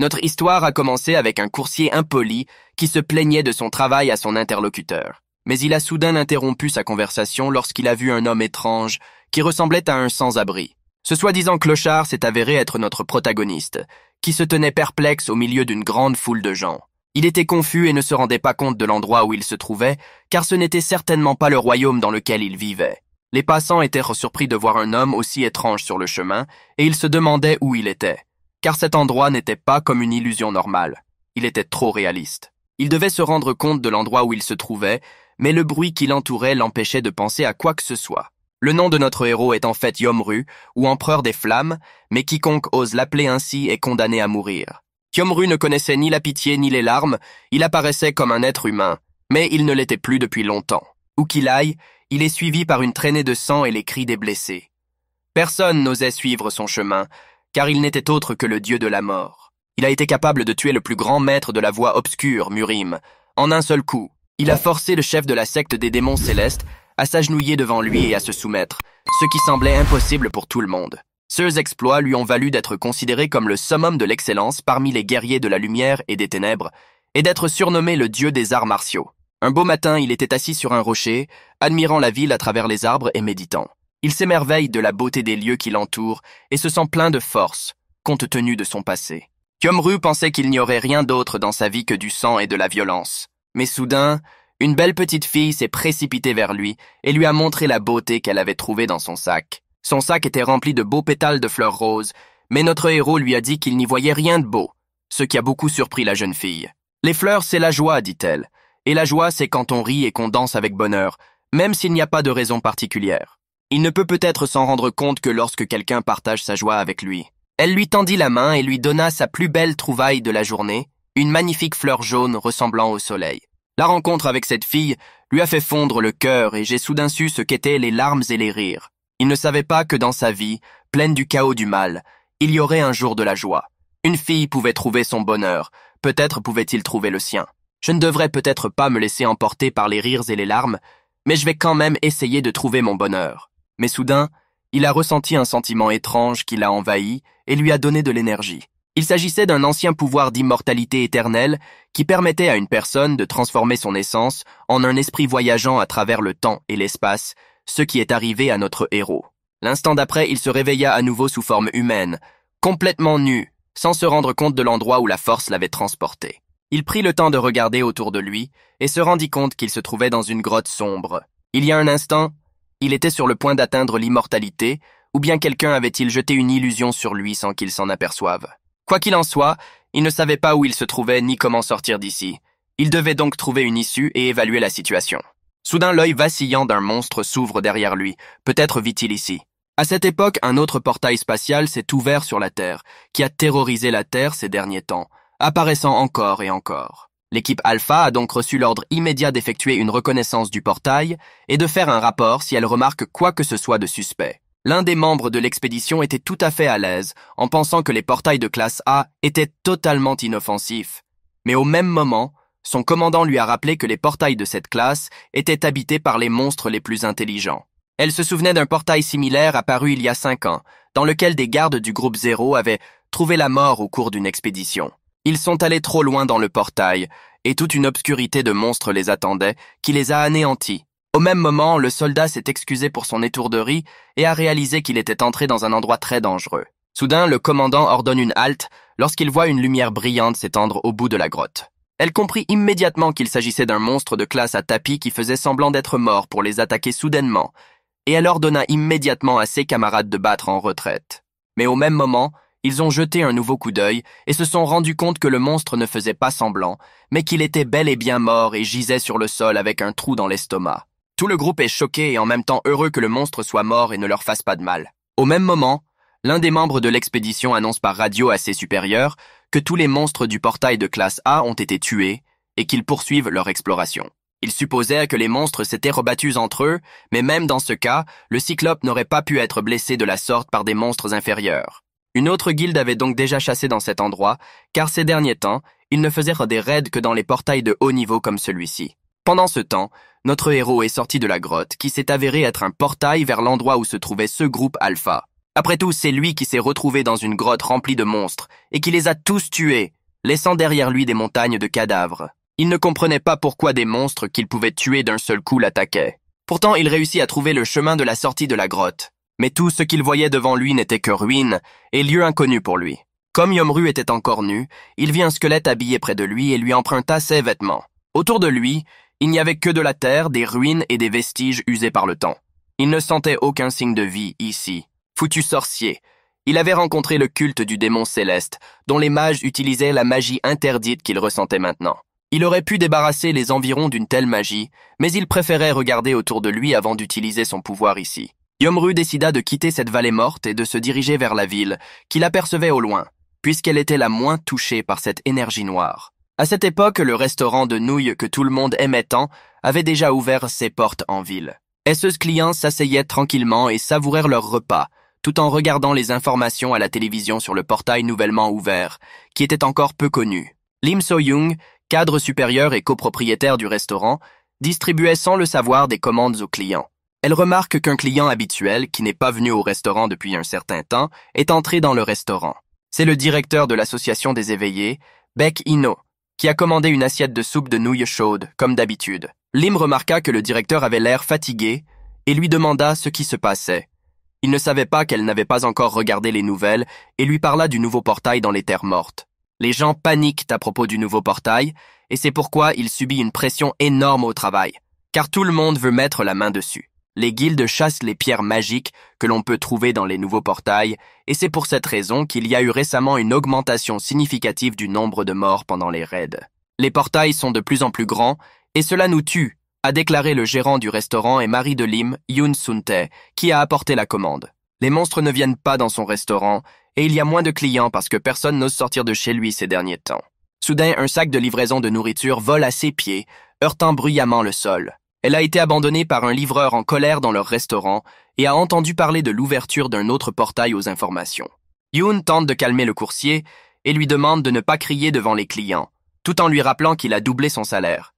Notre histoire a commencé avec un coursier impoli qui se plaignait de son travail à son interlocuteur. Mais il a soudain interrompu sa conversation lorsqu'il a vu un homme étrange qui ressemblait à un sans-abri. Ce soi-disant clochard s'est avéré être notre protagoniste, qui se tenait perplexe au milieu d'une grande foule de gens. Il était confus et ne se rendait pas compte de l'endroit où il se trouvait, car ce n'était certainement pas le royaume dans lequel il vivait. Les passants étaient surpris de voir un homme aussi étrange sur le chemin, et ils se demandaient où il était car cet endroit n'était pas comme une illusion normale. Il était trop réaliste. Il devait se rendre compte de l'endroit où il se trouvait, mais le bruit qui l'entourait l'empêchait de penser à quoi que ce soit. Le nom de notre héros est en fait Yomru, ou empereur des flammes, mais quiconque ose l'appeler ainsi est condamné à mourir. Yomru ne connaissait ni la pitié ni les larmes, il apparaissait comme un être humain, mais il ne l'était plus depuis longtemps. Où qu'il aille, il est suivi par une traînée de sang et les cris des blessés. Personne n'osait suivre son chemin, car il n'était autre que le dieu de la mort. Il a été capable de tuer le plus grand maître de la voie obscure, Murim, en un seul coup. Il a forcé le chef de la secte des démons célestes à s'agenouiller devant lui et à se soumettre, ce qui semblait impossible pour tout le monde. Ceux exploits lui ont valu d'être considéré comme le summum de l'excellence parmi les guerriers de la lumière et des ténèbres, et d'être surnommé le dieu des arts martiaux. Un beau matin, il était assis sur un rocher, admirant la ville à travers les arbres et méditant. Il s'émerveille de la beauté des lieux qui l'entourent et se sent plein de force, compte tenu de son passé. Kyomru pensait qu'il n'y aurait rien d'autre dans sa vie que du sang et de la violence. Mais soudain, une belle petite fille s'est précipitée vers lui et lui a montré la beauté qu'elle avait trouvée dans son sac. Son sac était rempli de beaux pétales de fleurs roses, mais notre héros lui a dit qu'il n'y voyait rien de beau, ce qui a beaucoup surpris la jeune fille. Les fleurs, c'est la joie, dit-elle, et la joie, c'est quand on rit et qu'on danse avec bonheur, même s'il n'y a pas de raison particulière. Il ne peut peut-être s'en rendre compte que lorsque quelqu'un partage sa joie avec lui. Elle lui tendit la main et lui donna sa plus belle trouvaille de la journée, une magnifique fleur jaune ressemblant au soleil. La rencontre avec cette fille lui a fait fondre le cœur et j'ai soudain su ce qu'étaient les larmes et les rires. Il ne savait pas que dans sa vie, pleine du chaos du mal, il y aurait un jour de la joie. Une fille pouvait trouver son bonheur, peut-être pouvait-il trouver le sien. Je ne devrais peut-être pas me laisser emporter par les rires et les larmes, mais je vais quand même essayer de trouver mon bonheur. Mais soudain, il a ressenti un sentiment étrange qui l'a envahi et lui a donné de l'énergie. Il s'agissait d'un ancien pouvoir d'immortalité éternelle qui permettait à une personne de transformer son essence en un esprit voyageant à travers le temps et l'espace, ce qui est arrivé à notre héros. L'instant d'après, il se réveilla à nouveau sous forme humaine, complètement nu, sans se rendre compte de l'endroit où la force l'avait transporté. Il prit le temps de regarder autour de lui et se rendit compte qu'il se trouvait dans une grotte sombre. Il y a un instant, il était sur le point d'atteindre l'immortalité, ou bien quelqu'un avait-il jeté une illusion sur lui sans qu'il s'en aperçoive. Quoi qu'il en soit, il ne savait pas où il se trouvait ni comment sortir d'ici. Il devait donc trouver une issue et évaluer la situation. Soudain, l'œil vacillant d'un monstre s'ouvre derrière lui. Peut-être vit-il ici. À cette époque, un autre portail spatial s'est ouvert sur la Terre, qui a terrorisé la Terre ces derniers temps, apparaissant encore et encore. L'équipe Alpha a donc reçu l'ordre immédiat d'effectuer une reconnaissance du portail et de faire un rapport si elle remarque quoi que ce soit de suspect. L'un des membres de l'expédition était tout à fait à l'aise en pensant que les portails de classe A étaient totalement inoffensifs. Mais au même moment, son commandant lui a rappelé que les portails de cette classe étaient habités par les monstres les plus intelligents. Elle se souvenait d'un portail similaire apparu il y a cinq ans, dans lequel des gardes du groupe Zéro avaient trouvé la mort au cours d'une expédition. Ils sont allés trop loin dans le portail, et toute une obscurité de monstres les attendait, qui les a anéantis. Au même moment, le soldat s'est excusé pour son étourderie et a réalisé qu'il était entré dans un endroit très dangereux. Soudain, le commandant ordonne une halte lorsqu'il voit une lumière brillante s'étendre au bout de la grotte. Elle comprit immédiatement qu'il s'agissait d'un monstre de classe à tapis qui faisait semblant d'être mort pour les attaquer soudainement, et elle ordonna immédiatement à ses camarades de battre en retraite. Mais au même moment, ils ont jeté un nouveau coup d'œil et se sont rendus compte que le monstre ne faisait pas semblant, mais qu'il était bel et bien mort et gisait sur le sol avec un trou dans l'estomac. Tout le groupe est choqué et en même temps heureux que le monstre soit mort et ne leur fasse pas de mal. Au même moment, l'un des membres de l'expédition annonce par radio à ses supérieurs que tous les monstres du portail de classe A ont été tués et qu'ils poursuivent leur exploration. Ils supposaient que les monstres s'étaient rebattus entre eux, mais même dans ce cas, le cyclope n'aurait pas pu être blessé de la sorte par des monstres inférieurs. Une autre guilde avait donc déjà chassé dans cet endroit, car ces derniers temps, ils ne faisaient des raids que dans les portails de haut niveau comme celui-ci. Pendant ce temps, notre héros est sorti de la grotte, qui s'est avéré être un portail vers l'endroit où se trouvait ce groupe alpha. Après tout, c'est lui qui s'est retrouvé dans une grotte remplie de monstres, et qui les a tous tués, laissant derrière lui des montagnes de cadavres. Il ne comprenait pas pourquoi des monstres qu'il pouvait tuer d'un seul coup l'attaquaient. Pourtant, il réussit à trouver le chemin de la sortie de la grotte mais tout ce qu'il voyait devant lui n'était que ruines et lieu inconnu pour lui. Comme Yomru était encore nu, il vit un squelette habillé près de lui et lui emprunta ses vêtements. Autour de lui, il n'y avait que de la terre, des ruines et des vestiges usés par le temps. Il ne sentait aucun signe de vie ici. Foutu sorcier, il avait rencontré le culte du démon céleste, dont les mages utilisaient la magie interdite qu'il ressentait maintenant. Il aurait pu débarrasser les environs d'une telle magie, mais il préférait regarder autour de lui avant d'utiliser son pouvoir ici. Yomru décida de quitter cette vallée morte et de se diriger vers la ville, qu'il apercevait au loin, puisqu'elle était la moins touchée par cette énergie noire. À cette époque, le restaurant de nouilles que tout le monde aimait tant avait déjà ouvert ses portes en ville. Ses e clients s'asseyaient tranquillement et savourèrent leur repas, tout en regardant les informations à la télévision sur le portail nouvellement ouvert, qui était encore peu connu. Lim So-young, cadre supérieur et copropriétaire du restaurant, distribuait sans le savoir des commandes aux clients. Elle remarque qu'un client habituel, qui n'est pas venu au restaurant depuis un certain temps, est entré dans le restaurant. C'est le directeur de l'association des éveillés, Beck Ino, qui a commandé une assiette de soupe de nouilles chaudes, comme d'habitude. Lim remarqua que le directeur avait l'air fatigué et lui demanda ce qui se passait. Il ne savait pas qu'elle n'avait pas encore regardé les nouvelles et lui parla du nouveau portail dans les terres mortes. Les gens paniquent à propos du nouveau portail et c'est pourquoi il subit une pression énorme au travail, car tout le monde veut mettre la main dessus les guildes chassent les pierres magiques que l'on peut trouver dans les nouveaux portails, et c'est pour cette raison qu'il y a eu récemment une augmentation significative du nombre de morts pendant les raids. Les portails sont de plus en plus grands, et cela nous tue, a déclaré le gérant du restaurant et mari de Lim, Yun sun qui a apporté la commande. Les monstres ne viennent pas dans son restaurant, et il y a moins de clients parce que personne n'ose sortir de chez lui ces derniers temps. Soudain, un sac de livraison de nourriture vole à ses pieds, heurtant bruyamment le sol. Elle a été abandonnée par un livreur en colère dans leur restaurant et a entendu parler de l'ouverture d'un autre portail aux informations. Yoon tente de calmer le coursier et lui demande de ne pas crier devant les clients, tout en lui rappelant qu'il a doublé son salaire.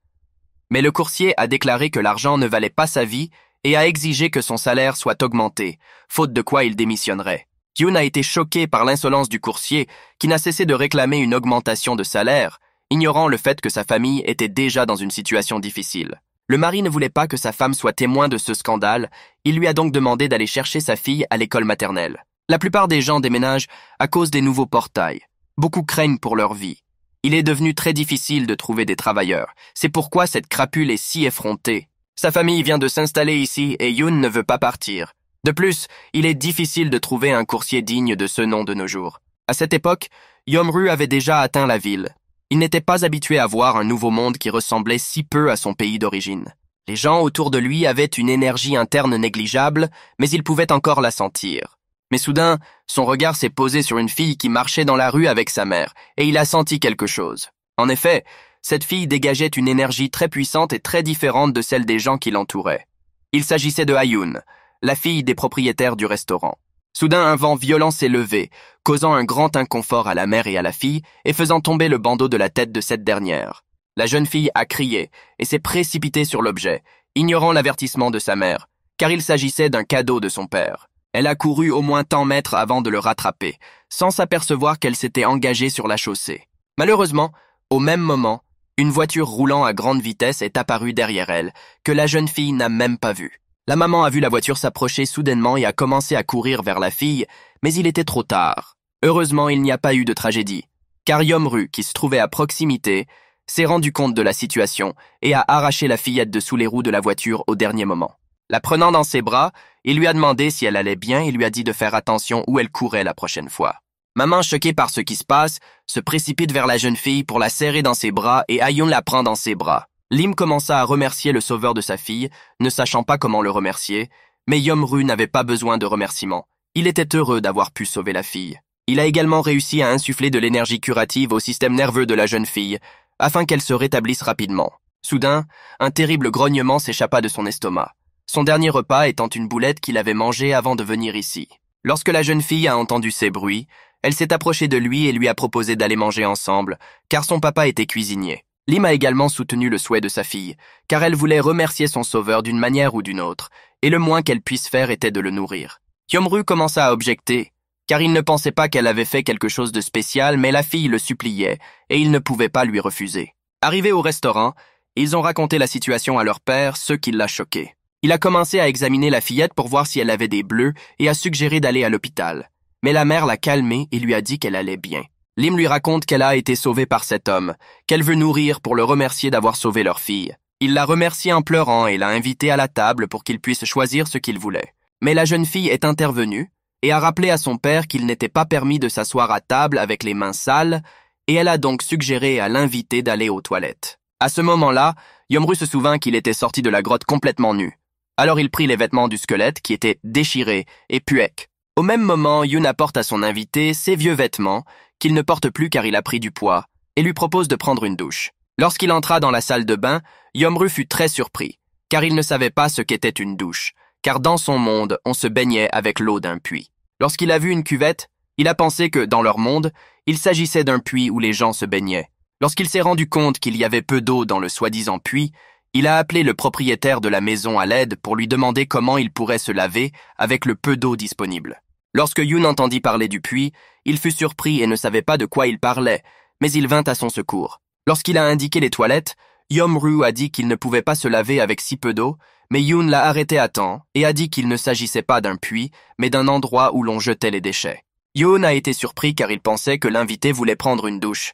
Mais le coursier a déclaré que l'argent ne valait pas sa vie et a exigé que son salaire soit augmenté, faute de quoi il démissionnerait. Yoon a été choqué par l'insolence du coursier qui n'a cessé de réclamer une augmentation de salaire, ignorant le fait que sa famille était déjà dans une situation difficile. Le mari ne voulait pas que sa femme soit témoin de ce scandale, il lui a donc demandé d'aller chercher sa fille à l'école maternelle. La plupart des gens déménagent à cause des nouveaux portails. Beaucoup craignent pour leur vie. Il est devenu très difficile de trouver des travailleurs. C'est pourquoi cette crapule est si effrontée. Sa famille vient de s'installer ici et Yoon ne veut pas partir. De plus, il est difficile de trouver un coursier digne de ce nom de nos jours. À cette époque, Yomru avait déjà atteint la ville. Il n'était pas habitué à voir un nouveau monde qui ressemblait si peu à son pays d'origine. Les gens autour de lui avaient une énergie interne négligeable, mais il pouvait encore la sentir. Mais soudain, son regard s'est posé sur une fille qui marchait dans la rue avec sa mère, et il a senti quelque chose. En effet, cette fille dégageait une énergie très puissante et très différente de celle des gens qui l'entouraient. Il s'agissait de Ayun, la fille des propriétaires du restaurant. Soudain un vent violent s'est levé, causant un grand inconfort à la mère et à la fille, et faisant tomber le bandeau de la tête de cette dernière. La jeune fille a crié, et s'est précipitée sur l'objet, ignorant l'avertissement de sa mère, car il s'agissait d'un cadeau de son père. Elle a couru au moins tant mètres avant de le rattraper, sans s'apercevoir qu'elle s'était engagée sur la chaussée. Malheureusement, au même moment, une voiture roulant à grande vitesse est apparue derrière elle, que la jeune fille n'a même pas vue. La maman a vu la voiture s'approcher soudainement et a commencé à courir vers la fille, mais il était trop tard. Heureusement, il n'y a pas eu de tragédie, car Rue, qui se trouvait à proximité, s'est rendu compte de la situation et a arraché la fillette de sous les roues de la voiture au dernier moment. La prenant dans ses bras, il lui a demandé si elle allait bien et lui a dit de faire attention où elle courait la prochaine fois. Maman, choquée par ce qui se passe, se précipite vers la jeune fille pour la serrer dans ses bras et Ayun la prend dans ses bras. Lim commença à remercier le sauveur de sa fille, ne sachant pas comment le remercier, mais Yomru n'avait pas besoin de remerciements. Il était heureux d'avoir pu sauver la fille. Il a également réussi à insuffler de l'énergie curative au système nerveux de la jeune fille, afin qu'elle se rétablisse rapidement. Soudain, un terrible grognement s'échappa de son estomac. Son dernier repas étant une boulette qu'il avait mangée avant de venir ici. Lorsque la jeune fille a entendu ces bruits, elle s'est approchée de lui et lui a proposé d'aller manger ensemble, car son papa était cuisinier. Lim a également soutenu le souhait de sa fille, car elle voulait remercier son sauveur d'une manière ou d'une autre, et le moins qu'elle puisse faire était de le nourrir. Yomru commença à objecter, car il ne pensait pas qu'elle avait fait quelque chose de spécial, mais la fille le suppliait, et il ne pouvait pas lui refuser. Arrivés au restaurant, ils ont raconté la situation à leur père, ce qui l'a choqué. Il a commencé à examiner la fillette pour voir si elle avait des bleus et a suggéré d'aller à l'hôpital. Mais la mère l'a calmé et lui a dit qu'elle allait bien. Lim lui raconte qu'elle a été sauvée par cet homme, qu'elle veut nourrir pour le remercier d'avoir sauvé leur fille. Il la remercie en pleurant et l'a invitée à la table pour qu'il puisse choisir ce qu'il voulait. Mais la jeune fille est intervenue et a rappelé à son père qu'il n'était pas permis de s'asseoir à table avec les mains sales, et elle a donc suggéré à l'invité d'aller aux toilettes. À ce moment-là, Yomru se souvint qu'il était sorti de la grotte complètement nu. Alors il prit les vêtements du squelette qui étaient déchirés et puec. Au même moment, Yun apporte à son invité ses vieux vêtements qu'il ne porte plus car il a pris du poids, et lui propose de prendre une douche. Lorsqu'il entra dans la salle de bain, Yomru fut très surpris, car il ne savait pas ce qu'était une douche, car dans son monde, on se baignait avec l'eau d'un puits. Lorsqu'il a vu une cuvette, il a pensé que, dans leur monde, il s'agissait d'un puits où les gens se baignaient. Lorsqu'il s'est rendu compte qu'il y avait peu d'eau dans le soi-disant puits, il a appelé le propriétaire de la maison à l'aide pour lui demander comment il pourrait se laver avec le peu d'eau disponible. Lorsque Yun entendit parler du puits, il fut surpris et ne savait pas de quoi il parlait, mais il vint à son secours. Lorsqu'il a indiqué les toilettes, Yom-Ru a dit qu'il ne pouvait pas se laver avec si peu d'eau, mais Yun l'a arrêté à temps et a dit qu'il ne s'agissait pas d'un puits, mais d'un endroit où l'on jetait les déchets. Yun a été surpris car il pensait que l'invité voulait prendre une douche.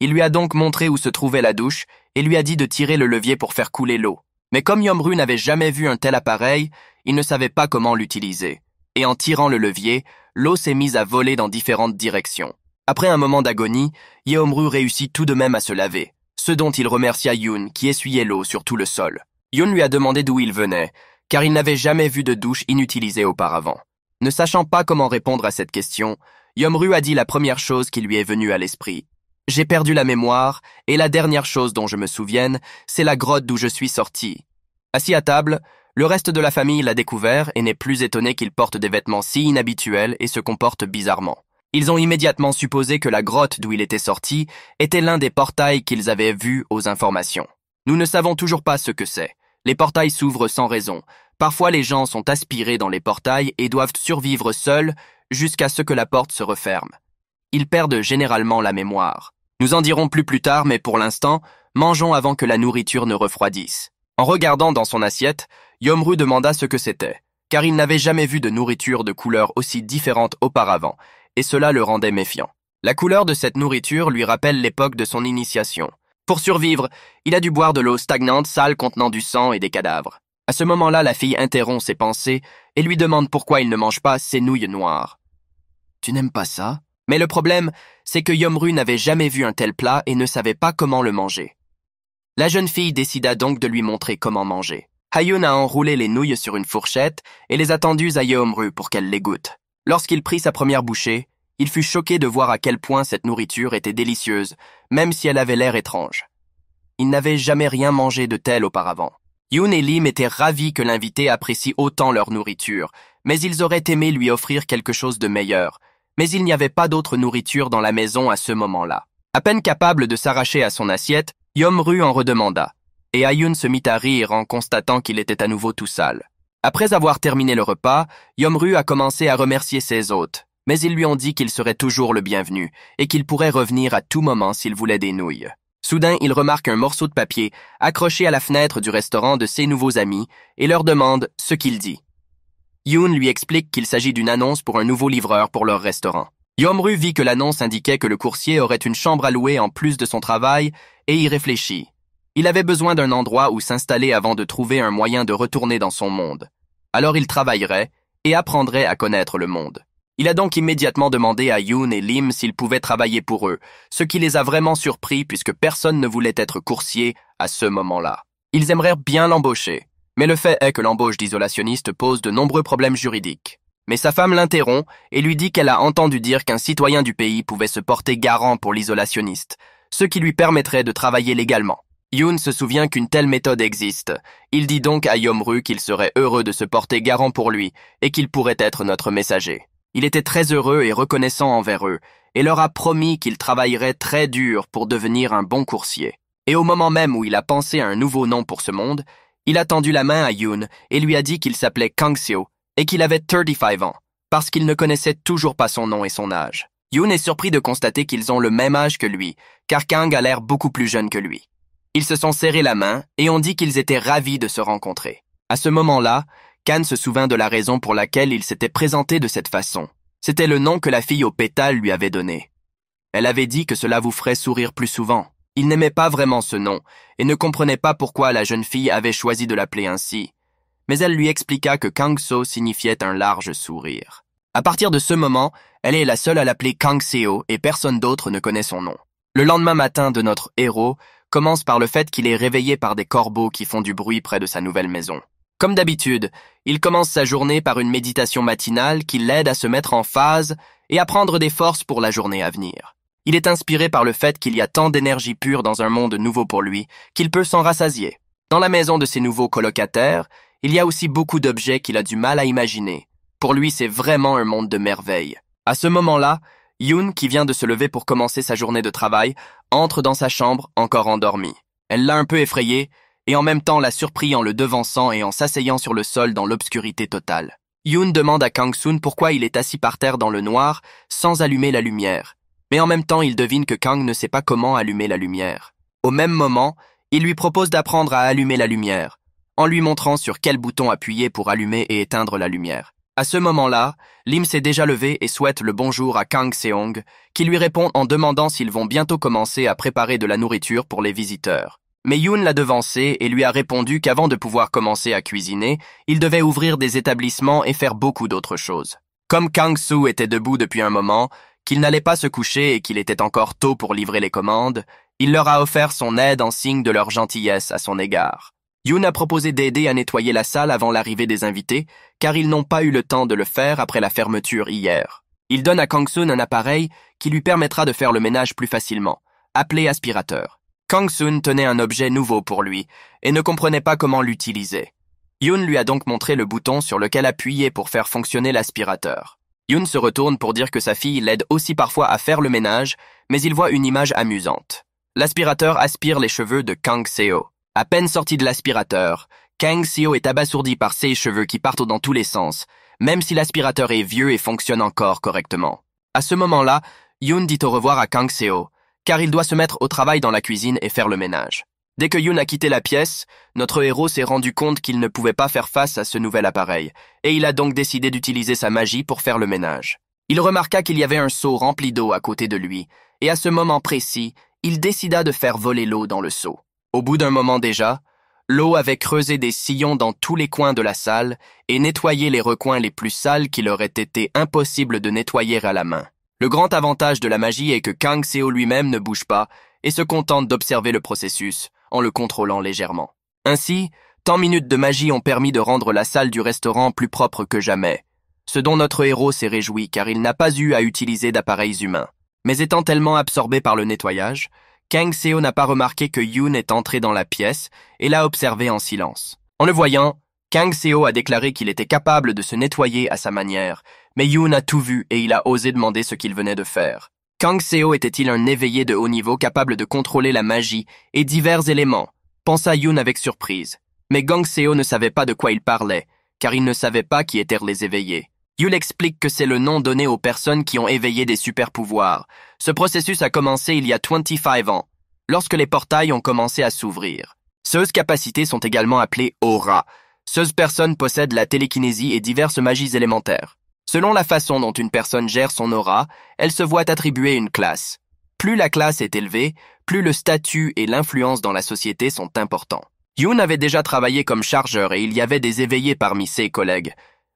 Il lui a donc montré où se trouvait la douche et lui a dit de tirer le levier pour faire couler l'eau. Mais comme Yom-Ru n'avait jamais vu un tel appareil, il ne savait pas comment l'utiliser et en tirant le levier, l'eau s'est mise à voler dans différentes directions. Après un moment d'agonie, Yeomru réussit tout de même à se laver, ce dont il remercia Yun qui essuyait l'eau sur tout le sol. Yun lui a demandé d'où il venait, car il n'avait jamais vu de douche inutilisée auparavant. Ne sachant pas comment répondre à cette question, Yomru a dit la première chose qui lui est venue à l'esprit. J'ai perdu la mémoire, et la dernière chose dont je me souvienne, c'est la grotte d'où je suis sorti. Assis à table, le reste de la famille l'a découvert et n'est plus étonné qu'il porte des vêtements si inhabituels et se comporte bizarrement. Ils ont immédiatement supposé que la grotte d'où il était sorti était l'un des portails qu'ils avaient vus aux informations. Nous ne savons toujours pas ce que c'est. Les portails s'ouvrent sans raison. Parfois les gens sont aspirés dans les portails et doivent survivre seuls jusqu'à ce que la porte se referme. Ils perdent généralement la mémoire. Nous en dirons plus plus tard, mais pour l'instant, mangeons avant que la nourriture ne refroidisse. En regardant dans son assiette, Yomru demanda ce que c'était, car il n'avait jamais vu de nourriture de couleur aussi différente auparavant, et cela le rendait méfiant. La couleur de cette nourriture lui rappelle l'époque de son initiation. Pour survivre, il a dû boire de l'eau stagnante sale contenant du sang et des cadavres. À ce moment-là, la fille interrompt ses pensées et lui demande pourquoi il ne mange pas ses nouilles noires. Tu n'aimes pas ça? Mais le problème, c'est que Yomru n'avait jamais vu un tel plat et ne savait pas comment le manger. La jeune fille décida donc de lui montrer comment manger. Hayun a enroulé les nouilles sur une fourchette et les a tendues à Yeomru pour qu'elle les goûte. Lorsqu'il prit sa première bouchée, il fut choqué de voir à quel point cette nourriture était délicieuse, même si elle avait l'air étrange. Il n'avait jamais rien mangé de tel auparavant. Yoon et Lim étaient ravis que l'invité apprécie autant leur nourriture, mais ils auraient aimé lui offrir quelque chose de meilleur. Mais il n'y avait pas d'autre nourriture dans la maison à ce moment-là. À peine capable de s'arracher à son assiette, Yomru en redemanda, et Ayun se mit à rire en constatant qu'il était à nouveau tout sale. Après avoir terminé le repas, Yomru a commencé à remercier ses hôtes, mais ils lui ont dit qu'il serait toujours le bienvenu et qu'il pourrait revenir à tout moment s'il voulait des nouilles. Soudain, il remarque un morceau de papier accroché à la fenêtre du restaurant de ses nouveaux amis et leur demande ce qu'il dit. Yoon lui explique qu'il s'agit d'une annonce pour un nouveau livreur pour leur restaurant. Yomru vit que l'annonce indiquait que le coursier aurait une chambre à louer en plus de son travail et y réfléchit. Il avait besoin d'un endroit où s'installer avant de trouver un moyen de retourner dans son monde. Alors il travaillerait et apprendrait à connaître le monde. Il a donc immédiatement demandé à Yoon et Lim s'ils pouvaient travailler pour eux, ce qui les a vraiment surpris puisque personne ne voulait être coursier à ce moment-là. Ils aimeraient bien l'embaucher, mais le fait est que l'embauche d'isolationniste pose de nombreux problèmes juridiques mais sa femme l'interrompt et lui dit qu'elle a entendu dire qu'un citoyen du pays pouvait se porter garant pour l'isolationniste, ce qui lui permettrait de travailler légalement. Yoon se souvient qu'une telle méthode existe. Il dit donc à Yomru qu'il serait heureux de se porter garant pour lui et qu'il pourrait être notre messager. Il était très heureux et reconnaissant envers eux et leur a promis qu'il travaillerait très dur pour devenir un bon coursier. Et au moment même où il a pensé à un nouveau nom pour ce monde, il a tendu la main à Yoon et lui a dit qu'il s'appelait Kangxio et qu'il avait 35 ans, parce qu'il ne connaissait toujours pas son nom et son âge. Yoon est surpris de constater qu'ils ont le même âge que lui, car Kang a l'air beaucoup plus jeune que lui. Ils se sont serrés la main et ont dit qu'ils étaient ravis de se rencontrer. À ce moment-là, Kang se souvint de la raison pour laquelle il s'était présenté de cette façon. C'était le nom que la fille au pétale lui avait donné. Elle avait dit que cela vous ferait sourire plus souvent. Il n'aimait pas vraiment ce nom et ne comprenait pas pourquoi la jeune fille avait choisi de l'appeler ainsi, mais elle lui expliqua que Kangso signifiait un large sourire. À partir de ce moment, elle est la seule à l'appeler Kangseo et personne d'autre ne connaît son nom. Le lendemain matin de notre héros commence par le fait qu'il est réveillé par des corbeaux qui font du bruit près de sa nouvelle maison. Comme d'habitude, il commence sa journée par une méditation matinale qui l'aide à se mettre en phase et à prendre des forces pour la journée à venir. Il est inspiré par le fait qu'il y a tant d'énergie pure dans un monde nouveau pour lui qu'il peut s'en rassasier. Dans la maison de ses nouveaux colocataires, il y a aussi beaucoup d'objets qu'il a du mal à imaginer. Pour lui, c'est vraiment un monde de merveilles. À ce moment-là, Yoon, qui vient de se lever pour commencer sa journée de travail, entre dans sa chambre, encore endormie. Elle l'a un peu effrayé, et en même temps la surpris en le devançant et en s'asseyant sur le sol dans l'obscurité totale. Yoon demande à Kang Soon pourquoi il est assis par terre dans le noir, sans allumer la lumière. Mais en même temps, il devine que Kang ne sait pas comment allumer la lumière. Au même moment, il lui propose d'apprendre à allumer la lumière en lui montrant sur quel bouton appuyer pour allumer et éteindre la lumière. À ce moment-là, Lim s'est déjà levé et souhaite le bonjour à Kang Seong, qui lui répond en demandant s'ils vont bientôt commencer à préparer de la nourriture pour les visiteurs. Mais Yoon l'a devancé et lui a répondu qu'avant de pouvoir commencer à cuisiner, il devait ouvrir des établissements et faire beaucoup d'autres choses. Comme Kang su était debout depuis un moment, qu'il n'allait pas se coucher et qu'il était encore tôt pour livrer les commandes, il leur a offert son aide en signe de leur gentillesse à son égard. Yoon a proposé d'aider à nettoyer la salle avant l'arrivée des invités, car ils n'ont pas eu le temps de le faire après la fermeture hier. Il donne à Kang-soon un appareil qui lui permettra de faire le ménage plus facilement, appelé aspirateur. Kang-soon tenait un objet nouveau pour lui et ne comprenait pas comment l'utiliser. Yoon lui a donc montré le bouton sur lequel appuyer pour faire fonctionner l'aspirateur. Yoon se retourne pour dire que sa fille l'aide aussi parfois à faire le ménage, mais il voit une image amusante. L'aspirateur aspire les cheveux de Kang Seo. À peine sorti de l'aspirateur, Kang Seo est abasourdi par ses cheveux qui partent dans tous les sens, même si l'aspirateur est vieux et fonctionne encore correctement. À ce moment-là, Yoon dit au revoir à Kang Seo, car il doit se mettre au travail dans la cuisine et faire le ménage. Dès que Yoon a quitté la pièce, notre héros s'est rendu compte qu'il ne pouvait pas faire face à ce nouvel appareil, et il a donc décidé d'utiliser sa magie pour faire le ménage. Il remarqua qu'il y avait un seau rempli d'eau à côté de lui, et à ce moment précis, il décida de faire voler l'eau dans le seau. Au bout d'un moment déjà, l'eau avait creusé des sillons dans tous les coins de la salle et nettoyé les recoins les plus sales qu'il aurait été impossible de nettoyer à la main. Le grand avantage de la magie est que Kang Seo lui-même ne bouge pas et se contente d'observer le processus en le contrôlant légèrement. Ainsi, tant minutes de magie ont permis de rendre la salle du restaurant plus propre que jamais, ce dont notre héros s'est réjoui car il n'a pas eu à utiliser d'appareils humains. Mais étant tellement absorbé par le nettoyage, Kang Seo n'a pas remarqué que Yoon est entré dans la pièce et l'a observé en silence. En le voyant, Kang Seo a déclaré qu'il était capable de se nettoyer à sa manière, mais Yoon a tout vu et il a osé demander ce qu'il venait de faire. Kang Seo était-il un éveillé de haut niveau capable de contrôler la magie et divers éléments pensa Yoon avec surprise. Mais Kang Seo ne savait pas de quoi il parlait, car il ne savait pas qui étaient les éveillés. Yule explique que c'est le nom donné aux personnes qui ont éveillé des super-pouvoirs. Ce processus a commencé il y a 25 ans, lorsque les portails ont commencé à s'ouvrir. Seuses capacités sont également appelées aura. Seuses personnes possèdent la télékinésie et diverses magies élémentaires. Selon la façon dont une personne gère son aura, elle se voit attribuer une classe. Plus la classe est élevée, plus le statut et l'influence dans la société sont importants. yun avait déjà travaillé comme chargeur et il y avait des éveillés parmi ses collègues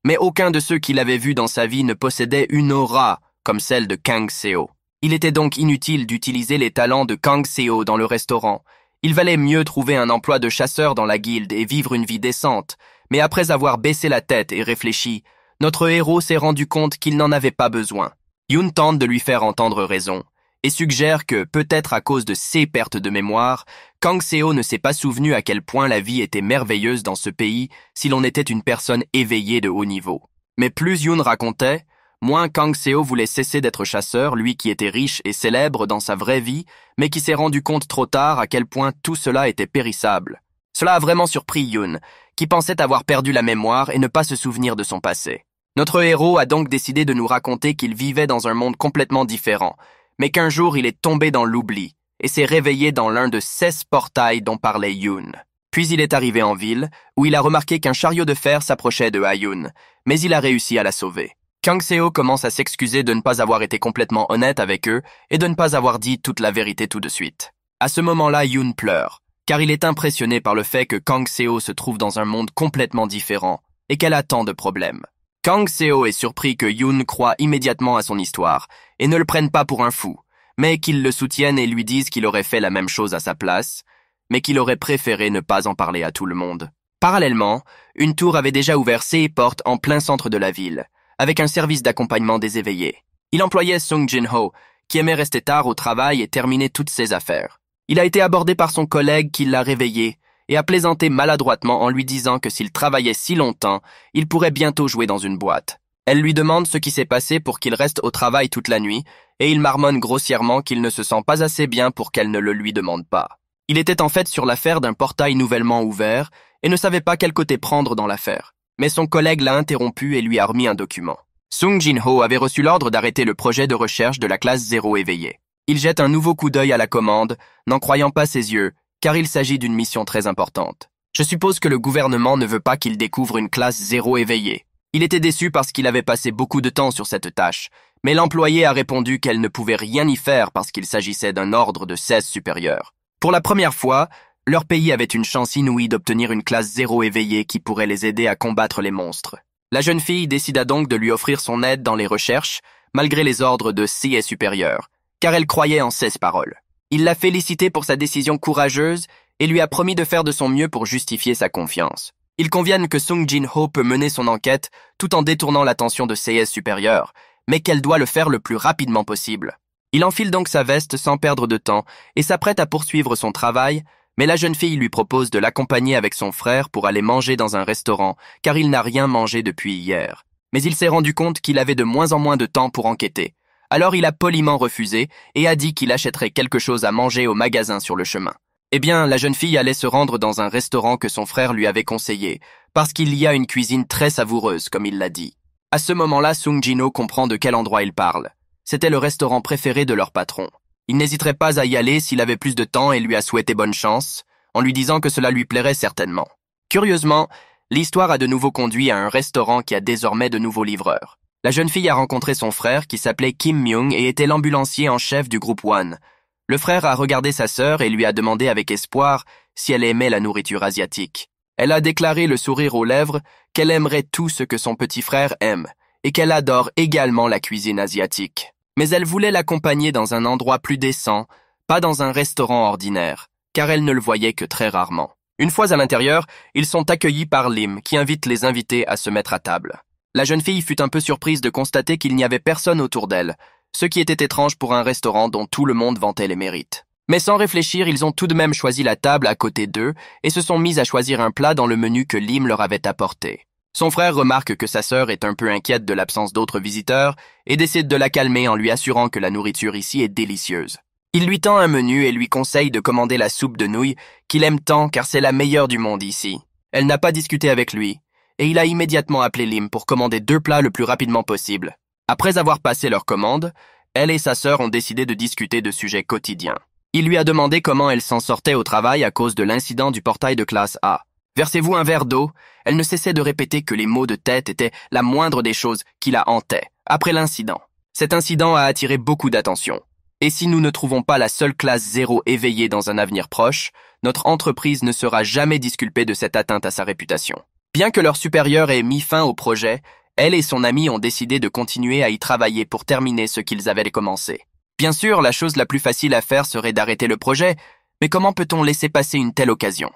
mais aucun de ceux qu'il avait vus dans sa vie ne possédait une aura comme celle de Kang Seo. Il était donc inutile d'utiliser les talents de Kang Seo dans le restaurant. Il valait mieux trouver un emploi de chasseur dans la guilde et vivre une vie décente, mais après avoir baissé la tête et réfléchi, notre héros s'est rendu compte qu'il n'en avait pas besoin. Yun tente de lui faire entendre raison, et suggère que, peut-être à cause de ses pertes de mémoire, Kang Seo ne s'est pas souvenu à quel point la vie était merveilleuse dans ce pays si l'on était une personne éveillée de haut niveau. Mais plus Yoon racontait, moins Kang Seo voulait cesser d'être chasseur, lui qui était riche et célèbre dans sa vraie vie, mais qui s'est rendu compte trop tard à quel point tout cela était périssable. Cela a vraiment surpris Yoon, qui pensait avoir perdu la mémoire et ne pas se souvenir de son passé. Notre héros a donc décidé de nous raconter qu'il vivait dans un monde complètement différent, mais qu'un jour il est tombé dans l'oubli et s'est réveillé dans l'un de seize portails dont parlait Yoon. Puis il est arrivé en ville, où il a remarqué qu'un chariot de fer s'approchait de Hayun, mais il a réussi à la sauver. Kang Seo commence à s'excuser de ne pas avoir été complètement honnête avec eux et de ne pas avoir dit toute la vérité tout de suite. À ce moment-là, Yoon pleure, car il est impressionné par le fait que Kang Seo se trouve dans un monde complètement différent et qu'elle a tant de problèmes. Kang Seo est surpris que Yoon croit immédiatement à son histoire et ne le prenne pas pour un fou, mais qu'il le soutienne et lui dise qu'il aurait fait la même chose à sa place, mais qu'il aurait préféré ne pas en parler à tout le monde. Parallèlement, une tour avait déjà ouvert ses portes en plein centre de la ville, avec un service d'accompagnement des éveillés. Il employait Sung Jin-ho, qui aimait rester tard au travail et terminer toutes ses affaires. Il a été abordé par son collègue qui l'a réveillé et a plaisanté maladroitement en lui disant que s'il travaillait si longtemps, il pourrait bientôt jouer dans une boîte. Elle lui demande ce qui s'est passé pour qu'il reste au travail toute la nuit, et il marmonne grossièrement qu'il ne se sent pas assez bien pour qu'elle ne le lui demande pas. Il était en fait sur l'affaire d'un portail nouvellement ouvert, et ne savait pas quel côté prendre dans l'affaire. Mais son collègue l'a interrompu et lui a remis un document. Sung Jin-ho avait reçu l'ordre d'arrêter le projet de recherche de la classe zéro éveillée. Il jette un nouveau coup d'œil à la commande, n'en croyant pas ses yeux, car il s'agit d'une mission très importante. Je suppose que le gouvernement ne veut pas qu'il découvre une classe zéro éveillée. Il était déçu parce qu'il avait passé beaucoup de temps sur cette tâche, mais l'employé a répondu qu'elle ne pouvait rien y faire parce qu'il s'agissait d'un ordre de 16 supérieurs. Pour la première fois, leur pays avait une chance inouïe d'obtenir une classe zéro éveillée qui pourrait les aider à combattre les monstres. La jeune fille décida donc de lui offrir son aide dans les recherches, malgré les ordres de C et supérieurs, car elle croyait en 16 paroles. Il l'a félicité pour sa décision courageuse et lui a promis de faire de son mieux pour justifier sa confiance. Ils conviennent que Sung Jin-ho peut mener son enquête tout en détournant l'attention de CS supérieurs, mais qu'elle doit le faire le plus rapidement possible. Il enfile donc sa veste sans perdre de temps et s'apprête à poursuivre son travail, mais la jeune fille lui propose de l'accompagner avec son frère pour aller manger dans un restaurant, car il n'a rien mangé depuis hier. Mais il s'est rendu compte qu'il avait de moins en moins de temps pour enquêter. Alors il a poliment refusé et a dit qu'il achèterait quelque chose à manger au magasin sur le chemin. Eh bien, la jeune fille allait se rendre dans un restaurant que son frère lui avait conseillé, parce qu'il y a une cuisine très savoureuse, comme il l'a dit. À ce moment-là, Sung Jino comprend de quel endroit il parle. C'était le restaurant préféré de leur patron. Il n'hésiterait pas à y aller s'il avait plus de temps et lui a souhaité bonne chance, en lui disant que cela lui plairait certainement. Curieusement, l'histoire a de nouveau conduit à un restaurant qui a désormais de nouveaux livreurs la jeune fille a rencontré son frère qui s'appelait Kim Myung et était l'ambulancier en chef du groupe One. Le frère a regardé sa sœur et lui a demandé avec espoir si elle aimait la nourriture asiatique. Elle a déclaré le sourire aux lèvres qu'elle aimerait tout ce que son petit frère aime et qu'elle adore également la cuisine asiatique. Mais elle voulait l'accompagner dans un endroit plus décent, pas dans un restaurant ordinaire, car elle ne le voyait que très rarement. Une fois à l'intérieur, ils sont accueillis par Lim qui invite les invités à se mettre à table la jeune fille fut un peu surprise de constater qu'il n'y avait personne autour d'elle, ce qui était étrange pour un restaurant dont tout le monde vantait les mérites. Mais sans réfléchir, ils ont tout de même choisi la table à côté d'eux et se sont mis à choisir un plat dans le menu que Lim leur avait apporté. Son frère remarque que sa sœur est un peu inquiète de l'absence d'autres visiteurs et décide de la calmer en lui assurant que la nourriture ici est délicieuse. Il lui tend un menu et lui conseille de commander la soupe de nouilles qu'il aime tant car c'est la meilleure du monde ici. Elle n'a pas discuté avec lui, et il a immédiatement appelé Lim pour commander deux plats le plus rapidement possible. Après avoir passé leur commande, elle et sa sœur ont décidé de discuter de sujets quotidiens. Il lui a demandé comment elle s'en sortait au travail à cause de l'incident du portail de classe A. Versez-vous un verre d'eau Elle ne cessait de répéter que les mots de tête étaient la moindre des choses qui la hantaient, après l'incident. Cet incident a attiré beaucoup d'attention. Et si nous ne trouvons pas la seule classe zéro éveillée dans un avenir proche, notre entreprise ne sera jamais disculpée de cette atteinte à sa réputation. Bien que leur supérieur ait mis fin au projet, elle et son ami ont décidé de continuer à y travailler pour terminer ce qu'ils avaient commencé. Bien sûr, la chose la plus facile à faire serait d'arrêter le projet, mais comment peut-on laisser passer une telle occasion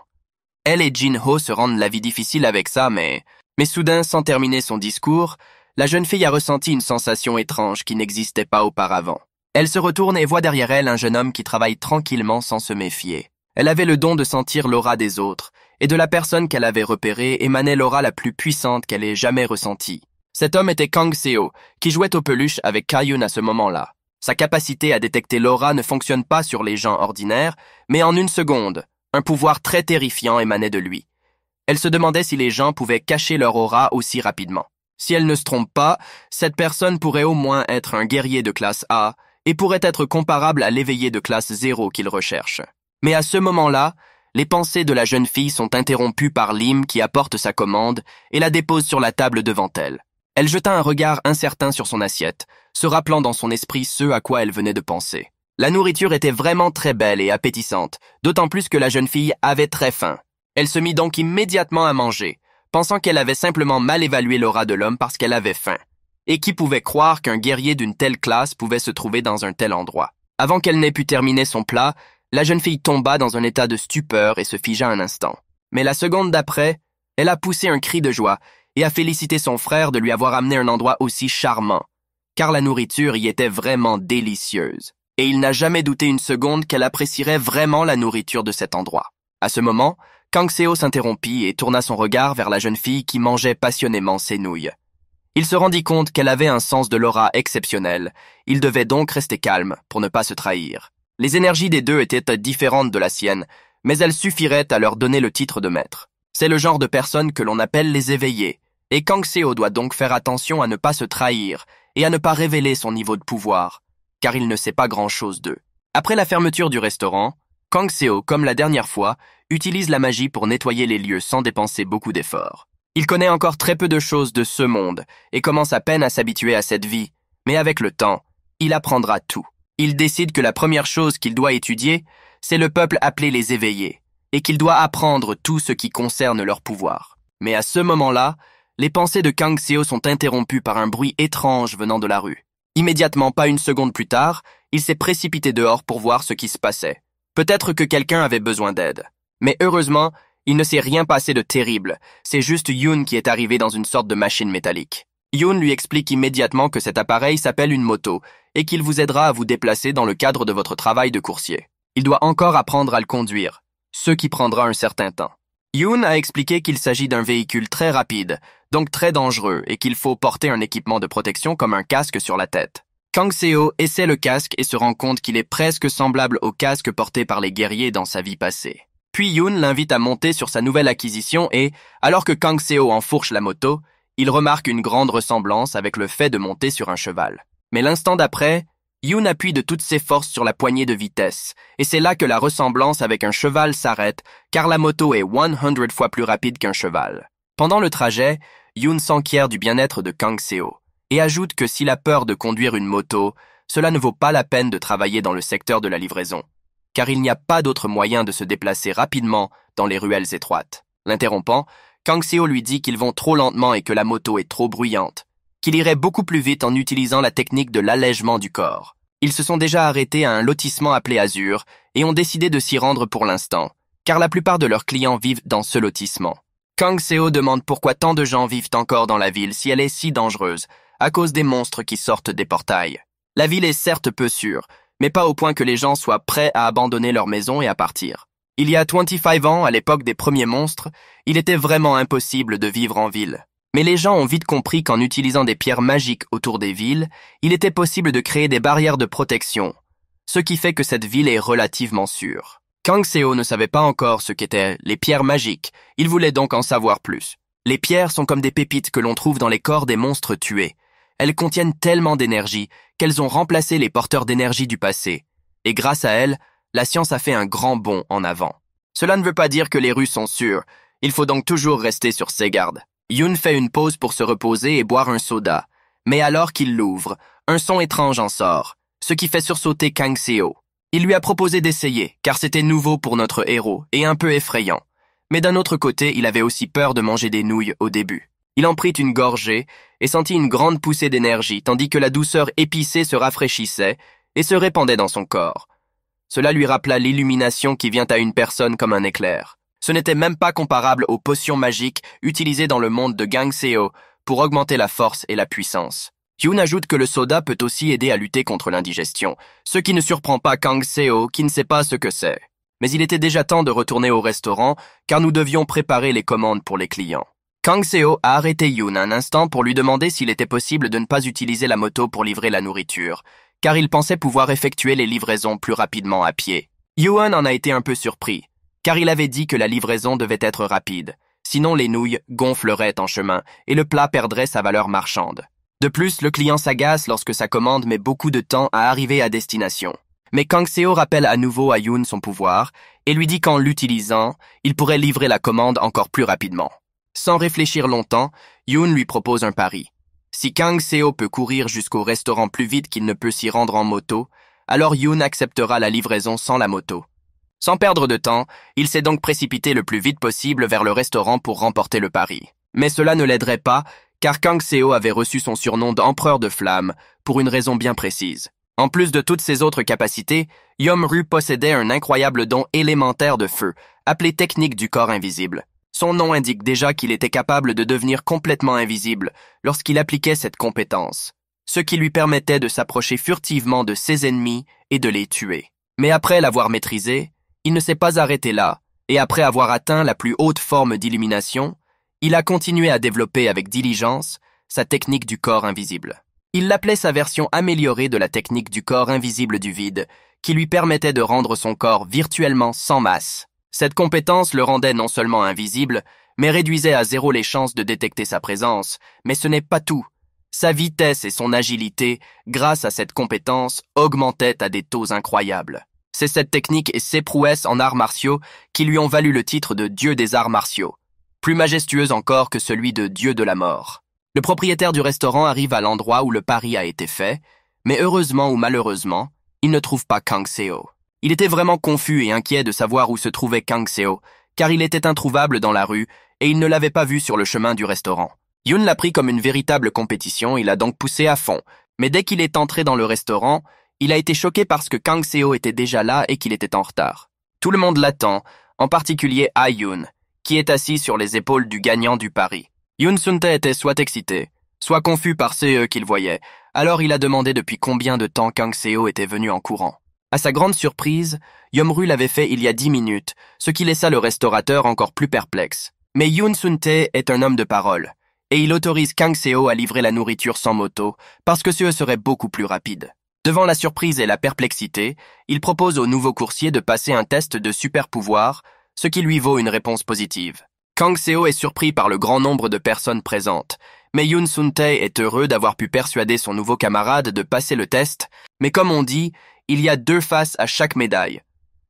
Elle et Jin Ho se rendent la vie difficile avec ça, mais... Mais soudain, sans terminer son discours, la jeune fille a ressenti une sensation étrange qui n'existait pas auparavant. Elle se retourne et voit derrière elle un jeune homme qui travaille tranquillement sans se méfier. Elle avait le don de sentir l'aura des autres, et de la personne qu'elle avait repérée émanait l'aura la plus puissante qu'elle ait jamais ressentie. Cet homme était Kang Seo, qui jouait aux peluches avec Kayun à ce moment-là. Sa capacité à détecter l'aura ne fonctionne pas sur les gens ordinaires, mais en une seconde, un pouvoir très terrifiant émanait de lui. Elle se demandait si les gens pouvaient cacher leur aura aussi rapidement. Si elle ne se trompe pas, cette personne pourrait au moins être un guerrier de classe A et pourrait être comparable à l'éveillé de classe 0 qu'il recherche. Mais à ce moment-là, les pensées de la jeune fille sont interrompues par Lim qui apporte sa commande et la dépose sur la table devant elle. Elle jeta un regard incertain sur son assiette, se rappelant dans son esprit ce à quoi elle venait de penser. La nourriture était vraiment très belle et appétissante, d'autant plus que la jeune fille avait très faim. Elle se mit donc immédiatement à manger, pensant qu'elle avait simplement mal évalué l'aura de l'homme parce qu'elle avait faim. Et qui pouvait croire qu'un guerrier d'une telle classe pouvait se trouver dans un tel endroit Avant qu'elle n'ait pu terminer son plat, la jeune fille tomba dans un état de stupeur et se figea un instant. Mais la seconde d'après, elle a poussé un cri de joie et a félicité son frère de lui avoir amené un endroit aussi charmant, car la nourriture y était vraiment délicieuse, et il n'a jamais douté une seconde qu'elle apprécierait vraiment la nourriture de cet endroit. À ce moment, Kang Seo s'interrompit et tourna son regard vers la jeune fille qui mangeait passionnément ses nouilles. Il se rendit compte qu'elle avait un sens de l'aura exceptionnel, il devait donc rester calme pour ne pas se trahir. Les énergies des deux étaient différentes de la sienne, mais elles suffiraient à leur donner le titre de maître. C'est le genre de personnes que l'on appelle les éveillés, et Kang Seo doit donc faire attention à ne pas se trahir et à ne pas révéler son niveau de pouvoir, car il ne sait pas grand-chose d'eux. Après la fermeture du restaurant, Kang Seo, comme la dernière fois, utilise la magie pour nettoyer les lieux sans dépenser beaucoup d'efforts. Il connaît encore très peu de choses de ce monde et commence à peine à s'habituer à cette vie, mais avec le temps, il apprendra tout il décide que la première chose qu'il doit étudier, c'est le peuple appelé les éveillés, et qu'il doit apprendre tout ce qui concerne leur pouvoir. Mais à ce moment-là, les pensées de Kang Seo sont interrompues par un bruit étrange venant de la rue. Immédiatement, pas une seconde plus tard, il s'est précipité dehors pour voir ce qui se passait. Peut-être que quelqu'un avait besoin d'aide. Mais heureusement, il ne s'est rien passé de terrible, c'est juste Yoon qui est arrivé dans une sorte de machine métallique. Yoon lui explique immédiatement que cet appareil s'appelle une moto et qu'il vous aidera à vous déplacer dans le cadre de votre travail de coursier. Il doit encore apprendre à le conduire, ce qui prendra un certain temps. Yoon a expliqué qu'il s'agit d'un véhicule très rapide, donc très dangereux, et qu'il faut porter un équipement de protection comme un casque sur la tête. Kang Seo essaie le casque et se rend compte qu'il est presque semblable au casque porté par les guerriers dans sa vie passée. Puis Yoon l'invite à monter sur sa nouvelle acquisition et, alors que Kang Seo enfourche la moto, il remarque une grande ressemblance avec le fait de monter sur un cheval. Mais l'instant d'après, Yoon appuie de toutes ses forces sur la poignée de vitesse, et c'est là que la ressemblance avec un cheval s'arrête, car la moto est 100 fois plus rapide qu'un cheval. Pendant le trajet, Yoon s'enquiert du bien-être de Kang Seo, et ajoute que s'il a peur de conduire une moto, cela ne vaut pas la peine de travailler dans le secteur de la livraison, car il n'y a pas d'autre moyen de se déplacer rapidement dans les ruelles étroites. L'interrompant, Kang Seo lui dit qu'ils vont trop lentement et que la moto est trop bruyante, qu'il irait beaucoup plus vite en utilisant la technique de l'allègement du corps. Ils se sont déjà arrêtés à un lotissement appelé Azur et ont décidé de s'y rendre pour l'instant, car la plupart de leurs clients vivent dans ce lotissement. Kang Seo demande pourquoi tant de gens vivent encore dans la ville si elle est si dangereuse, à cause des monstres qui sortent des portails. La ville est certes peu sûre, mais pas au point que les gens soient prêts à abandonner leur maison et à partir. Il y a 25 ans, à l'époque des premiers monstres, il était vraiment impossible de vivre en ville. Mais les gens ont vite compris qu'en utilisant des pierres magiques autour des villes, il était possible de créer des barrières de protection, ce qui fait que cette ville est relativement sûre. Kang Seo ne savait pas encore ce qu'étaient les pierres magiques, il voulait donc en savoir plus. Les pierres sont comme des pépites que l'on trouve dans les corps des monstres tués. Elles contiennent tellement d'énergie qu'elles ont remplacé les porteurs d'énergie du passé. Et grâce à elles, la science a fait un grand bond en avant. Cela ne veut pas dire que les rues sont sûres, il faut donc toujours rester sur ses gardes. Yun fait une pause pour se reposer et boire un soda, mais alors qu'il l'ouvre, un son étrange en sort, ce qui fait sursauter Kang Seo. Il lui a proposé d'essayer, car c'était nouveau pour notre héros et un peu effrayant. Mais d'un autre côté, il avait aussi peur de manger des nouilles au début. Il en prit une gorgée et sentit une grande poussée d'énergie, tandis que la douceur épicée se rafraîchissait et se répandait dans son corps. Cela lui rappela l'illumination qui vient à une personne comme un éclair. Ce n'était même pas comparable aux potions magiques utilisées dans le monde de Seo pour augmenter la force et la puissance. Hyun ajoute que le soda peut aussi aider à lutter contre l'indigestion, ce qui ne surprend pas Kang Seo qui ne sait pas ce que c'est. Mais il était déjà temps de retourner au restaurant car nous devions préparer les commandes pour les clients. Kang Seo a arrêté Yoon un instant pour lui demander s'il était possible de ne pas utiliser la moto pour livrer la nourriture, car il pensait pouvoir effectuer les livraisons plus rapidement à pied. Yuan en a été un peu surpris, car il avait dit que la livraison devait être rapide, sinon les nouilles gonfleraient en chemin et le plat perdrait sa valeur marchande. De plus, le client s'agace lorsque sa commande met beaucoup de temps à arriver à destination. Mais Kang Seo rappelle à nouveau à Yoon son pouvoir et lui dit qu'en l'utilisant, il pourrait livrer la commande encore plus rapidement. Sans réfléchir longtemps, Yoon lui propose un pari. Si Kang Seo peut courir jusqu'au restaurant plus vite qu'il ne peut s'y rendre en moto, alors Yoon acceptera la livraison sans la moto. Sans perdre de temps, il s'est donc précipité le plus vite possible vers le restaurant pour remporter le pari. Mais cela ne l'aiderait pas, car Kang Seo avait reçu son surnom d'empereur de flammes, pour une raison bien précise. En plus de toutes ses autres capacités, Yom Ru possédait un incroyable don élémentaire de feu, appelé technique du corps invisible. Son nom indique déjà qu'il était capable de devenir complètement invisible lorsqu'il appliquait cette compétence, ce qui lui permettait de s'approcher furtivement de ses ennemis et de les tuer. Mais après l'avoir maîtrisé, il ne s'est pas arrêté là, et après avoir atteint la plus haute forme d'illumination, il a continué à développer avec diligence sa technique du corps invisible. Il l'appelait sa version améliorée de la technique du corps invisible du vide, qui lui permettait de rendre son corps virtuellement sans masse. Cette compétence le rendait non seulement invisible, mais réduisait à zéro les chances de détecter sa présence, mais ce n'est pas tout. Sa vitesse et son agilité, grâce à cette compétence, augmentaient à des taux incroyables. C'est cette technique et ses prouesses en arts martiaux qui lui ont valu le titre de dieu des arts martiaux, plus majestueux encore que celui de dieu de la mort. Le propriétaire du restaurant arrive à l'endroit où le pari a été fait, mais heureusement ou malheureusement, il ne trouve pas Kang Seo. Il était vraiment confus et inquiet de savoir où se trouvait Kang Seo, car il était introuvable dans la rue et il ne l'avait pas vu sur le chemin du restaurant. Yoon l'a pris comme une véritable compétition il l'a donc poussé à fond, mais dès qu'il est entré dans le restaurant, il a été choqué parce que Kang Seo était déjà là et qu'il était en retard. Tout le monde l'attend, en particulier Ah Yun, qui est assis sur les épaules du gagnant du pari. Yun tae était soit excité, soit confus par CE qu'il voyait, alors il a demandé depuis combien de temps Kang Seo était venu en courant. À sa grande surprise, Yomru l'avait fait il y a dix minutes, ce qui laissa le restaurateur encore plus perplexe. Mais Yoon Sun-tae est un homme de parole, et il autorise Kang Seo à livrer la nourriture sans moto, parce que ce serait beaucoup plus rapide. Devant la surprise et la perplexité, il propose au nouveau coursier de passer un test de super pouvoir, ce qui lui vaut une réponse positive. Kang Seo est surpris par le grand nombre de personnes présentes, mais Yoon Sun-tae est heureux d'avoir pu persuader son nouveau camarade de passer le test, mais comme on dit, il y a deux faces à chaque médaille.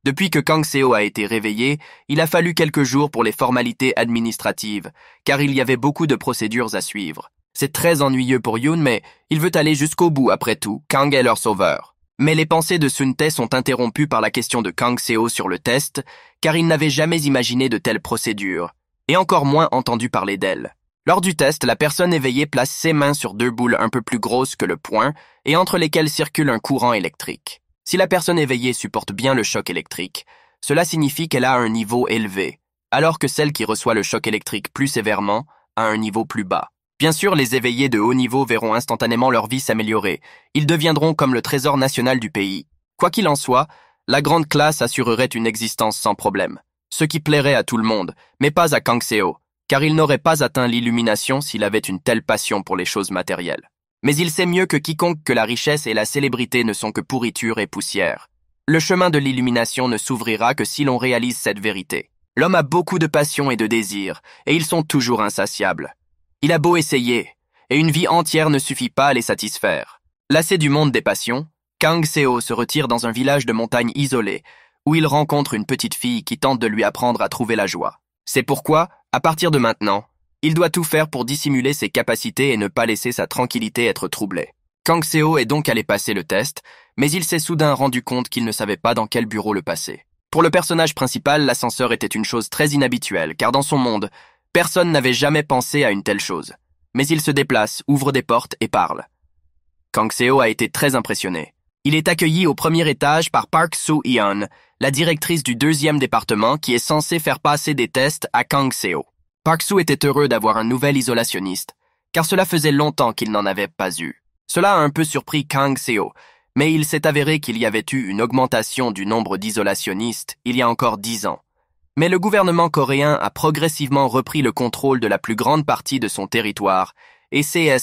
Depuis que Kang Seo a été réveillé, il a fallu quelques jours pour les formalités administratives, car il y avait beaucoup de procédures à suivre. C'est très ennuyeux pour Yoon, mais il veut aller jusqu'au bout après tout. Kang est leur sauveur. Mais les pensées de Tae sont interrompues par la question de Kang Seo sur le test, car il n'avait jamais imaginé de telles procédures, et encore moins entendu parler d'elles. Lors du test, la personne éveillée place ses mains sur deux boules un peu plus grosses que le poing et entre lesquelles circule un courant électrique. Si la personne éveillée supporte bien le choc électrique, cela signifie qu'elle a un niveau élevé, alors que celle qui reçoit le choc électrique plus sévèrement a un niveau plus bas. Bien sûr, les éveillés de haut niveau verront instantanément leur vie s'améliorer. Ils deviendront comme le trésor national du pays. Quoi qu'il en soit, la grande classe assurerait une existence sans problème. Ce qui plairait à tout le monde, mais pas à Kang Seo, car il n'aurait pas atteint l'illumination s'il avait une telle passion pour les choses matérielles mais il sait mieux que quiconque que la richesse et la célébrité ne sont que pourriture et poussière. Le chemin de l'illumination ne s'ouvrira que si l'on réalise cette vérité. L'homme a beaucoup de passions et de désirs, et ils sont toujours insatiables. Il a beau essayer, et une vie entière ne suffit pas à les satisfaire. Lassé du monde des passions, Kang Seo se retire dans un village de montagne isolé, où il rencontre une petite fille qui tente de lui apprendre à trouver la joie. C'est pourquoi, à partir de maintenant, il doit tout faire pour dissimuler ses capacités et ne pas laisser sa tranquillité être troublée. Kang Seo est donc allé passer le test, mais il s'est soudain rendu compte qu'il ne savait pas dans quel bureau le passer. Pour le personnage principal, l'ascenseur était une chose très inhabituelle, car dans son monde, personne n'avait jamais pensé à une telle chose. Mais il se déplace, ouvre des portes et parle. Kang Seo a été très impressionné. Il est accueilli au premier étage par Park Soo Hyun, la directrice du deuxième département qui est censée faire passer des tests à Kang Seo. Soo était heureux d'avoir un nouvel isolationniste, car cela faisait longtemps qu'il n'en avait pas eu. Cela a un peu surpris Kang Seo, mais il s'est avéré qu'il y avait eu une augmentation du nombre d'isolationnistes il y a encore dix ans. Mais le gouvernement coréen a progressivement repris le contrôle de la plus grande partie de son territoire, et ses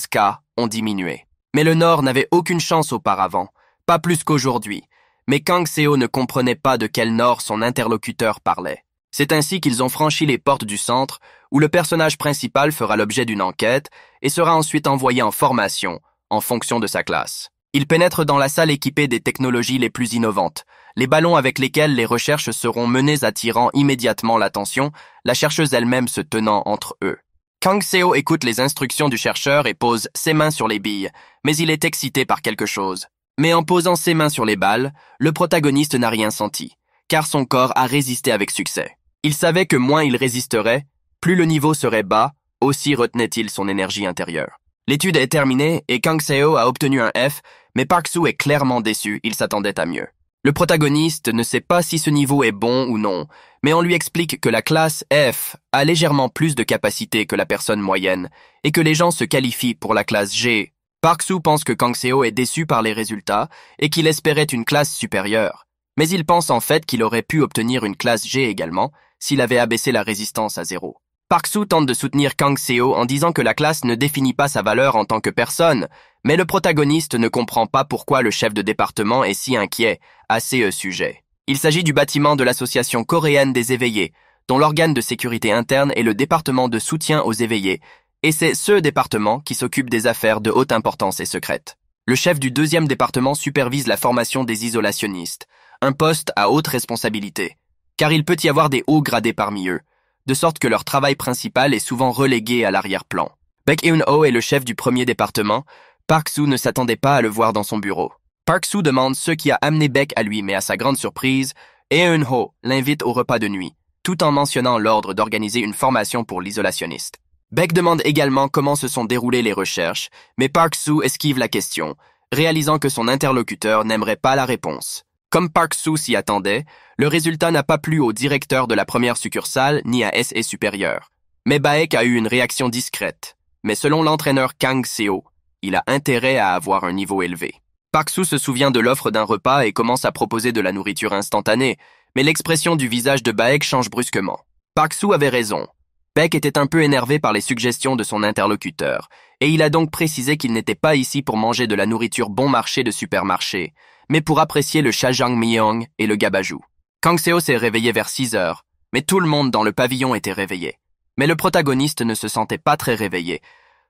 ont diminué. Mais le Nord n'avait aucune chance auparavant, pas plus qu'aujourd'hui, mais Kang Seo ne comprenait pas de quel Nord son interlocuteur parlait. C'est ainsi qu'ils ont franchi les portes du centre, où le personnage principal fera l'objet d'une enquête et sera ensuite envoyé en formation, en fonction de sa classe. Ils pénètrent dans la salle équipée des technologies les plus innovantes, les ballons avec lesquels les recherches seront menées attirant immédiatement l'attention, la chercheuse elle-même se tenant entre eux. Kang Seo écoute les instructions du chercheur et pose ses mains sur les billes, mais il est excité par quelque chose. Mais en posant ses mains sur les balles, le protagoniste n'a rien senti, car son corps a résisté avec succès. Il savait que moins il résisterait, plus le niveau serait bas, aussi retenait-il son énergie intérieure. L'étude est terminée et Kang Seo a obtenu un F, mais Park Soo est clairement déçu, il s'attendait à mieux. Le protagoniste ne sait pas si ce niveau est bon ou non, mais on lui explique que la classe F a légèrement plus de capacité que la personne moyenne et que les gens se qualifient pour la classe G. Park Soo pense que Kang Seo est déçu par les résultats et qu'il espérait une classe supérieure, mais il pense en fait qu'il aurait pu obtenir une classe G également s'il avait abaissé la résistance à zéro. Park Soo tente de soutenir Kang Seo en disant que la classe ne définit pas sa valeur en tant que personne, mais le protagoniste ne comprend pas pourquoi le chef de département est si inquiet à ce euh, sujet. Il s'agit du bâtiment de l'association coréenne des éveillés, dont l'organe de sécurité interne est le département de soutien aux éveillés, et c'est ce département qui s'occupe des affaires de haute importance et secrètes. Le chef du deuxième département supervise la formation des isolationnistes, un poste à haute responsabilité car il peut y avoir des hauts gradés parmi eux, de sorte que leur travail principal est souvent relégué à l'arrière-plan. Beck Eun-ho est le chef du premier département, Park Soo ne s'attendait pas à le voir dans son bureau. Park Soo demande ce qui a amené Beck à lui, mais à sa grande surprise, Eun-ho l'invite au repas de nuit, tout en mentionnant l'ordre d'organiser une formation pour l'isolationniste. Beck demande également comment se sont déroulées les recherches, mais Park Soo esquive la question, réalisant que son interlocuteur n'aimerait pas la réponse. Comme Park Soo s'y attendait, le résultat n'a pas plu au directeur de la première succursale ni à SE Supérieur. Mais Baek a eu une réaction discrète. Mais selon l'entraîneur Kang Seo, il a intérêt à avoir un niveau élevé. Park Soo se souvient de l'offre d'un repas et commence à proposer de la nourriture instantanée, mais l'expression du visage de Baek change brusquement. Park Soo avait raison. Baek était un peu énervé par les suggestions de son interlocuteur, et il a donc précisé qu'il n'était pas ici pour manger de la nourriture bon marché de supermarché, mais pour apprécier le shajang myong et le gabajou. Kang Seo s'est réveillé vers 6 heures, mais tout le monde dans le pavillon était réveillé. Mais le protagoniste ne se sentait pas très réveillé,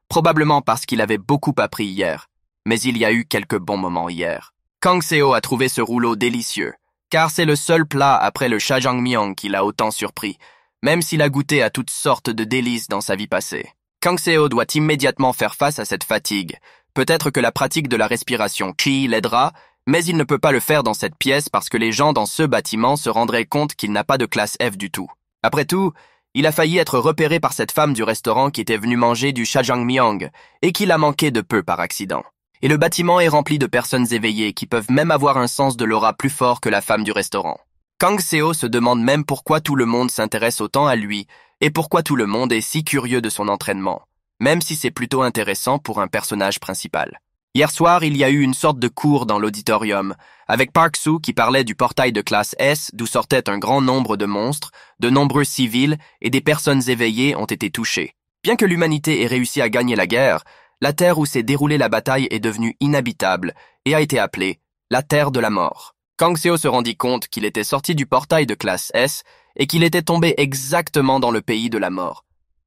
probablement parce qu'il avait beaucoup appris hier, mais il y a eu quelques bons moments hier. Kang Seo a trouvé ce rouleau délicieux, car c'est le seul plat après le shajangmyeon qui l'a autant surpris, même s'il a goûté à toutes sortes de délices dans sa vie passée. Kang Seo doit immédiatement faire face à cette fatigue. Peut-être que la pratique de la respiration Qi l'aidera, mais il ne peut pas le faire dans cette pièce parce que les gens dans ce bâtiment se rendraient compte qu'il n'a pas de classe F du tout. Après tout, il a failli être repéré par cette femme du restaurant qui était venue manger du miang et qu'il a manqué de peu par accident. Et le bâtiment est rempli de personnes éveillées qui peuvent même avoir un sens de l'aura plus fort que la femme du restaurant. Kang Seo se demande même pourquoi tout le monde s'intéresse autant à lui, et pourquoi tout le monde est si curieux de son entraînement, même si c'est plutôt intéressant pour un personnage principal. Hier soir, il y a eu une sorte de cours dans l'auditorium, avec Park Soo qui parlait du portail de classe S d'où sortaient un grand nombre de monstres, de nombreux civils et des personnes éveillées ont été touchées. Bien que l'humanité ait réussi à gagner la guerre, la terre où s'est déroulée la bataille est devenue inhabitable et a été appelée la terre de la mort. Kang Seo se rendit compte qu'il était sorti du portail de classe S et qu'il était tombé exactement dans le pays de la mort,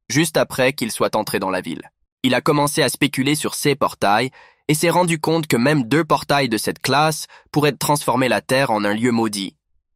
juste après qu'il soit entré dans la ville. Il a commencé à spéculer sur ces portails et s'est rendu compte que même deux portails de cette classe pourraient transformer la Terre en un lieu maudit,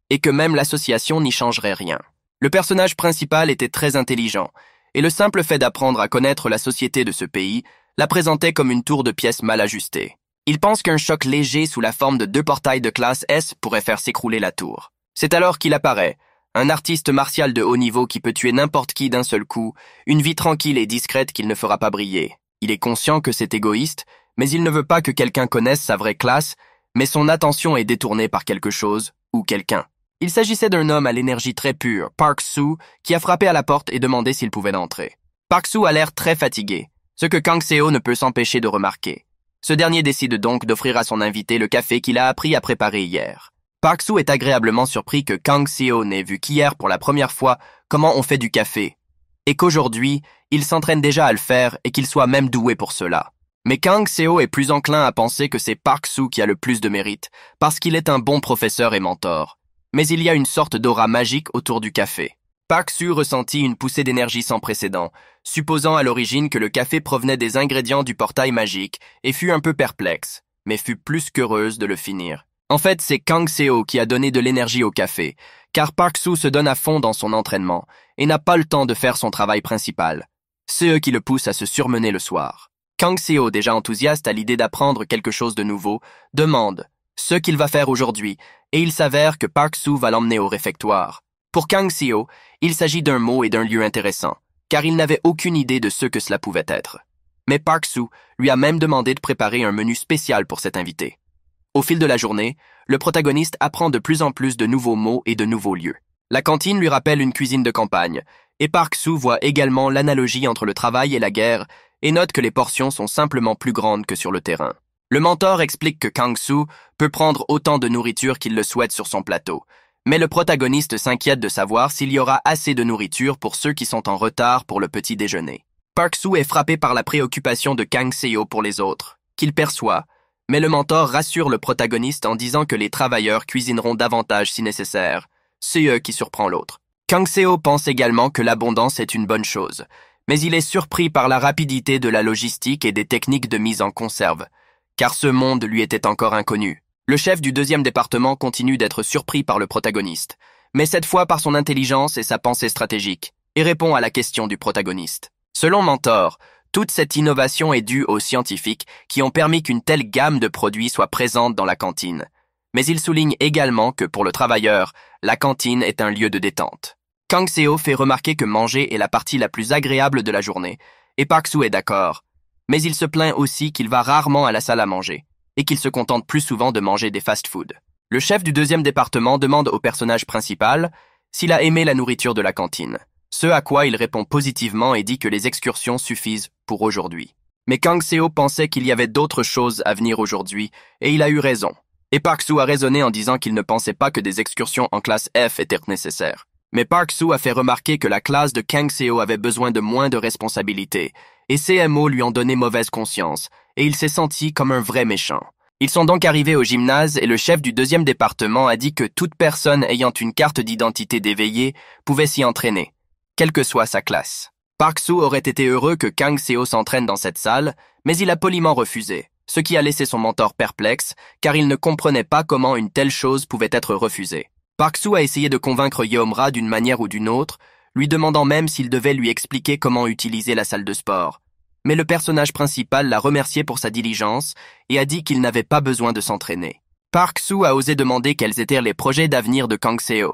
et que même l'association n'y changerait rien. Le personnage principal était très intelligent, et le simple fait d'apprendre à connaître la société de ce pays la présentait comme une tour de pièces mal ajustée. Il pense qu'un choc léger sous la forme de deux portails de classe S pourrait faire s'écrouler la tour. C'est alors qu'il apparaît, un artiste martial de haut niveau qui peut tuer n'importe qui d'un seul coup, une vie tranquille et discrète qu'il ne fera pas briller. Il est conscient que c'est égoïste, mais il ne veut pas que quelqu'un connaisse sa vraie classe, mais son attention est détournée par quelque chose ou quelqu'un. Il s'agissait d'un homme à l'énergie très pure, Park Soo, qui a frappé à la porte et demandé s'il pouvait entrer. Park Soo a l'air très fatigué, ce que Kang Seo ne peut s'empêcher de remarquer. Ce dernier décide donc d'offrir à son invité le café qu'il a appris à préparer hier. Park Soo est agréablement surpris que Kang Seo n'ait vu qu'hier pour la première fois comment on fait du café, et qu'aujourd'hui, il s'entraîne déjà à le faire et qu'il soit même doué pour cela. Mais Kang Seo est plus enclin à penser que c'est Park Soo qui a le plus de mérite, parce qu'il est un bon professeur et mentor. Mais il y a une sorte d'aura magique autour du café. Park Soo ressentit une poussée d'énergie sans précédent, supposant à l'origine que le café provenait des ingrédients du portail magique, et fut un peu perplexe, mais fut plus qu'heureuse de le finir. En fait, c'est Kang Seo qui a donné de l'énergie au café, car Park Soo se donne à fond dans son entraînement et n'a pas le temps de faire son travail principal. C'est eux qui le poussent à se surmener le soir. Kang Seo, déjà enthousiaste à l'idée d'apprendre quelque chose de nouveau, demande ce qu'il va faire aujourd'hui, et il s'avère que Park Soo va l'emmener au réfectoire. Pour Kang Seo, il s'agit d'un mot et d'un lieu intéressant, car il n'avait aucune idée de ce que cela pouvait être. Mais Park Soo lui a même demandé de préparer un menu spécial pour cet invité. Au fil de la journée, le protagoniste apprend de plus en plus de nouveaux mots et de nouveaux lieux. La cantine lui rappelle une cuisine de campagne, et Park Soo voit également l'analogie entre le travail et la guerre, et note que les portions sont simplement plus grandes que sur le terrain. Le mentor explique que Kang Soo peut prendre autant de nourriture qu'il le souhaite sur son plateau, mais le protagoniste s'inquiète de savoir s'il y aura assez de nourriture pour ceux qui sont en retard pour le petit déjeuner. Park Soo est frappé par la préoccupation de Kang Seo pour les autres, qu'il perçoit, mais le mentor rassure le protagoniste en disant que les travailleurs cuisineront davantage si nécessaire. C'est eux qui surprend l'autre. Kang Seo pense également que l'abondance est une bonne chose, mais il est surpris par la rapidité de la logistique et des techniques de mise en conserve, car ce monde lui était encore inconnu. Le chef du deuxième département continue d'être surpris par le protagoniste, mais cette fois par son intelligence et sa pensée stratégique, et répond à la question du protagoniste. Selon Mentor, toute cette innovation est due aux scientifiques qui ont permis qu'une telle gamme de produits soit présente dans la cantine. Mais il souligne également que pour le travailleur, la cantine est un lieu de détente. Kang Seo fait remarquer que manger est la partie la plus agréable de la journée, et Park Soo est d'accord. Mais il se plaint aussi qu'il va rarement à la salle à manger, et qu'il se contente plus souvent de manger des fast food Le chef du deuxième département demande au personnage principal s'il a aimé la nourriture de la cantine. Ce à quoi il répond positivement et dit que les excursions suffisent pour aujourd'hui. Mais Kang Seo pensait qu'il y avait d'autres choses à venir aujourd'hui, et il a eu raison. Et Park Soo a raisonné en disant qu'il ne pensait pas que des excursions en classe F étaient nécessaires. Mais Park Soo a fait remarquer que la classe de Kang Seo avait besoin de moins de responsabilités, et CMO lui ont donné mauvaise conscience, et il s'est senti comme un vrai méchant. Ils sont donc arrivés au gymnase et le chef du deuxième département a dit que toute personne ayant une carte d'identité déveillée pouvait s'y entraîner quelle que soit sa classe. Park Soo aurait été heureux que Kang Seo s'entraîne dans cette salle, mais il a poliment refusé, ce qui a laissé son mentor perplexe, car il ne comprenait pas comment une telle chose pouvait être refusée. Park Soo a essayé de convaincre Yeomra d'une manière ou d'une autre, lui demandant même s'il devait lui expliquer comment utiliser la salle de sport. Mais le personnage principal l'a remercié pour sa diligence et a dit qu'il n'avait pas besoin de s'entraîner. Park Soo a osé demander quels étaient les projets d'avenir de Kang Seo.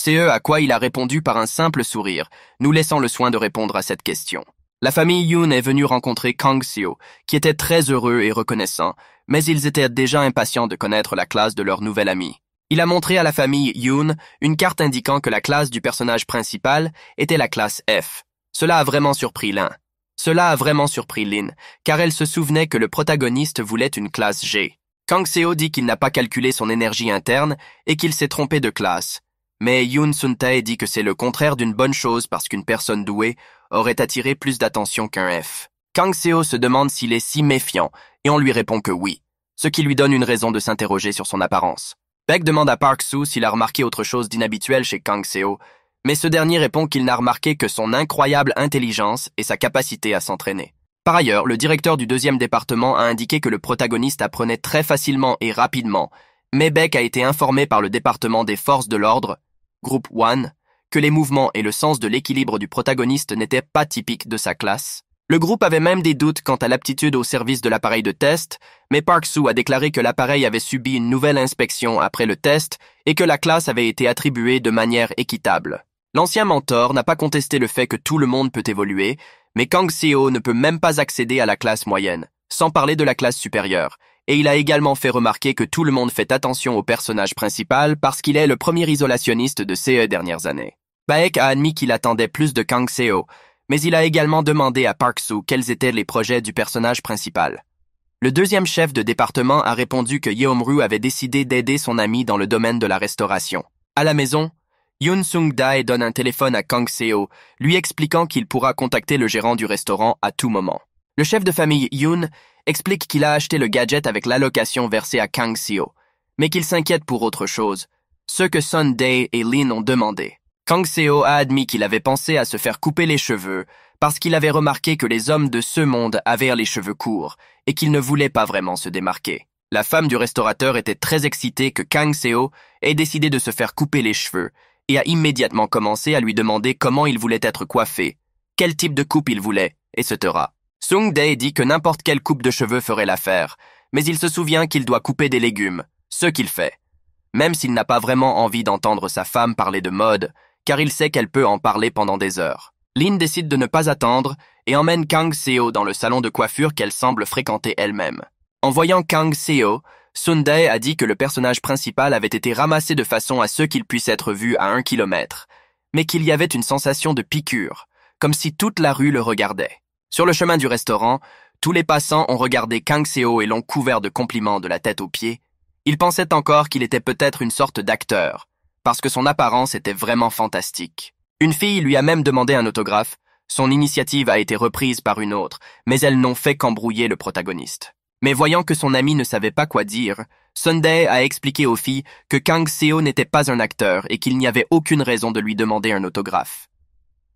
C'est eux à quoi il a répondu par un simple sourire, nous laissant le soin de répondre à cette question. La famille Yoon est venue rencontrer Kang Seo, qui était très heureux et reconnaissant, mais ils étaient déjà impatients de connaître la classe de leur nouvel ami. Il a montré à la famille Yoon une carte indiquant que la classe du personnage principal était la classe F. Cela a vraiment surpris Lin. Cela a vraiment surpris Lin, car elle se souvenait que le protagoniste voulait une classe G. Kang Seo dit qu'il n'a pas calculé son énergie interne et qu'il s'est trompé de classe. Mais Yoon Sun-tae dit que c'est le contraire d'une bonne chose parce qu'une personne douée aurait attiré plus d'attention qu'un F. Kang Seo se demande s'il est si méfiant, et on lui répond que oui, ce qui lui donne une raison de s'interroger sur son apparence. Beck demande à Park Soo s'il a remarqué autre chose d'inhabituel chez Kang Seo, mais ce dernier répond qu'il n'a remarqué que son incroyable intelligence et sa capacité à s'entraîner. Par ailleurs, le directeur du deuxième département a indiqué que le protagoniste apprenait très facilement et rapidement, mais Beck a été informé par le département des forces de l'ordre groupe One, que les mouvements et le sens de l'équilibre du protagoniste n'étaient pas typiques de sa classe. Le groupe avait même des doutes quant à l'aptitude au service de l'appareil de test, mais Park Soo a déclaré que l'appareil avait subi une nouvelle inspection après le test et que la classe avait été attribuée de manière équitable. L'ancien mentor n'a pas contesté le fait que tout le monde peut évoluer, mais Kang Seo ne peut même pas accéder à la classe moyenne, sans parler de la classe supérieure, et il a également fait remarquer que tout le monde fait attention au personnage principal parce qu'il est le premier isolationniste de ces dernières années. Baek a admis qu'il attendait plus de Kang Seo, mais il a également demandé à Park Soo quels étaient les projets du personnage principal. Le deuxième chef de département a répondu que Yeom Ru avait décidé d'aider son ami dans le domaine de la restauration. À la maison, Yoon Sung Dae donne un téléphone à Kang Seo, lui expliquant qu'il pourra contacter le gérant du restaurant à tout moment. Le chef de famille Yoon explique qu'il a acheté le gadget avec l'allocation versée à Kang Seo, mais qu'il s'inquiète pour autre chose, ce que Sun Day et Lin ont demandé. Kang Seo a admis qu'il avait pensé à se faire couper les cheveux parce qu'il avait remarqué que les hommes de ce monde avaient les cheveux courts et qu'il ne voulait pas vraiment se démarquer. La femme du restaurateur était très excitée que Kang Seo ait décidé de se faire couper les cheveux et a immédiatement commencé à lui demander comment il voulait être coiffé, quel type de coupe il voulait, etc. Sung Dae dit que n'importe quelle coupe de cheveux ferait l'affaire, mais il se souvient qu'il doit couper des légumes, ce qu'il fait. Même s'il n'a pas vraiment envie d'entendre sa femme parler de mode, car il sait qu'elle peut en parler pendant des heures. Lin décide de ne pas attendre et emmène Kang Seo dans le salon de coiffure qu'elle semble fréquenter elle-même. En voyant Kang Seo, Sung Dae a dit que le personnage principal avait été ramassé de façon à ce qu'il puisse être vu à un kilomètre, mais qu'il y avait une sensation de piqûre, comme si toute la rue le regardait. Sur le chemin du restaurant, tous les passants ont regardé Kang Seo et l'ont couvert de compliments de la tête aux pieds. Ils pensaient encore qu'il était peut-être une sorte d'acteur, parce que son apparence était vraiment fantastique. Une fille lui a même demandé un autographe, son initiative a été reprise par une autre, mais elles n'ont fait qu'embrouiller le protagoniste. Mais voyant que son ami ne savait pas quoi dire, Sunday a expliqué aux filles que Kang Seo n'était pas un acteur et qu'il n'y avait aucune raison de lui demander un autographe.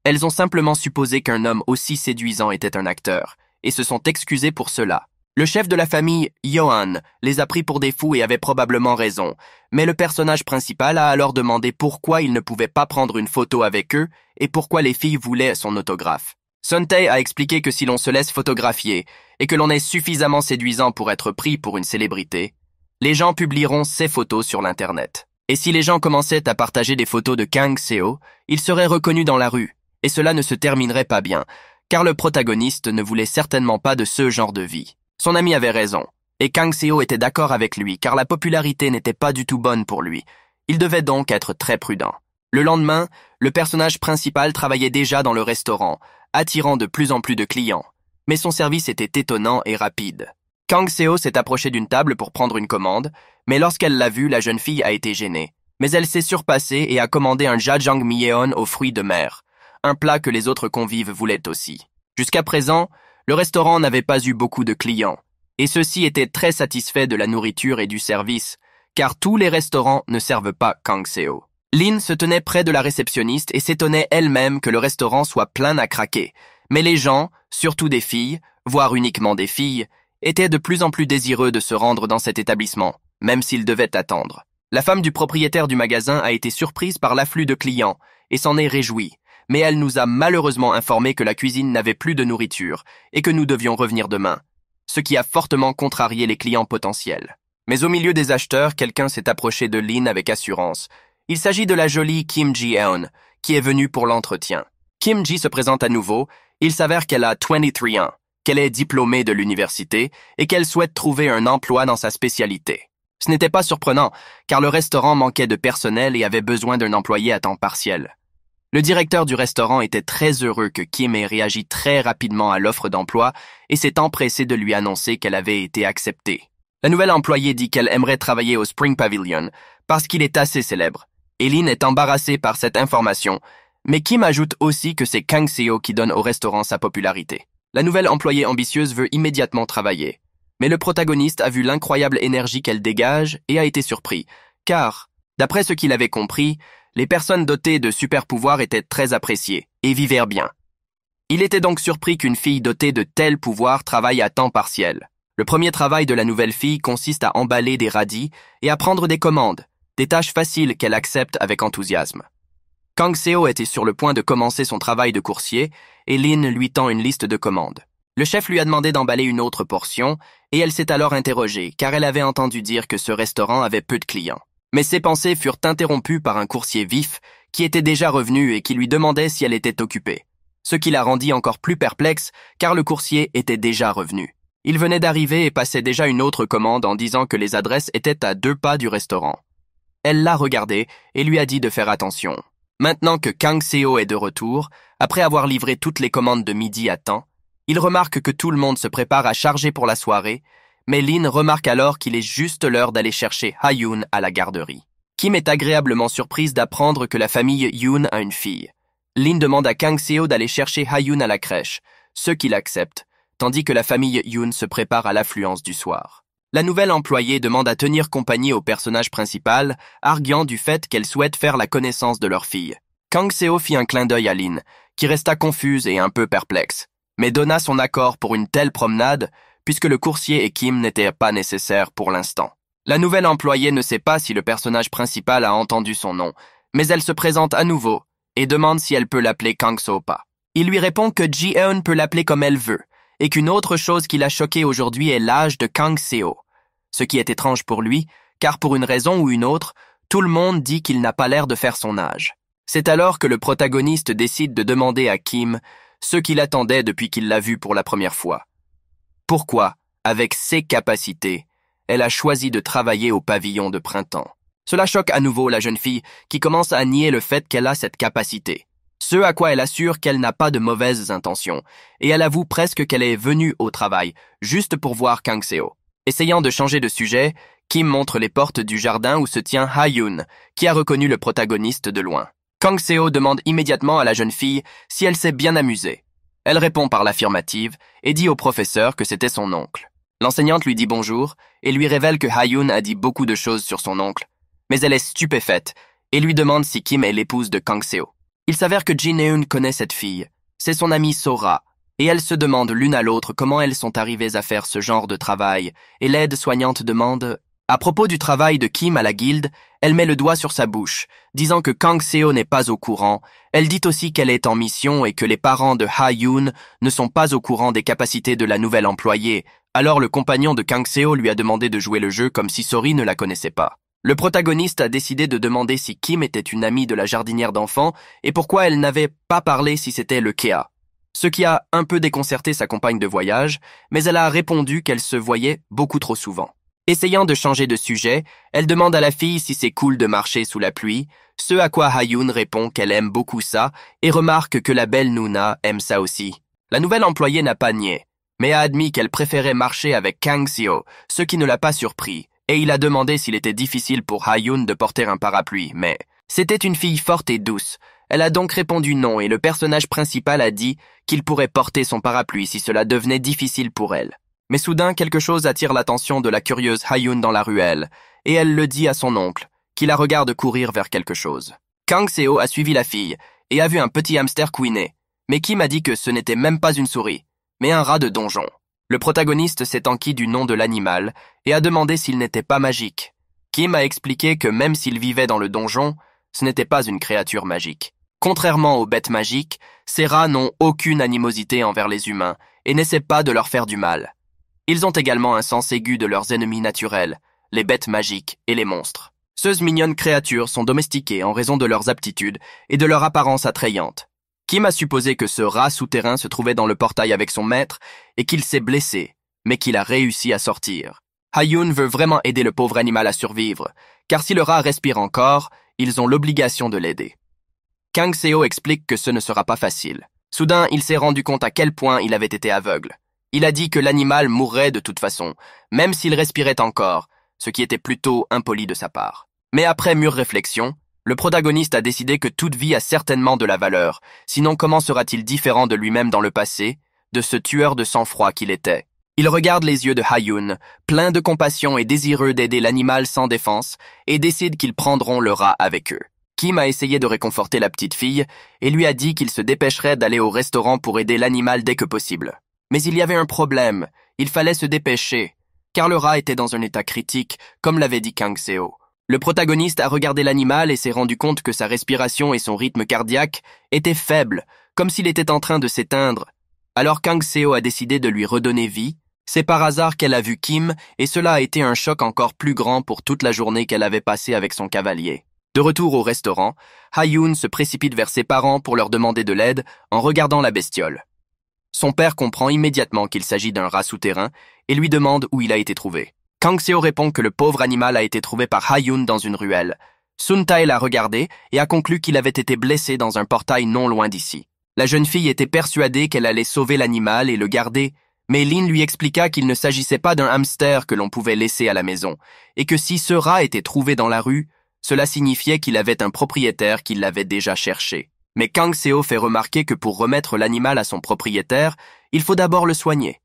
Elles ont simplement supposé qu'un homme aussi séduisant était un acteur, et se sont excusées pour cela. Le chef de la famille, Johan, les a pris pour des fous et avait probablement raison, mais le personnage principal a alors demandé pourquoi il ne pouvait pas prendre une photo avec eux et pourquoi les filles voulaient son autographe. Suntei a expliqué que si l'on se laisse photographier et que l'on est suffisamment séduisant pour être pris pour une célébrité, les gens publieront ces photos sur l'Internet. Et si les gens commençaient à partager des photos de Kang Seo, ils seraient reconnus dans la rue, et cela ne se terminerait pas bien, car le protagoniste ne voulait certainement pas de ce genre de vie. Son ami avait raison, et Kang Seo était d'accord avec lui, car la popularité n'était pas du tout bonne pour lui. Il devait donc être très prudent. Le lendemain, le personnage principal travaillait déjà dans le restaurant, attirant de plus en plus de clients. Mais son service était étonnant et rapide. Kang Seo s'est approché d'une table pour prendre une commande, mais lorsqu'elle l'a vue, la jeune fille a été gênée. Mais elle s'est surpassée et a commandé un jajang mieon aux fruits de mer un plat que les autres convives voulaient aussi. Jusqu'à présent, le restaurant n'avait pas eu beaucoup de clients, et ceux-ci étaient très satisfaits de la nourriture et du service, car tous les restaurants ne servent pas Seo. Lin se tenait près de la réceptionniste et s'étonnait elle-même que le restaurant soit plein à craquer, mais les gens, surtout des filles, voire uniquement des filles, étaient de plus en plus désireux de se rendre dans cet établissement, même s'ils devaient attendre. La femme du propriétaire du magasin a été surprise par l'afflux de clients et s'en est réjouie, mais elle nous a malheureusement informé que la cuisine n'avait plus de nourriture et que nous devions revenir demain, ce qui a fortement contrarié les clients potentiels. Mais au milieu des acheteurs, quelqu'un s'est approché de Lynn avec assurance. Il s'agit de la jolie Kim ji Eun, qui est venue pour l'entretien. Kim Ji se présente à nouveau, il s'avère qu'elle a 23 ans, qu'elle est diplômée de l'université et qu'elle souhaite trouver un emploi dans sa spécialité. Ce n'était pas surprenant, car le restaurant manquait de personnel et avait besoin d'un employé à temps partiel. Le directeur du restaurant était très heureux que Kim ait réagi très rapidement à l'offre d'emploi et s'est empressé de lui annoncer qu'elle avait été acceptée. La nouvelle employée dit qu'elle aimerait travailler au Spring Pavilion parce qu'il est assez célèbre. Eileen est embarrassée par cette information, mais Kim ajoute aussi que c'est Kang Seo qui donne au restaurant sa popularité. La nouvelle employée ambitieuse veut immédiatement travailler. Mais le protagoniste a vu l'incroyable énergie qu'elle dégage et a été surpris, car, d'après ce qu'il avait compris, les personnes dotées de super-pouvoirs étaient très appréciées et vivaient bien. Il était donc surpris qu'une fille dotée de tels pouvoirs travaille à temps partiel. Le premier travail de la nouvelle fille consiste à emballer des radis et à prendre des commandes, des tâches faciles qu'elle accepte avec enthousiasme. Kang Seo était sur le point de commencer son travail de coursier et Lin lui tend une liste de commandes. Le chef lui a demandé d'emballer une autre portion et elle s'est alors interrogée car elle avait entendu dire que ce restaurant avait peu de clients mais ses pensées furent interrompues par un coursier vif qui était déjà revenu et qui lui demandait si elle était occupée, ce qui la rendit encore plus perplexe car le coursier était déjà revenu. Il venait d'arriver et passait déjà une autre commande en disant que les adresses étaient à deux pas du restaurant. Elle l'a regardé et lui a dit de faire attention. Maintenant que Kang Seo est de retour, après avoir livré toutes les commandes de midi à temps, il remarque que tout le monde se prépare à charger pour la soirée, mais Lin remarque alors qu'il est juste l'heure d'aller chercher Hayun à la garderie. Kim est agréablement surprise d'apprendre que la famille Yoon a une fille. Lin demande à Kang Seo d'aller chercher Hayun à la crèche, ce qu'il accepte, tandis que la famille Yoon se prépare à l'affluence du soir. La nouvelle employée demande à tenir compagnie au personnage principal, arguant du fait qu'elle souhaite faire la connaissance de leur fille. Kang Seo fit un clin d'œil à Lin, qui resta confuse et un peu perplexe, mais donna son accord pour une telle promenade, puisque le coursier et Kim n'étaient pas nécessaires pour l'instant. La nouvelle employée ne sait pas si le personnage principal a entendu son nom, mais elle se présente à nouveau et demande si elle peut l'appeler Kang Sopa. Il lui répond que ji eun peut l'appeler comme elle veut et qu'une autre chose qui l'a choqué aujourd'hui est l'âge de Kang Seo. Ce qui est étrange pour lui, car pour une raison ou une autre, tout le monde dit qu'il n'a pas l'air de faire son âge. C'est alors que le protagoniste décide de demander à Kim ce qu'il attendait depuis qu'il l'a vu pour la première fois pourquoi, avec ses capacités, elle a choisi de travailler au pavillon de printemps. Cela choque à nouveau la jeune fille qui commence à nier le fait qu'elle a cette capacité. Ce à quoi elle assure qu'elle n'a pas de mauvaises intentions, et elle avoue presque qu'elle est venue au travail, juste pour voir Kang Seo. Essayant de changer de sujet, Kim montre les portes du jardin où se tient Ha Yoon, qui a reconnu le protagoniste de loin. Kang Seo demande immédiatement à la jeune fille si elle s'est bien amusée. Elle répond par l'affirmative et dit au professeur que c'était son oncle. L'enseignante lui dit bonjour et lui révèle que Hayun a dit beaucoup de choses sur son oncle, mais elle est stupéfaite et lui demande si Kim est l'épouse de Kang Seo. Il s'avère que Jin Eun connaît cette fille. C'est son amie Sora, et elles se demandent l'une à l'autre comment elles sont arrivées à faire ce genre de travail, et l'aide soignante demande à propos du travail de Kim à la guilde, elle met le doigt sur sa bouche, disant que Kang Seo n'est pas au courant. Elle dit aussi qu'elle est en mission et que les parents de Ha Yoon ne sont pas au courant des capacités de la nouvelle employée. Alors le compagnon de Kang Seo lui a demandé de jouer le jeu comme si Sori ne la connaissait pas. Le protagoniste a décidé de demander si Kim était une amie de la jardinière d'enfants et pourquoi elle n'avait pas parlé si c'était le Kea. Ce qui a un peu déconcerté sa compagne de voyage, mais elle a répondu qu'elle se voyait beaucoup trop souvent. Essayant de changer de sujet, elle demande à la fille si c'est cool de marcher sous la pluie, ce à quoi Hayun répond qu'elle aime beaucoup ça et remarque que la belle Nuna aime ça aussi. La nouvelle employée n'a pas nié, mais a admis qu'elle préférait marcher avec Kang Seo, ce qui ne l'a pas surpris, et il a demandé s'il était difficile pour Hayun de porter un parapluie, mais c'était une fille forte et douce. Elle a donc répondu non et le personnage principal a dit qu'il pourrait porter son parapluie si cela devenait difficile pour elle. Mais soudain quelque chose attire l'attention de la curieuse Hayun dans la ruelle, et elle le dit à son oncle, qui la regarde courir vers quelque chose. Kang Seo a suivi la fille, et a vu un petit hamster couiner, mais Kim a dit que ce n'était même pas une souris, mais un rat de donjon. Le protagoniste s'est enquis du nom de l'animal et a demandé s'il n'était pas magique. Kim a expliqué que même s'il vivait dans le donjon, ce n'était pas une créature magique. Contrairement aux bêtes magiques, ces rats n'ont aucune animosité envers les humains et n'essaient pas de leur faire du mal. Ils ont également un sens aigu de leurs ennemis naturels, les bêtes magiques et les monstres. Ces mignonnes créatures sont domestiquées en raison de leurs aptitudes et de leur apparence attrayante. Kim a supposé que ce rat souterrain se trouvait dans le portail avec son maître et qu'il s'est blessé, mais qu'il a réussi à sortir. Hayun veut vraiment aider le pauvre animal à survivre, car si le rat respire encore, ils ont l'obligation de l'aider. Kang Seo explique que ce ne sera pas facile. Soudain, il s'est rendu compte à quel point il avait été aveugle. Il a dit que l'animal mourrait de toute façon, même s'il respirait encore, ce qui était plutôt impoli de sa part. Mais après mûre réflexion, le protagoniste a décidé que toute vie a certainement de la valeur, sinon comment sera-t-il différent de lui-même dans le passé, de ce tueur de sang-froid qu'il était Il regarde les yeux de Hayun, plein de compassion et désireux d'aider l'animal sans défense, et décide qu'ils prendront le rat avec eux. Kim a essayé de réconforter la petite fille et lui a dit qu'il se dépêcherait d'aller au restaurant pour aider l'animal dès que possible. Mais il y avait un problème, il fallait se dépêcher, car le rat était dans un état critique, comme l'avait dit Kang Seo. Le protagoniste a regardé l'animal et s'est rendu compte que sa respiration et son rythme cardiaque étaient faibles, comme s'il était en train de s'éteindre. Alors Kang Seo a décidé de lui redonner vie. C'est par hasard qu'elle a vu Kim, et cela a été un choc encore plus grand pour toute la journée qu'elle avait passée avec son cavalier. De retour au restaurant, Hayun se précipite vers ses parents pour leur demander de l'aide en regardant la bestiole. Son père comprend immédiatement qu'il s'agit d'un rat souterrain et lui demande où il a été trouvé. Kang Seo répond que le pauvre animal a été trouvé par Hayun dans une ruelle. Sun Tae l'a regardé et a conclu qu'il avait été blessé dans un portail non loin d'ici. La jeune fille était persuadée qu'elle allait sauver l'animal et le garder, mais Lin lui expliqua qu'il ne s'agissait pas d'un hamster que l'on pouvait laisser à la maison, et que si ce rat était trouvé dans la rue, cela signifiait qu'il avait un propriétaire qui l'avait déjà cherché. Mais Kang Seo fait remarquer que pour remettre l'animal à son propriétaire, il faut d'abord le soigner.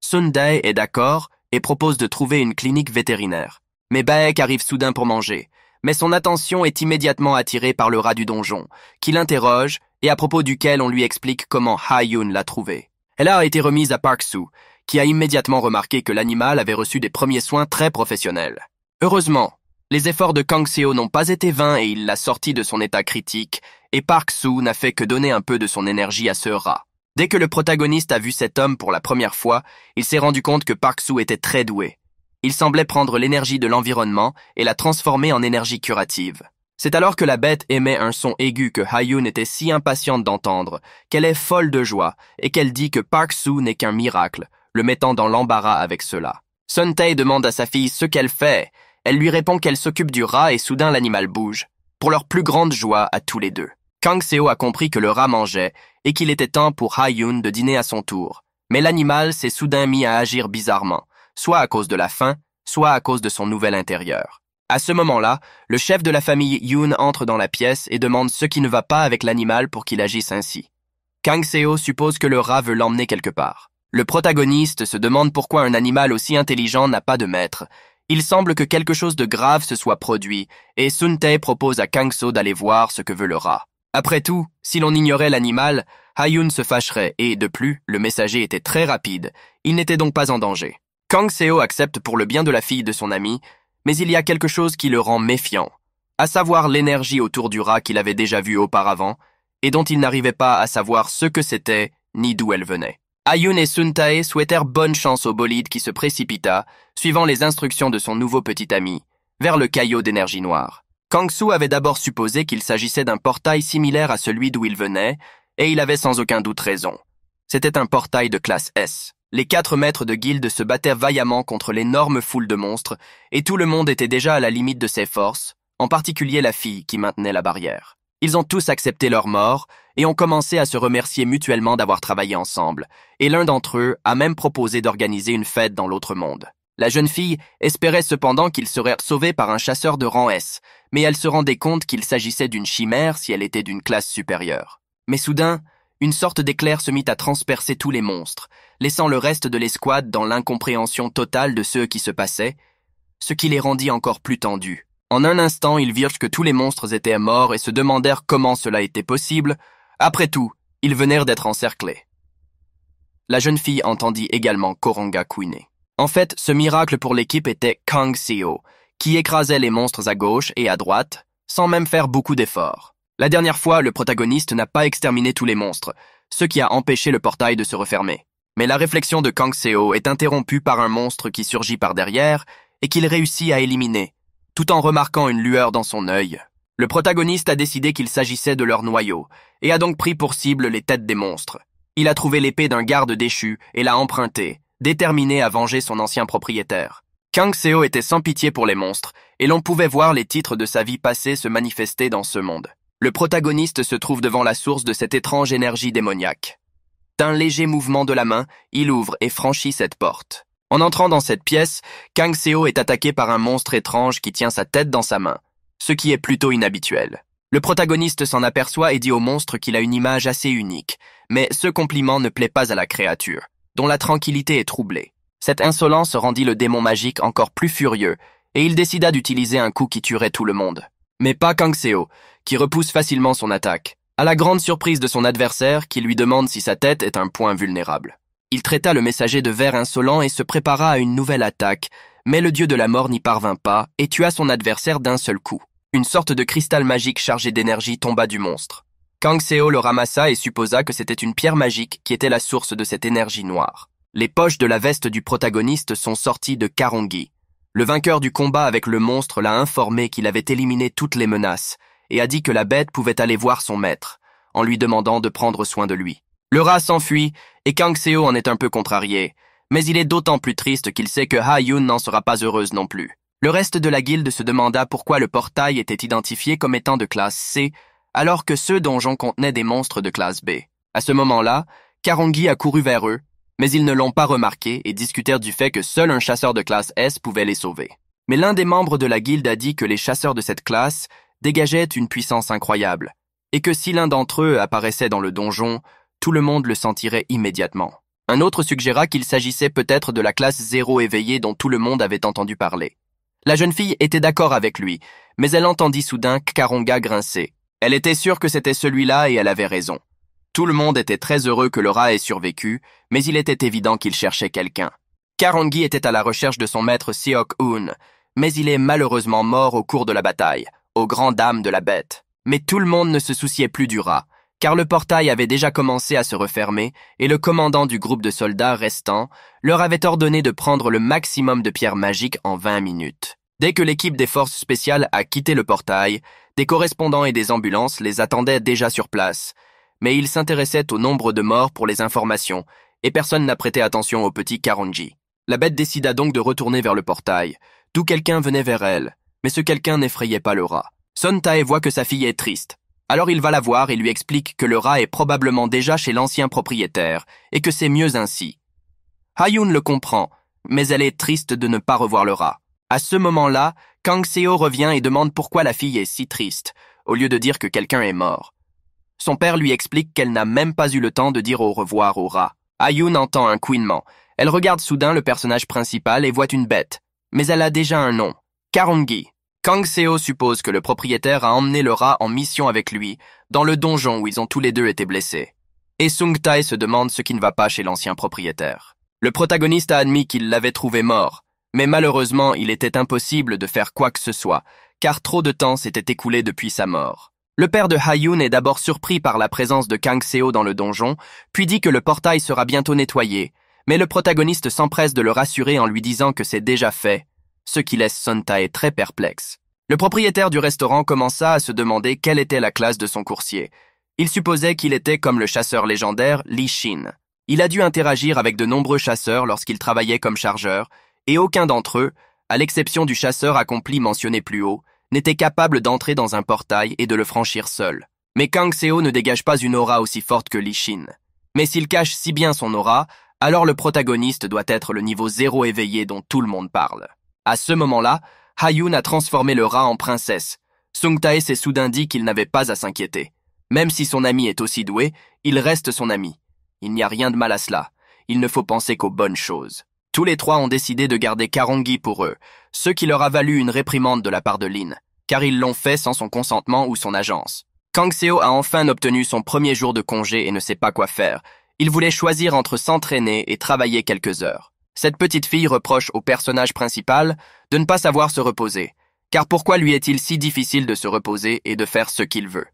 Sunday est d'accord et propose de trouver une clinique vétérinaire. Mais Baek arrive soudain pour manger, mais son attention est immédiatement attirée par le rat du donjon, qui l'interroge et à propos duquel on lui explique comment ha l'a trouvé. Elle a été remise à Park Soo, qui a immédiatement remarqué que l'animal avait reçu des premiers soins très professionnels. Heureusement, les efforts de Kang Seo n'ont pas été vains et il l'a sorti de son état critique, et Park Soo n'a fait que donner un peu de son énergie à ce rat. Dès que le protagoniste a vu cet homme pour la première fois, il s'est rendu compte que Park Soo était très doué. Il semblait prendre l'énergie de l'environnement et la transformer en énergie curative. C'est alors que la bête émet un son aigu que Hayun était si impatiente d'entendre, qu'elle est folle de joie et qu'elle dit que Park Soo n'est qu'un miracle, le mettant dans l'embarras avec cela. Sun Tae demande à sa fille ce qu'elle fait elle lui répond qu'elle s'occupe du rat et soudain l'animal bouge, pour leur plus grande joie à tous les deux. Kang Seo a compris que le rat mangeait et qu'il était temps pour Ha Yun de dîner à son tour. Mais l'animal s'est soudain mis à agir bizarrement, soit à cause de la faim, soit à cause de son nouvel intérieur. À ce moment-là, le chef de la famille Yoon entre dans la pièce et demande ce qui ne va pas avec l'animal pour qu'il agisse ainsi. Kang Seo suppose que le rat veut l'emmener quelque part. Le protagoniste se demande pourquoi un animal aussi intelligent n'a pas de maître, il semble que quelque chose de grave se soit produit, et Sun-Tae propose à Kang-So d'aller voir ce que veut le rat. Après tout, si l'on ignorait l'animal, Hayun se fâcherait et, de plus, le messager était très rapide, il n'était donc pas en danger. Kang Seo accepte pour le bien de la fille de son ami, mais il y a quelque chose qui le rend méfiant, à savoir l'énergie autour du rat qu'il avait déjà vu auparavant, et dont il n'arrivait pas à savoir ce que c'était ni d'où elle venait. Ayun et Suntae souhaitèrent bonne chance au bolide qui se précipita, suivant les instructions de son nouveau petit ami, vers le caillot d'énergie noire. Kangsu avait d'abord supposé qu'il s'agissait d'un portail similaire à celui d'où il venait, et il avait sans aucun doute raison. C'était un portail de classe S. Les quatre maîtres de guilde se battaient vaillamment contre l'énorme foule de monstres, et tout le monde était déjà à la limite de ses forces, en particulier la fille qui maintenait la barrière. Ils ont tous accepté leur mort, et ont commencé à se remercier mutuellement d'avoir travaillé ensemble, et l'un d'entre eux a même proposé d'organiser une fête dans l'autre monde. La jeune fille espérait cependant qu'il serait sauvé par un chasseur de rang S, mais elle se rendait compte qu'il s'agissait d'une chimère si elle était d'une classe supérieure. Mais soudain, une sorte d'éclair se mit à transpercer tous les monstres, laissant le reste de l'escouade dans l'incompréhension totale de ce qui se passait, ce qui les rendit encore plus tendus. En un instant, ils virent que tous les monstres étaient morts et se demandèrent comment cela était possible, après tout, ils venaient d'être encerclés. La jeune fille entendit également Koronga Kuine. En fait, ce miracle pour l'équipe était Kang Seo, qui écrasait les monstres à gauche et à droite, sans même faire beaucoup d'efforts. La dernière fois, le protagoniste n'a pas exterminé tous les monstres, ce qui a empêché le portail de se refermer. Mais la réflexion de Kang Seo est interrompue par un monstre qui surgit par derrière et qu'il réussit à éliminer, tout en remarquant une lueur dans son œil, le protagoniste a décidé qu'il s'agissait de leur noyau, et a donc pris pour cible les têtes des monstres. Il a trouvé l'épée d'un garde déchu et l'a empruntée, déterminé à venger son ancien propriétaire. Kang Seo était sans pitié pour les monstres, et l'on pouvait voir les titres de sa vie passée se manifester dans ce monde. Le protagoniste se trouve devant la source de cette étrange énergie démoniaque. D'un léger mouvement de la main, il ouvre et franchit cette porte. En entrant dans cette pièce, Kang Seo est attaqué par un monstre étrange qui tient sa tête dans sa main ce qui est plutôt inhabituel. Le protagoniste s'en aperçoit et dit au monstre qu'il a une image assez unique, mais ce compliment ne plaît pas à la créature, dont la tranquillité est troublée. Cette insolence rendit le démon magique encore plus furieux, et il décida d'utiliser un coup qui tuerait tout le monde. Mais pas Kang Seo, qui repousse facilement son attaque, à la grande surprise de son adversaire qui lui demande si sa tête est un point vulnérable. Il traita le messager de verre insolent et se prépara à une nouvelle attaque, mais le dieu de la mort n'y parvint pas et tua son adversaire d'un seul coup. Une sorte de cristal magique chargé d'énergie tomba du monstre. Kang Seo le ramassa et supposa que c'était une pierre magique qui était la source de cette énergie noire. Les poches de la veste du protagoniste sont sorties de Karongi. Le vainqueur du combat avec le monstre l'a informé qu'il avait éliminé toutes les menaces et a dit que la bête pouvait aller voir son maître, en lui demandant de prendre soin de lui. Le rat s'enfuit et Kang Seo en est un peu contrarié, mais il est d'autant plus triste qu'il sait que Ha Yun n'en sera pas heureuse non plus. Le reste de la guilde se demanda pourquoi le portail était identifié comme étant de classe C, alors que ce donjon contenait des monstres de classe B. À ce moment-là, Karongi a couru vers eux, mais ils ne l'ont pas remarqué et discutèrent du fait que seul un chasseur de classe S pouvait les sauver. Mais l'un des membres de la guilde a dit que les chasseurs de cette classe dégageaient une puissance incroyable, et que si l'un d'entre eux apparaissait dans le donjon, tout le monde le sentirait immédiatement. Un autre suggéra qu'il s'agissait peut-être de la classe zéro éveillée dont tout le monde avait entendu parler. La jeune fille était d'accord avec lui, mais elle entendit soudain Karonga grincer. Elle était sûre que c'était celui-là et elle avait raison. Tout le monde était très heureux que le rat ait survécu, mais il était évident qu'il cherchait quelqu'un. Karangi était à la recherche de son maître Siok Un, mais il est malheureusement mort au cours de la bataille, au grand dames de la bête. Mais tout le monde ne se souciait plus du rat car le portail avait déjà commencé à se refermer, et le commandant du groupe de soldats restant leur avait ordonné de prendre le maximum de pierres magiques en 20 minutes. Dès que l'équipe des forces spéciales a quitté le portail, des correspondants et des ambulances les attendaient déjà sur place, mais ils s'intéressaient au nombre de morts pour les informations, et personne n'a prêté attention au petit Karonji. La bête décida donc de retourner vers le portail, d'où quelqu'un venait vers elle, mais ce quelqu'un n'effrayait pas le rat. Son voit que sa fille est triste, alors il va la voir et lui explique que le rat est probablement déjà chez l'ancien propriétaire, et que c'est mieux ainsi. Hayun le comprend, mais elle est triste de ne pas revoir le rat. À ce moment-là, Kang Seo revient et demande pourquoi la fille est si triste, au lieu de dire que quelqu'un est mort. Son père lui explique qu'elle n'a même pas eu le temps de dire au revoir au rat. Hayun entend un couinement. Elle regarde soudain le personnage principal et voit une bête. Mais elle a déjà un nom. Karongi. Kang Seo suppose que le propriétaire a emmené le rat en mission avec lui, dans le donjon où ils ont tous les deux été blessés. Et Sung Tai se demande ce qui ne va pas chez l'ancien propriétaire. Le protagoniste a admis qu'il l'avait trouvé mort, mais malheureusement il était impossible de faire quoi que ce soit, car trop de temps s'était écoulé depuis sa mort. Le père de Hayun est d'abord surpris par la présence de Kang Seo dans le donjon, puis dit que le portail sera bientôt nettoyé, mais le protagoniste s'empresse de le rassurer en lui disant que c'est déjà fait, ce qui laisse est très perplexe. Le propriétaire du restaurant commença à se demander quelle était la classe de son coursier. Il supposait qu'il était comme le chasseur légendaire Li Shin. Il a dû interagir avec de nombreux chasseurs lorsqu'il travaillait comme chargeur, et aucun d'entre eux, à l'exception du chasseur accompli mentionné plus haut, n'était capable d'entrer dans un portail et de le franchir seul. Mais Kang Seo ne dégage pas une aura aussi forte que Li Shin. Mais s'il cache si bien son aura, alors le protagoniste doit être le niveau zéro éveillé dont tout le monde parle. À ce moment-là, Hayun a transformé le rat en princesse. Sungtae s'est soudain dit qu'il n'avait pas à s'inquiéter. Même si son ami est aussi doué, il reste son ami. Il n'y a rien de mal à cela. Il ne faut penser qu'aux bonnes choses. Tous les trois ont décidé de garder Karongi pour eux, ce qui leur a valu une réprimande de la part de Lin, car ils l'ont fait sans son consentement ou son agence. Kangseo a enfin obtenu son premier jour de congé et ne sait pas quoi faire. Il voulait choisir entre s'entraîner et travailler quelques heures cette petite fille reproche au personnage principal de ne pas savoir se reposer, car pourquoi lui est-il si difficile de se reposer et de faire ce qu'il veut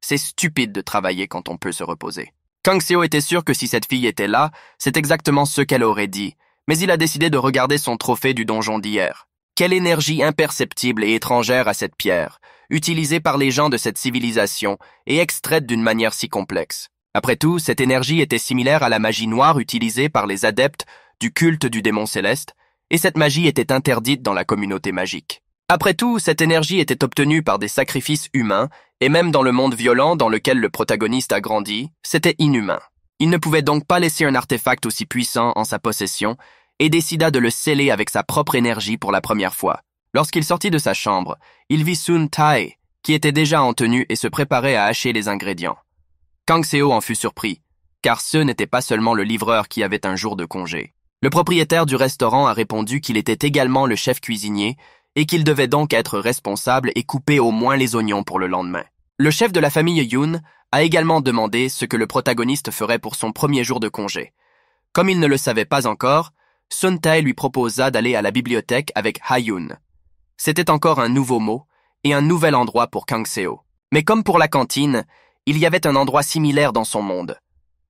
C'est stupide de travailler quand on peut se reposer. Kang Seo était sûr que si cette fille était là, c'est exactement ce qu'elle aurait dit, mais il a décidé de regarder son trophée du donjon d'hier. Quelle énergie imperceptible et étrangère à cette pierre, utilisée par les gens de cette civilisation et extraite d'une manière si complexe. Après tout, cette énergie était similaire à la magie noire utilisée par les adeptes du culte du démon céleste, et cette magie était interdite dans la communauté magique. Après tout, cette énergie était obtenue par des sacrifices humains, et même dans le monde violent dans lequel le protagoniste a grandi, c'était inhumain. Il ne pouvait donc pas laisser un artefact aussi puissant en sa possession, et décida de le sceller avec sa propre énergie pour la première fois. Lorsqu'il sortit de sa chambre, il vit Sun Tai, qui était déjà en tenue et se préparait à hacher les ingrédients. Kang Seo en fut surpris, car ce n'était pas seulement le livreur qui avait un jour de congé. Le propriétaire du restaurant a répondu qu'il était également le chef cuisinier et qu'il devait donc être responsable et couper au moins les oignons pour le lendemain. Le chef de la famille Yoon a également demandé ce que le protagoniste ferait pour son premier jour de congé. Comme il ne le savait pas encore, Sun Tae lui proposa d'aller à la bibliothèque avec Ha C'était encore un nouveau mot et un nouvel endroit pour Kang Seo. Mais comme pour la cantine, il y avait un endroit similaire dans son monde.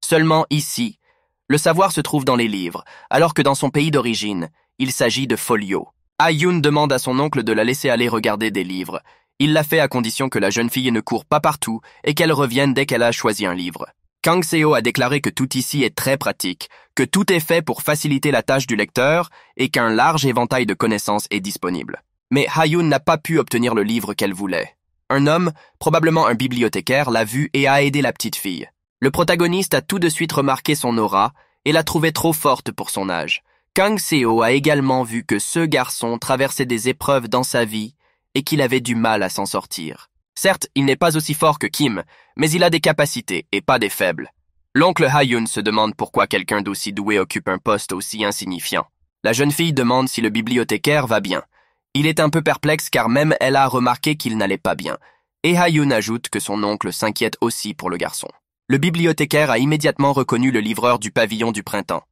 Seulement ici, le savoir se trouve dans les livres, alors que dans son pays d'origine, il s'agit de folios. Hayun demande à son oncle de la laisser aller regarder des livres. Il l'a fait à condition que la jeune fille ne court pas partout et qu'elle revienne dès qu'elle a choisi un livre. Kang Seo a déclaré que tout ici est très pratique, que tout est fait pour faciliter la tâche du lecteur et qu'un large éventail de connaissances est disponible. Mais Hayun n'a pas pu obtenir le livre qu'elle voulait. Un homme, probablement un bibliothécaire, l'a vu et a aidé la petite fille. Le protagoniste a tout de suite remarqué son aura et l'a trouvée trop forte pour son âge. Kang Seo a également vu que ce garçon traversait des épreuves dans sa vie et qu'il avait du mal à s'en sortir. Certes, il n'est pas aussi fort que Kim, mais il a des capacités et pas des faibles. L'oncle Hayun se demande pourquoi quelqu'un d'aussi doué occupe un poste aussi insignifiant. La jeune fille demande si le bibliothécaire va bien. Il est un peu perplexe car même elle a remarqué qu'il n'allait pas bien. Et Hayun ajoute que son oncle s'inquiète aussi pour le garçon. Le bibliothécaire a immédiatement reconnu le livreur du pavillon du printemps.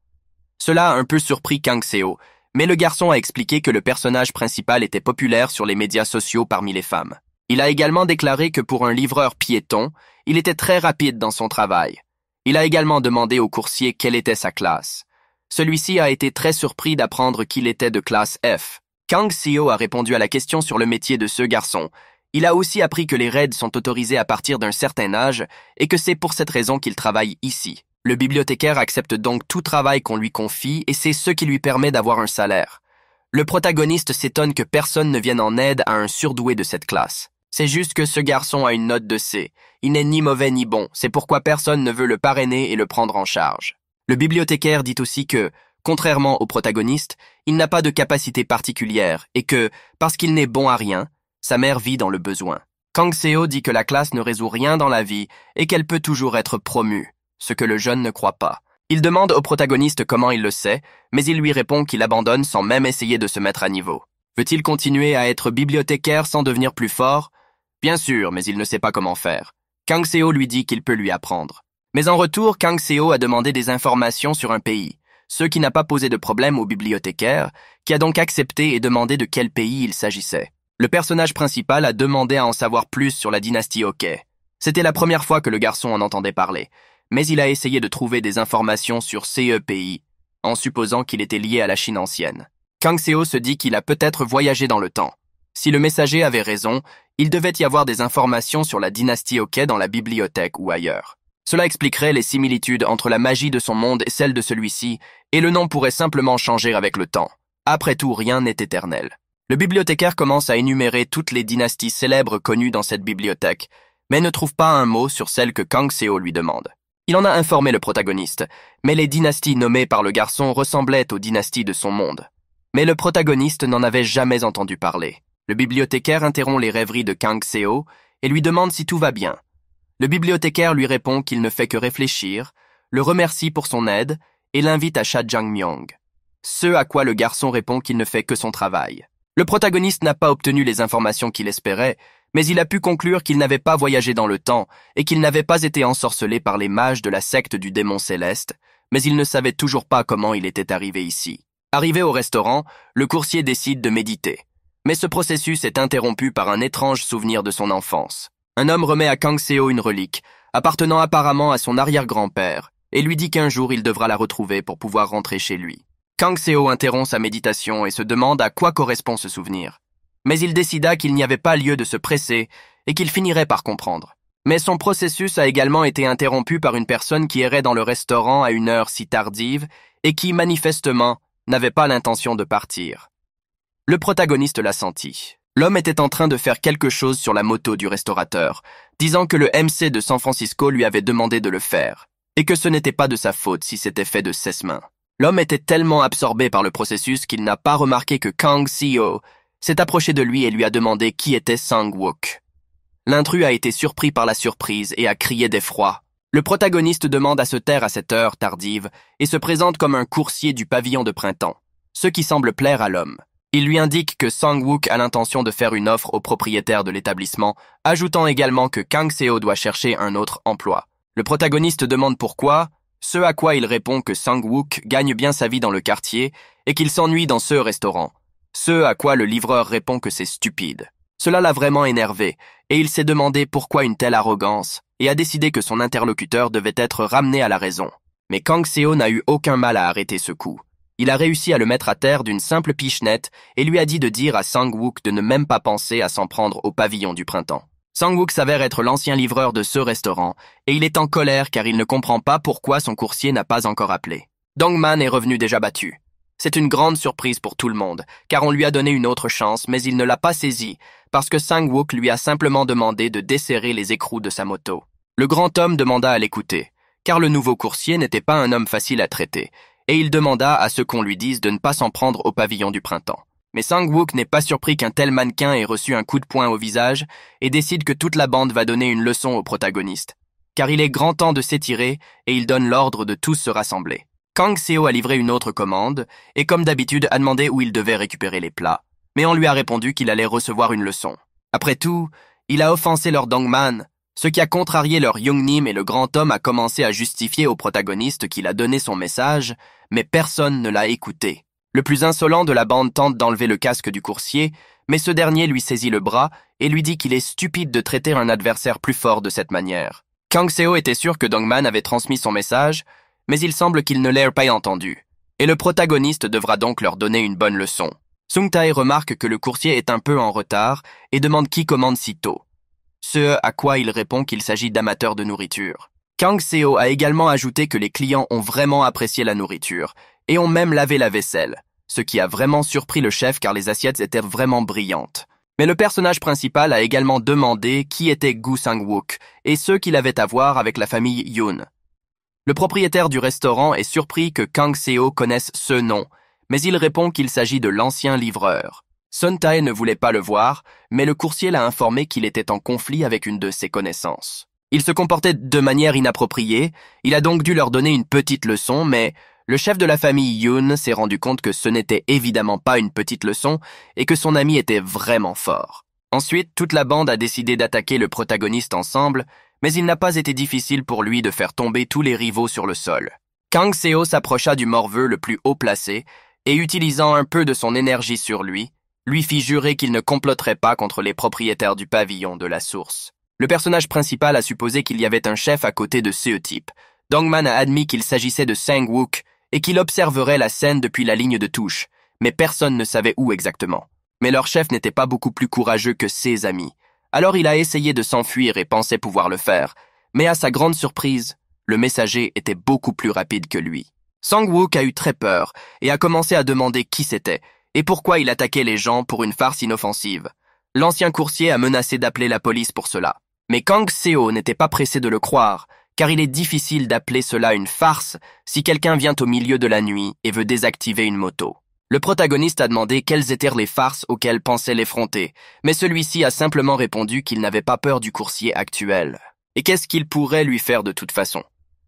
Cela a un peu surpris Kang Seo, mais le garçon a expliqué que le personnage principal était populaire sur les médias sociaux parmi les femmes. Il a également déclaré que pour un livreur piéton, il était très rapide dans son travail. Il a également demandé au coursier quelle était sa classe. Celui-ci a été très surpris d'apprendre qu'il était de classe F. Kang Seo a répondu à la question sur le métier de ce garçon, il a aussi appris que les raids sont autorisés à partir d'un certain âge et que c'est pour cette raison qu'il travaille ici. Le bibliothécaire accepte donc tout travail qu'on lui confie et c'est ce qui lui permet d'avoir un salaire. Le protagoniste s'étonne que personne ne vienne en aide à un surdoué de cette classe. C'est juste que ce garçon a une note de C. Il n'est ni mauvais ni bon, c'est pourquoi personne ne veut le parrainer et le prendre en charge. Le bibliothécaire dit aussi que, contrairement au protagoniste, il n'a pas de capacité particulière et que, parce qu'il n'est bon à rien, sa mère vit dans le besoin. Kang Seo dit que la classe ne résout rien dans la vie et qu'elle peut toujours être promue, ce que le jeune ne croit pas. Il demande au protagoniste comment il le sait, mais il lui répond qu'il abandonne sans même essayer de se mettre à niveau. Veut-il continuer à être bibliothécaire sans devenir plus fort Bien sûr, mais il ne sait pas comment faire. Kang Seo lui dit qu'il peut lui apprendre. Mais en retour, Kang Seo a demandé des informations sur un pays, ce qui n'a pas posé de problème au bibliothécaire, qui a donc accepté et demandé de quel pays il s'agissait le personnage principal a demandé à en savoir plus sur la dynastie Hockey. C'était la première fois que le garçon en entendait parler, mais il a essayé de trouver des informations sur CEPI, en supposant qu'il était lié à la Chine ancienne. Kang Seo se dit qu'il a peut-être voyagé dans le temps. Si le messager avait raison, il devait y avoir des informations sur la dynastie Hockey dans la bibliothèque ou ailleurs. Cela expliquerait les similitudes entre la magie de son monde et celle de celui-ci, et le nom pourrait simplement changer avec le temps. Après tout, rien n'est éternel. Le bibliothécaire commence à énumérer toutes les dynasties célèbres connues dans cette bibliothèque, mais ne trouve pas un mot sur celle que Kang Seo lui demande. Il en a informé le protagoniste, mais les dynasties nommées par le garçon ressemblaient aux dynasties de son monde. Mais le protagoniste n'en avait jamais entendu parler. Le bibliothécaire interrompt les rêveries de Kang Seo et lui demande si tout va bien. Le bibliothécaire lui répond qu'il ne fait que réfléchir, le remercie pour son aide et l'invite à Cha Jang Myong. Ce à quoi le garçon répond qu'il ne fait que son travail. Le protagoniste n'a pas obtenu les informations qu'il espérait, mais il a pu conclure qu'il n'avait pas voyagé dans le temps et qu'il n'avait pas été ensorcelé par les mages de la secte du démon céleste, mais il ne savait toujours pas comment il était arrivé ici. Arrivé au restaurant, le coursier décide de méditer. Mais ce processus est interrompu par un étrange souvenir de son enfance. Un homme remet à Kang Seo une relique, appartenant apparemment à son arrière-grand-père, et lui dit qu'un jour il devra la retrouver pour pouvoir rentrer chez lui. Kang Seo interrompt sa méditation et se demande à quoi correspond ce souvenir. Mais il décida qu'il n'y avait pas lieu de se presser et qu'il finirait par comprendre. Mais son processus a également été interrompu par une personne qui errait dans le restaurant à une heure si tardive et qui, manifestement, n'avait pas l'intention de partir. Le protagoniste l'a senti. L'homme était en train de faire quelque chose sur la moto du restaurateur, disant que le MC de San Francisco lui avait demandé de le faire, et que ce n'était pas de sa faute si c'était fait de ses mains. L'homme était tellement absorbé par le processus qu'il n'a pas remarqué que Kang Seo s'est approché de lui et lui a demandé qui était Sang Wook. L'intrus a été surpris par la surprise et a crié d'effroi. Le protagoniste demande à se taire à cette heure tardive et se présente comme un coursier du pavillon de printemps, ce qui semble plaire à l'homme. Il lui indique que Sang Wook a l'intention de faire une offre au propriétaire de l'établissement, ajoutant également que Kang Seo doit chercher un autre emploi. Le protagoniste demande pourquoi, ce à quoi il répond que Sang-wook gagne bien sa vie dans le quartier et qu'il s'ennuie dans ce restaurant. Ce à quoi le livreur répond que c'est stupide. Cela l'a vraiment énervé, et il s'est demandé pourquoi une telle arrogance, et a décidé que son interlocuteur devait être ramené à la raison. Mais Kang Seo n'a eu aucun mal à arrêter ce coup. Il a réussi à le mettre à terre d'une simple pichenette et lui a dit de dire à Sang-wook de ne même pas penser à s'en prendre au pavillon du printemps sang Wuk s'avère être l'ancien livreur de ce restaurant, et il est en colère car il ne comprend pas pourquoi son coursier n'a pas encore appelé. Dongman est revenu déjà battu. C'est une grande surprise pour tout le monde, car on lui a donné une autre chance, mais il ne l'a pas saisie, parce que Sang-wook lui a simplement demandé de desserrer les écrous de sa moto. Le grand homme demanda à l'écouter, car le nouveau coursier n'était pas un homme facile à traiter, et il demanda à ce qu'on lui dise de ne pas s'en prendre au pavillon du printemps. Mais Sang-wook n'est pas surpris qu'un tel mannequin ait reçu un coup de poing au visage et décide que toute la bande va donner une leçon au protagoniste. Car il est grand temps de s'étirer et il donne l'ordre de tous se rassembler. Kang Seo a livré une autre commande et comme d'habitude a demandé où il devait récupérer les plats. Mais on lui a répondu qu'il allait recevoir une leçon. Après tout, il a offensé leur Dongman, ce qui a contrarié leur Jung-nim et le grand homme a commencé à justifier au protagoniste qu'il a donné son message, mais personne ne l'a écouté. Le plus insolent de la bande tente d'enlever le casque du coursier, mais ce dernier lui saisit le bras et lui dit qu'il est stupide de traiter un adversaire plus fort de cette manière. Kang Seo était sûr que Dongman avait transmis son message, mais il semble qu'il ne l'ait pas entendu. Et le protagoniste devra donc leur donner une bonne leçon. Sung Tae remarque que le coursier est un peu en retard et demande qui commande si tôt. Ce à quoi il répond qu'il s'agit d'amateurs de nourriture. Kang Seo a également ajouté que les clients ont vraiment apprécié la nourriture et ont même lavé la vaisselle, ce qui a vraiment surpris le chef car les assiettes étaient vraiment brillantes. Mais le personnage principal a également demandé qui était Gu Sang-wook et ce qu'il avait à voir avec la famille Yoon. Le propriétaire du restaurant est surpris que Kang Seo connaisse ce nom, mais il répond qu'il s'agit de l'ancien livreur. Sun Tae ne voulait pas le voir, mais le coursier l'a informé qu'il était en conflit avec une de ses connaissances. Il se comportait de manière inappropriée, il a donc dû leur donner une petite leçon, mais le chef de la famille Yoon s'est rendu compte que ce n'était évidemment pas une petite leçon et que son ami était vraiment fort. Ensuite, toute la bande a décidé d'attaquer le protagoniste ensemble, mais il n'a pas été difficile pour lui de faire tomber tous les rivaux sur le sol. Kang Seo s'approcha du morveux le plus haut placé et utilisant un peu de son énergie sur lui, lui fit jurer qu'il ne comploterait pas contre les propriétaires du pavillon de la source. Le personnage principal a supposé qu'il y avait un chef à côté de ce type. Dongman a admis qu'il s'agissait de Sang Wook, et qu'il observerait la scène depuis la ligne de touche, mais personne ne savait où exactement. Mais leur chef n'était pas beaucoup plus courageux que ses amis, alors il a essayé de s'enfuir et pensait pouvoir le faire, mais à sa grande surprise, le messager était beaucoup plus rapide que lui. Sang-wook a eu très peur et a commencé à demander qui c'était et pourquoi il attaquait les gens pour une farce inoffensive. L'ancien coursier a menacé d'appeler la police pour cela. Mais Kang Seo n'était pas pressé de le croire car il est difficile d'appeler cela une farce si quelqu'un vient au milieu de la nuit et veut désactiver une moto. Le protagoniste a demandé quelles étaient les farces auxquelles pensait l'effronter, mais celui-ci a simplement répondu qu'il n'avait pas peur du coursier actuel. Et qu'est-ce qu'il pourrait lui faire de toute façon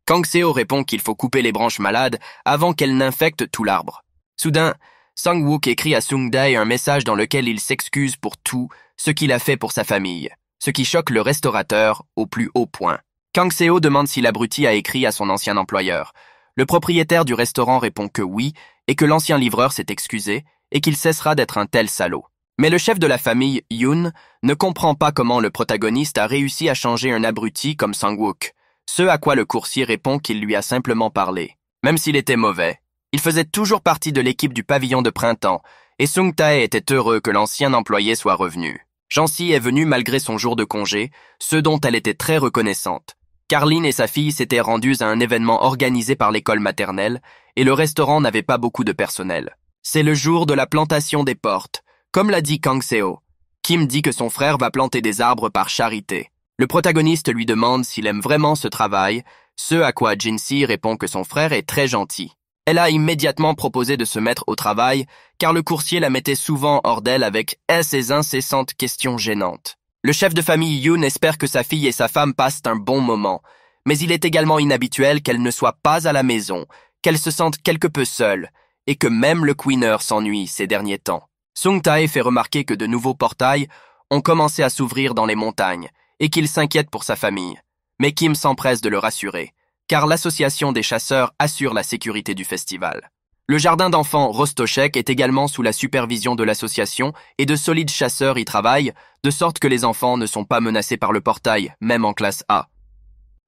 Kang Seo répond qu'il faut couper les branches malades avant qu'elles n'infectent tout l'arbre. Soudain, Sang Wook écrit à Sung Dai un message dans lequel il s'excuse pour tout ce qu'il a fait pour sa famille, ce qui choque le restaurateur au plus haut point. Kang Seo demande si l'abruti a écrit à son ancien employeur. Le propriétaire du restaurant répond que oui, et que l'ancien livreur s'est excusé, et qu'il cessera d'être un tel salaud. Mais le chef de la famille, Yoon, ne comprend pas comment le protagoniste a réussi à changer un abruti comme Sang-wook, ce à quoi le coursier répond qu'il lui a simplement parlé. Même s'il était mauvais, il faisait toujours partie de l'équipe du pavillon de printemps, et Sung Tae était heureux que l'ancien employé soit revenu. Si est venue malgré son jour de congé, ce dont elle était très reconnaissante. Carline et sa fille s'étaient rendues à un événement organisé par l'école maternelle, et le restaurant n'avait pas beaucoup de personnel. C'est le jour de la plantation des portes, comme l'a dit Kang Seo. Kim dit que son frère va planter des arbres par charité. Le protagoniste lui demande s'il aime vraiment ce travail, ce à quoi Jin-si répond que son frère est très gentil. Elle a immédiatement proposé de se mettre au travail, car le coursier la mettait souvent hors d'elle avec ses incessantes questions gênantes. Le chef de famille Yoon espère que sa fille et sa femme passent un bon moment, mais il est également inhabituel qu'elle ne soit pas à la maison, qu'elle se sentent quelque peu seule, et que même le Queener s'ennuie ces derniers temps. Sung Tae fait remarquer que de nouveaux portails ont commencé à s'ouvrir dans les montagnes, et qu'il s'inquiète pour sa famille. Mais Kim s'empresse de le rassurer, car l'association des chasseurs assure la sécurité du festival. Le jardin d'enfants Rostochek est également sous la supervision de l'association et de solides chasseurs y travaillent, de sorte que les enfants ne sont pas menacés par le portail, même en classe A.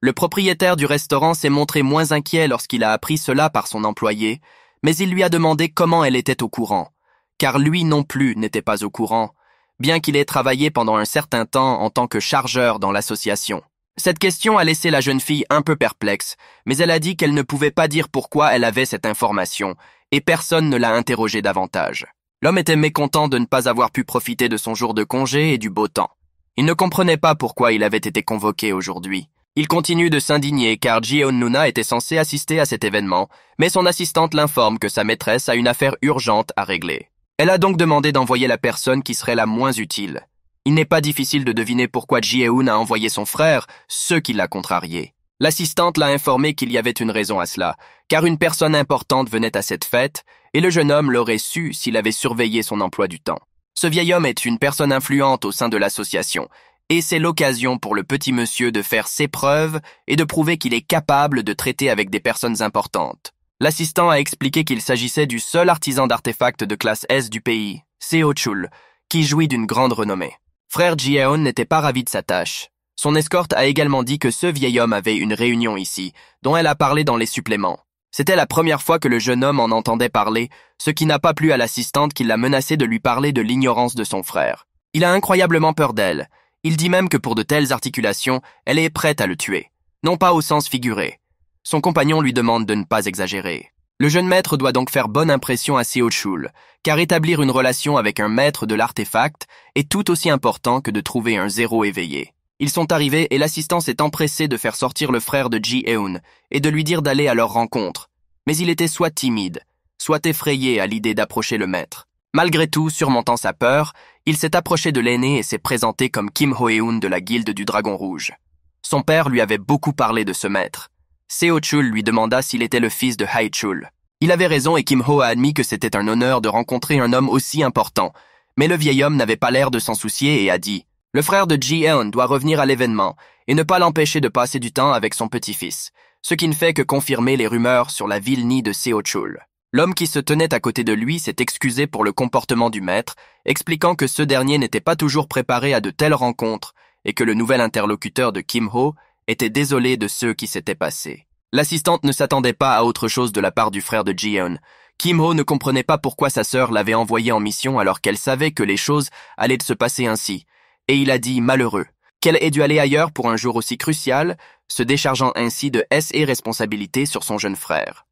Le propriétaire du restaurant s'est montré moins inquiet lorsqu'il a appris cela par son employé, mais il lui a demandé comment elle était au courant, car lui non plus n'était pas au courant, bien qu'il ait travaillé pendant un certain temps en tant que chargeur dans l'association. Cette question a laissé la jeune fille un peu perplexe, mais elle a dit qu'elle ne pouvait pas dire pourquoi elle avait cette information, et personne ne l'a interrogé davantage. L'homme était mécontent de ne pas avoir pu profiter de son jour de congé et du beau temps. Il ne comprenait pas pourquoi il avait été convoqué aujourd'hui. Il continue de s'indigner car Jion Nuna était censé assister à cet événement, mais son assistante l'informe que sa maîtresse a une affaire urgente à régler. Elle a donc demandé d'envoyer la personne qui serait la moins utile. Il n'est pas difficile de deviner pourquoi ji a envoyé son frère, ce qui l'a contrarié. L'assistante l'a informé qu'il y avait une raison à cela, car une personne importante venait à cette fête, et le jeune homme l'aurait su s'il avait surveillé son emploi du temps. Ce vieil homme est une personne influente au sein de l'association, et c'est l'occasion pour le petit monsieur de faire ses preuves et de prouver qu'il est capable de traiter avec des personnes importantes. L'assistant a expliqué qu'il s'agissait du seul artisan d'artefacts de classe S du pays, Seo Chul, qui jouit d'une grande renommée. Frère Jiaon n'était pas ravi de sa tâche. Son escorte a également dit que ce vieil homme avait une réunion ici, dont elle a parlé dans les suppléments. C'était la première fois que le jeune homme en entendait parler, ce qui n'a pas plu à l'assistante qui l'a menacé de lui parler de l'ignorance de son frère. Il a incroyablement peur d'elle. Il dit même que pour de telles articulations, elle est prête à le tuer. Non pas au sens figuré. Son compagnon lui demande de ne pas exagérer. Le jeune maître doit donc faire bonne impression à Chul, car établir une relation avec un maître de l'artefact est tout aussi important que de trouver un zéro éveillé. Ils sont arrivés et l'assistance est empressé de faire sortir le frère de Ji Eun et de lui dire d'aller à leur rencontre. Mais il était soit timide, soit effrayé à l'idée d'approcher le maître. Malgré tout, surmontant sa peur, il s'est approché de l'aîné et s'est présenté comme Kim Ho-Eun de la guilde du Dragon Rouge. Son père lui avait beaucoup parlé de ce maître. Seo Chul lui demanda s'il était le fils de Hai Chul. Il avait raison et Kim Ho a admis que c'était un honneur de rencontrer un homme aussi important. Mais le vieil homme n'avait pas l'air de s'en soucier et a dit Le frère de Ji eun doit revenir à l'événement et ne pas l'empêcher de passer du temps avec son petit-fils, ce qui ne fait que confirmer les rumeurs sur la ville de Seo Chul. L'homme qui se tenait à côté de lui s'est excusé pour le comportement du maître, expliquant que ce dernier n'était pas toujours préparé à de telles rencontres et que le nouvel interlocuteur de Kim Ho était désolé de ce qui s'était passé. L'assistante ne s'attendait pas à autre chose de la part du frère de Ji-eun. Kim Ho ne comprenait pas pourquoi sa sœur l'avait envoyé en mission alors qu'elle savait que les choses allaient se passer ainsi. Et il a dit malheureux qu'elle ait dû aller ailleurs pour un jour aussi crucial, se déchargeant ainsi de S et responsabilité sur son jeune frère.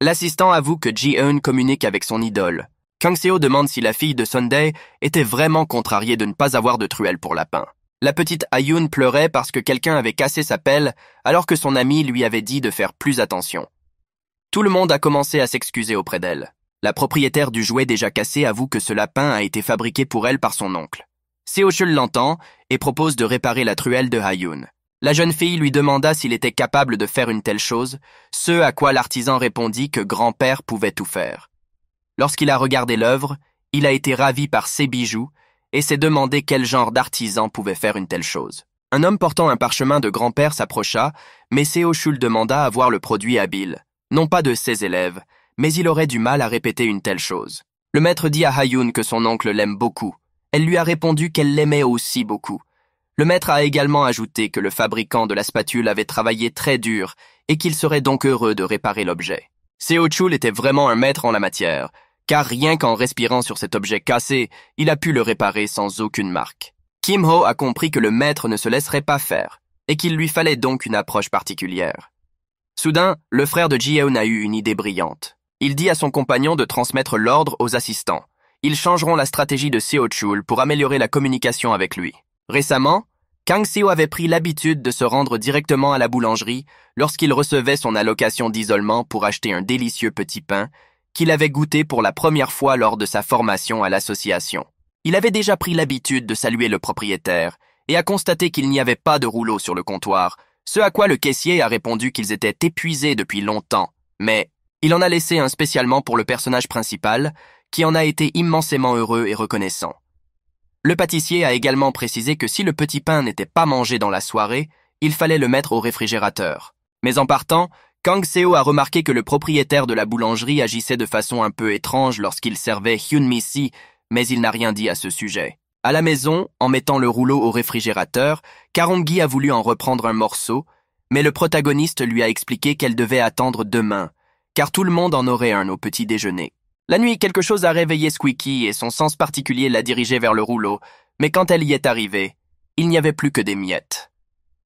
L'assistant avoue que Ji-eun communique avec son idole. Kang Seo demande si la fille de Sunday était vraiment contrariée de ne pas avoir de truelle pour lapin. La petite Hayun pleurait parce que quelqu'un avait cassé sa pelle alors que son ami lui avait dit de faire plus attention. Tout le monde a commencé à s'excuser auprès d'elle. La propriétaire du jouet déjà cassé avoue que ce lapin a été fabriqué pour elle par son oncle. Seochul l'entend et propose de réparer la truelle de Hayun. La jeune fille lui demanda s'il était capable de faire une telle chose, ce à quoi l'artisan répondit que grand-père pouvait tout faire. Lorsqu'il a regardé l'œuvre, il a été ravi par ses bijoux et s'est demandé quel genre d'artisan pouvait faire une telle chose. Un homme portant un parchemin de grand-père s'approcha, mais Seo Chul demanda à voir le produit habile, non pas de ses élèves, mais il aurait du mal à répéter une telle chose. Le maître dit à Hayun que son oncle l'aime beaucoup. Elle lui a répondu qu'elle l'aimait aussi beaucoup. Le maître a également ajouté que le fabricant de la spatule avait travaillé très dur et qu'il serait donc heureux de réparer l'objet. Seo Chul était vraiment un maître en la matière, car rien qu'en respirant sur cet objet cassé, il a pu le réparer sans aucune marque. Kim Ho a compris que le maître ne se laisserait pas faire, et qu'il lui fallait donc une approche particulière. Soudain, le frère de Eun a eu une idée brillante. Il dit à son compagnon de transmettre l'ordre aux assistants. Ils changeront la stratégie de Seo Chul pour améliorer la communication avec lui. Récemment, Kang Seo avait pris l'habitude de se rendre directement à la boulangerie lorsqu'il recevait son allocation d'isolement pour acheter un délicieux petit pain qu'il avait goûté pour la première fois lors de sa formation à l'association. Il avait déjà pris l'habitude de saluer le propriétaire et a constaté qu'il n'y avait pas de rouleau sur le comptoir, ce à quoi le caissier a répondu qu'ils étaient épuisés depuis longtemps, mais il en a laissé un spécialement pour le personnage principal, qui en a été immensément heureux et reconnaissant. Le pâtissier a également précisé que si le petit pain n'était pas mangé dans la soirée, il fallait le mettre au réfrigérateur. Mais en partant, Kang Seo a remarqué que le propriétaire de la boulangerie agissait de façon un peu étrange lorsqu'il servait Hyun Mi-si, mais il n'a rien dit à ce sujet. À la maison, en mettant le rouleau au réfrigérateur, Karongi a voulu en reprendre un morceau, mais le protagoniste lui a expliqué qu'elle devait attendre demain, car tout le monde en aurait un au petit déjeuner. La nuit, quelque chose a réveillé Squeaky et son sens particulier l'a dirigé vers le rouleau, mais quand elle y est arrivée, il n'y avait plus que des miettes.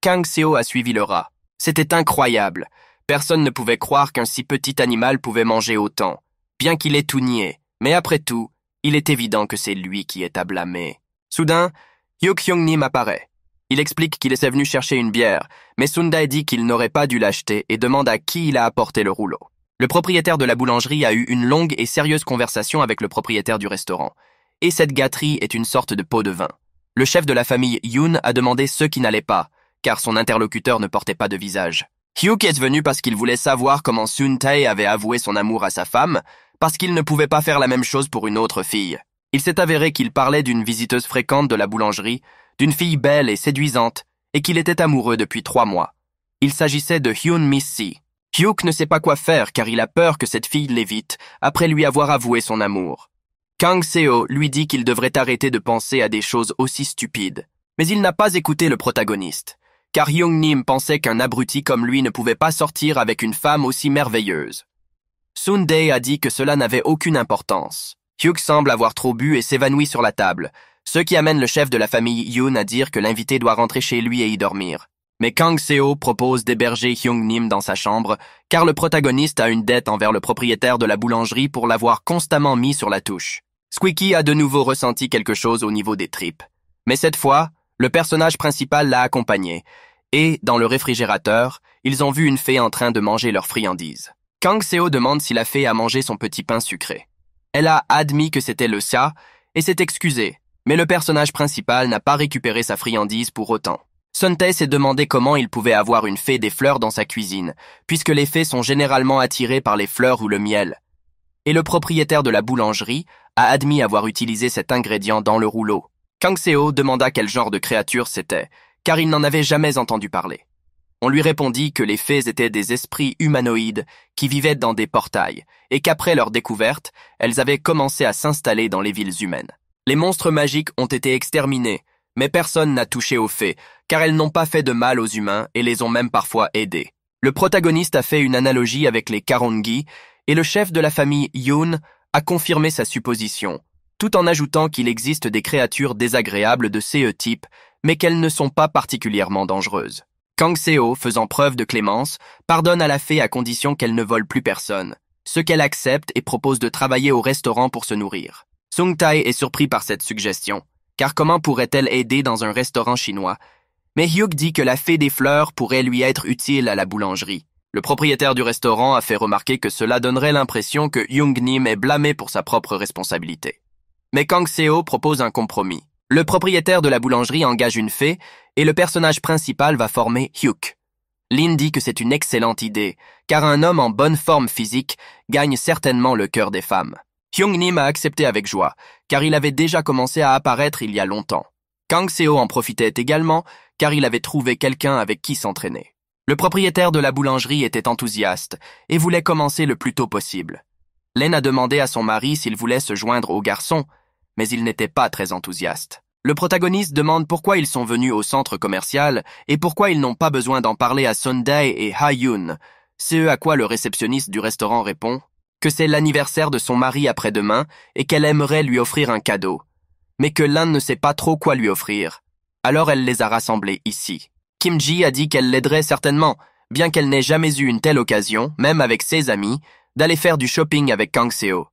Kang Seo a suivi le rat. C'était incroyable. Personne ne pouvait croire qu'un si petit animal pouvait manger autant, bien qu'il ait tout nié, mais après tout, il est évident que c'est lui qui est à blâmer. Soudain, Yuk Hyung Nim apparaît. Il explique qu'il était venu chercher une bière, mais Sundae dit qu'il n'aurait pas dû l'acheter et demande à qui il a apporté le rouleau. Le propriétaire de la boulangerie a eu une longue et sérieuse conversation avec le propriétaire du restaurant. Et cette gâterie est une sorte de pot de vin. Le chef de la famille Yoon a demandé ce qui n'allait pas, car son interlocuteur ne portait pas de visage. Hyuk est venu parce qu'il voulait savoir comment Sun Tae avait avoué son amour à sa femme, parce qu'il ne pouvait pas faire la même chose pour une autre fille. Il s'est avéré qu'il parlait d'une visiteuse fréquente de la boulangerie, d'une fille belle et séduisante, et qu'il était amoureux depuis trois mois. Il s'agissait de Hyun Si. Hyuk ne sait pas quoi faire car il a peur que cette fille l'évite, après lui avoir avoué son amour. Kang Seo lui dit qu'il devrait arrêter de penser à des choses aussi stupides. Mais il n'a pas écouté le protagoniste car Jung Nim pensait qu'un abruti comme lui ne pouvait pas sortir avec une femme aussi merveilleuse. Sunday a dit que cela n'avait aucune importance. Hugh semble avoir trop bu et s'évanouit sur la table, ce qui amène le chef de la famille Yoon à dire que l'invité doit rentrer chez lui et y dormir. Mais Kang Seo propose d'héberger Hyung Nim dans sa chambre, car le protagoniste a une dette envers le propriétaire de la boulangerie pour l'avoir constamment mis sur la touche. Squeaky a de nouveau ressenti quelque chose au niveau des tripes. Mais cette fois, le personnage principal l'a accompagné, et, dans le réfrigérateur, ils ont vu une fée en train de manger leur friandise. Kang Seo demande si la fée a mangé son petit pain sucré. Elle a admis que c'était le ça et s'est excusée, mais le personnage principal n'a pas récupéré sa friandise pour autant. Tae s'est demandé comment il pouvait avoir une fée des fleurs dans sa cuisine, puisque les fées sont généralement attirées par les fleurs ou le miel. Et le propriétaire de la boulangerie a admis avoir utilisé cet ingrédient dans le rouleau. Kang Seo demanda quel genre de créature c'était, car il n'en avait jamais entendu parler. On lui répondit que les fées étaient des esprits humanoïdes qui vivaient dans des portails, et qu'après leur découverte, elles avaient commencé à s'installer dans les villes humaines. Les monstres magiques ont été exterminés, mais personne n'a touché aux fées, car elles n'ont pas fait de mal aux humains et les ont même parfois aidés. Le protagoniste a fait une analogie avec les Karongi, et le chef de la famille Yoon a confirmé sa supposition, tout en ajoutant qu'il existe des créatures désagréables de CE type, mais qu'elles ne sont pas particulièrement dangereuses. Kang Seo, faisant preuve de clémence, pardonne à la fée à condition qu'elle ne vole plus personne, ce qu'elle accepte et propose de travailler au restaurant pour se nourrir. Sung Tai est surpris par cette suggestion, car comment pourrait-elle aider dans un restaurant chinois Mais Hyuk dit que la fée des fleurs pourrait lui être utile à la boulangerie. Le propriétaire du restaurant a fait remarquer que cela donnerait l'impression que Jung Nim est blâmé pour sa propre responsabilité. Mais Kang Seo propose un compromis. Le propriétaire de la boulangerie engage une fée et le personnage principal va former Hyuk. Lin dit que c'est une excellente idée, car un homme en bonne forme physique gagne certainement le cœur des femmes. Hyung Nim a accepté avec joie, car il avait déjà commencé à apparaître il y a longtemps. Kang Seo en profitait également, car il avait trouvé quelqu'un avec qui s'entraîner. Le propriétaire de la boulangerie était enthousiaste et voulait commencer le plus tôt possible. Len a demandé à son mari s'il voulait se joindre au garçon, mais il n'était pas très enthousiaste. Le protagoniste demande pourquoi ils sont venus au centre commercial et pourquoi ils n'ont pas besoin d'en parler à Sunday et Hayun. C'est à quoi le réceptionniste du restaurant répond que c'est l'anniversaire de son mari après-demain et qu'elle aimerait lui offrir un cadeau, mais que l'un ne sait pas trop quoi lui offrir. Alors elle les a rassemblés ici. Kim Ji a dit qu'elle l'aiderait certainement, bien qu'elle n'ait jamais eu une telle occasion, même avec ses amis, d'aller faire du shopping avec Kang Seo.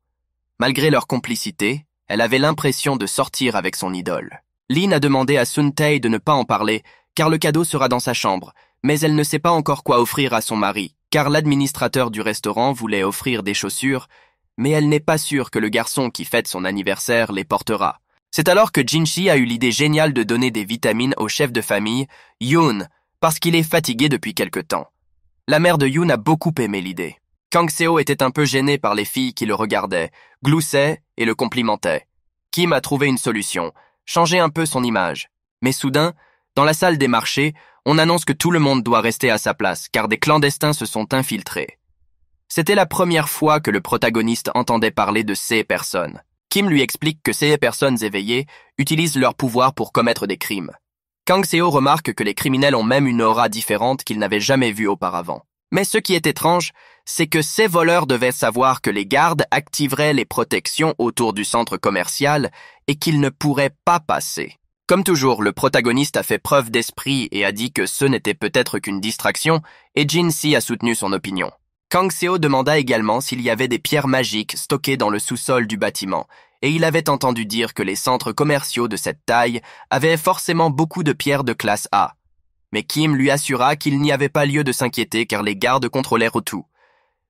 Malgré leur complicité, elle avait l'impression de sortir avec son idole. Lin a demandé à Sun Tae de ne pas en parler, car le cadeau sera dans sa chambre, mais elle ne sait pas encore quoi offrir à son mari, car l'administrateur du restaurant voulait offrir des chaussures, mais elle n'est pas sûre que le garçon qui fête son anniversaire les portera. C'est alors que Shi a eu l'idée géniale de donner des vitamines au chef de famille, Yoon, parce qu'il est fatigué depuis quelque temps. La mère de Yoon a beaucoup aimé l'idée. Kang Seo était un peu gêné par les filles qui le regardaient, gloussaient et le complimentaient. Kim a trouvé une solution, changer un peu son image. Mais soudain, dans la salle des marchés, on annonce que tout le monde doit rester à sa place car des clandestins se sont infiltrés. C'était la première fois que le protagoniste entendait parler de ces personnes. Kim lui explique que ces personnes éveillées utilisent leur pouvoir pour commettre des crimes. Kang Seo remarque que les criminels ont même une aura différente qu'il n'avait jamais vue auparavant. Mais ce qui est étrange, c'est que ces voleurs devaient savoir que les gardes activeraient les protections autour du centre commercial et qu'ils ne pourraient pas passer. Comme toujours, le protagoniste a fait preuve d'esprit et a dit que ce n'était peut-être qu'une distraction, et Jin Si a soutenu son opinion. Kang Seo demanda également s'il y avait des pierres magiques stockées dans le sous-sol du bâtiment, et il avait entendu dire que les centres commerciaux de cette taille avaient forcément beaucoup de pierres de classe A mais Kim lui assura qu'il n'y avait pas lieu de s'inquiéter car les gardes contrôlèrent tout.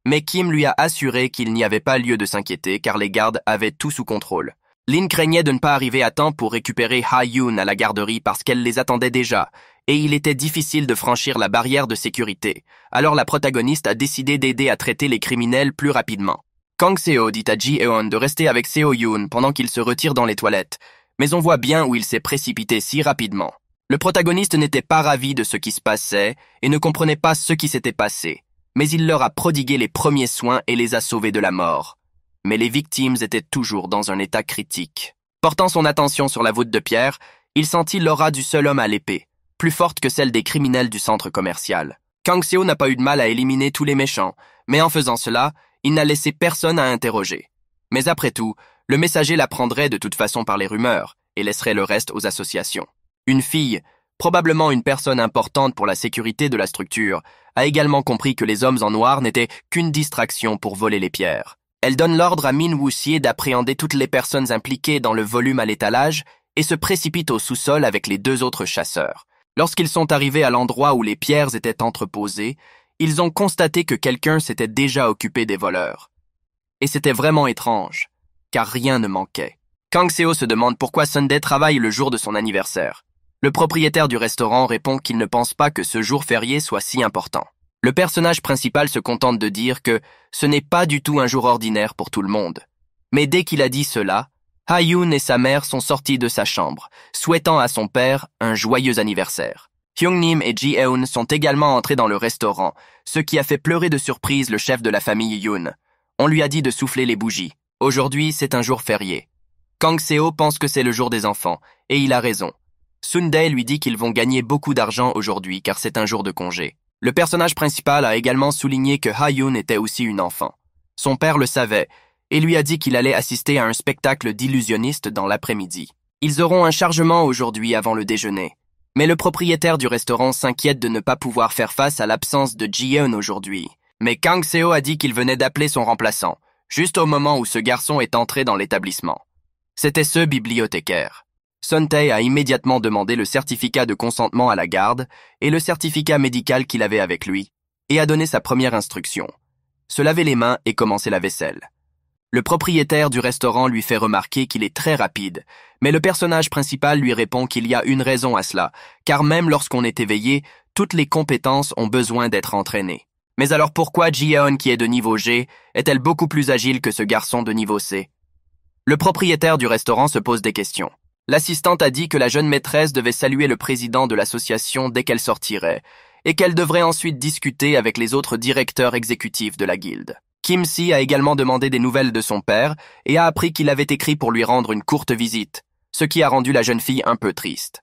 Mais Kim lui a assuré qu'il n'y avait pas lieu de s'inquiéter car les gardes avaient tout sous contrôle. Lin craignait de ne pas arriver à temps pour récupérer Ha-yoon à la garderie parce qu'elle les attendait déjà, et il était difficile de franchir la barrière de sécurité. Alors la protagoniste a décidé d'aider à traiter les criminels plus rapidement. Kang Seo dit à Ji Eon de rester avec Seo Yoon pendant qu'il se retire dans les toilettes, mais on voit bien où il s'est précipité si rapidement. Le protagoniste n'était pas ravi de ce qui se passait et ne comprenait pas ce qui s'était passé, mais il leur a prodigué les premiers soins et les a sauvés de la mort. Mais les victimes étaient toujours dans un état critique. Portant son attention sur la voûte de pierre, il sentit l'aura du seul homme à l'épée, plus forte que celle des criminels du centre commercial. Kang Seo n'a pas eu de mal à éliminer tous les méchants, mais en faisant cela, il n'a laissé personne à interroger. Mais après tout, le messager l'apprendrait de toute façon par les rumeurs et laisserait le reste aux associations. Une fille, probablement une personne importante pour la sécurité de la structure, a également compris que les hommes en noir n'étaient qu'une distraction pour voler les pierres. Elle donne l'ordre à Min Wuxier d'appréhender toutes les personnes impliquées dans le volume à l'étalage et se précipite au sous-sol avec les deux autres chasseurs. Lorsqu'ils sont arrivés à l'endroit où les pierres étaient entreposées, ils ont constaté que quelqu'un s'était déjà occupé des voleurs. Et c'était vraiment étrange, car rien ne manquait. Kang Seo se demande pourquoi Sunday travaille le jour de son anniversaire. Le propriétaire du restaurant répond qu'il ne pense pas que ce jour férié soit si important. Le personnage principal se contente de dire que ce n'est pas du tout un jour ordinaire pour tout le monde. Mais dès qu'il a dit cela, Hayun et sa mère sont sortis de sa chambre, souhaitant à son père un joyeux anniversaire. Hyungnim et Ji Eun sont également entrés dans le restaurant, ce qui a fait pleurer de surprise le chef de la famille Yoon. On lui a dit de souffler les bougies. Aujourd'hui, c'est un jour férié. Kang Seo pense que c'est le jour des enfants, et il a raison. Sunday lui dit qu'ils vont gagner beaucoup d'argent aujourd'hui car c'est un jour de congé. Le personnage principal a également souligné que Hayun était aussi une enfant. Son père le savait et lui a dit qu'il allait assister à un spectacle d'illusionniste dans l'après-midi. Ils auront un chargement aujourd'hui avant le déjeuner. Mais le propriétaire du restaurant s'inquiète de ne pas pouvoir faire face à l'absence de Jiyeon aujourd'hui. Mais Kang Seo a dit qu'il venait d'appeler son remplaçant, juste au moment où ce garçon est entré dans l'établissement. C'était ce bibliothécaire. Sun-Tae a immédiatement demandé le certificat de consentement à la garde et le certificat médical qu'il avait avec lui, et a donné sa première instruction. Se laver les mains et commencer la vaisselle. Le propriétaire du restaurant lui fait remarquer qu'il est très rapide, mais le personnage principal lui répond qu'il y a une raison à cela, car même lorsqu'on est éveillé, toutes les compétences ont besoin d'être entraînées. Mais alors pourquoi Jiaon, qui est de niveau G, est-elle beaucoup plus agile que ce garçon de niveau C Le propriétaire du restaurant se pose des questions. L'assistante a dit que la jeune maîtresse devait saluer le président de l'association dès qu'elle sortirait, et qu'elle devrait ensuite discuter avec les autres directeurs exécutifs de la guilde. Kim Si a également demandé des nouvelles de son père et a appris qu'il avait écrit pour lui rendre une courte visite, ce qui a rendu la jeune fille un peu triste.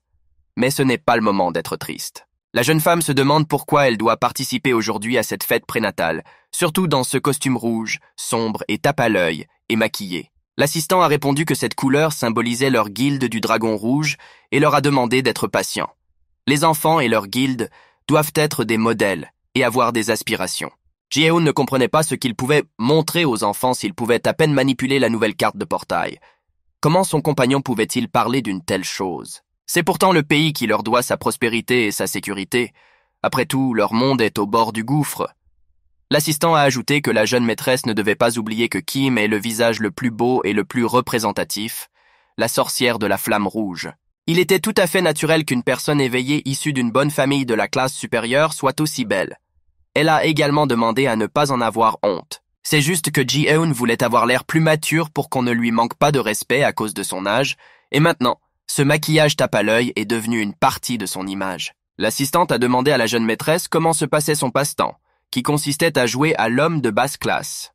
Mais ce n'est pas le moment d'être triste. La jeune femme se demande pourquoi elle doit participer aujourd'hui à cette fête prénatale, surtout dans ce costume rouge, sombre et tape à l'œil, et maquillé. L'assistant a répondu que cette couleur symbolisait leur guilde du dragon rouge et leur a demandé d'être patient. Les enfants et leur guilde doivent être des modèles et avoir des aspirations. Jieun ne comprenait pas ce qu'il pouvait montrer aux enfants s'ils pouvaient à peine manipuler la nouvelle carte de portail. Comment son compagnon pouvait-il parler d'une telle chose C'est pourtant le pays qui leur doit sa prospérité et sa sécurité. Après tout, leur monde est au bord du gouffre. L'assistant a ajouté que la jeune maîtresse ne devait pas oublier que Kim est le visage le plus beau et le plus représentatif, la sorcière de la flamme rouge. Il était tout à fait naturel qu'une personne éveillée issue d'une bonne famille de la classe supérieure soit aussi belle. Elle a également demandé à ne pas en avoir honte. C'est juste que ji Eun voulait avoir l'air plus mature pour qu'on ne lui manque pas de respect à cause de son âge, et maintenant, ce maquillage tape à l'œil est devenu une partie de son image. L'assistante a demandé à la jeune maîtresse comment se passait son passe-temps qui consistait à jouer à l'homme de basse classe.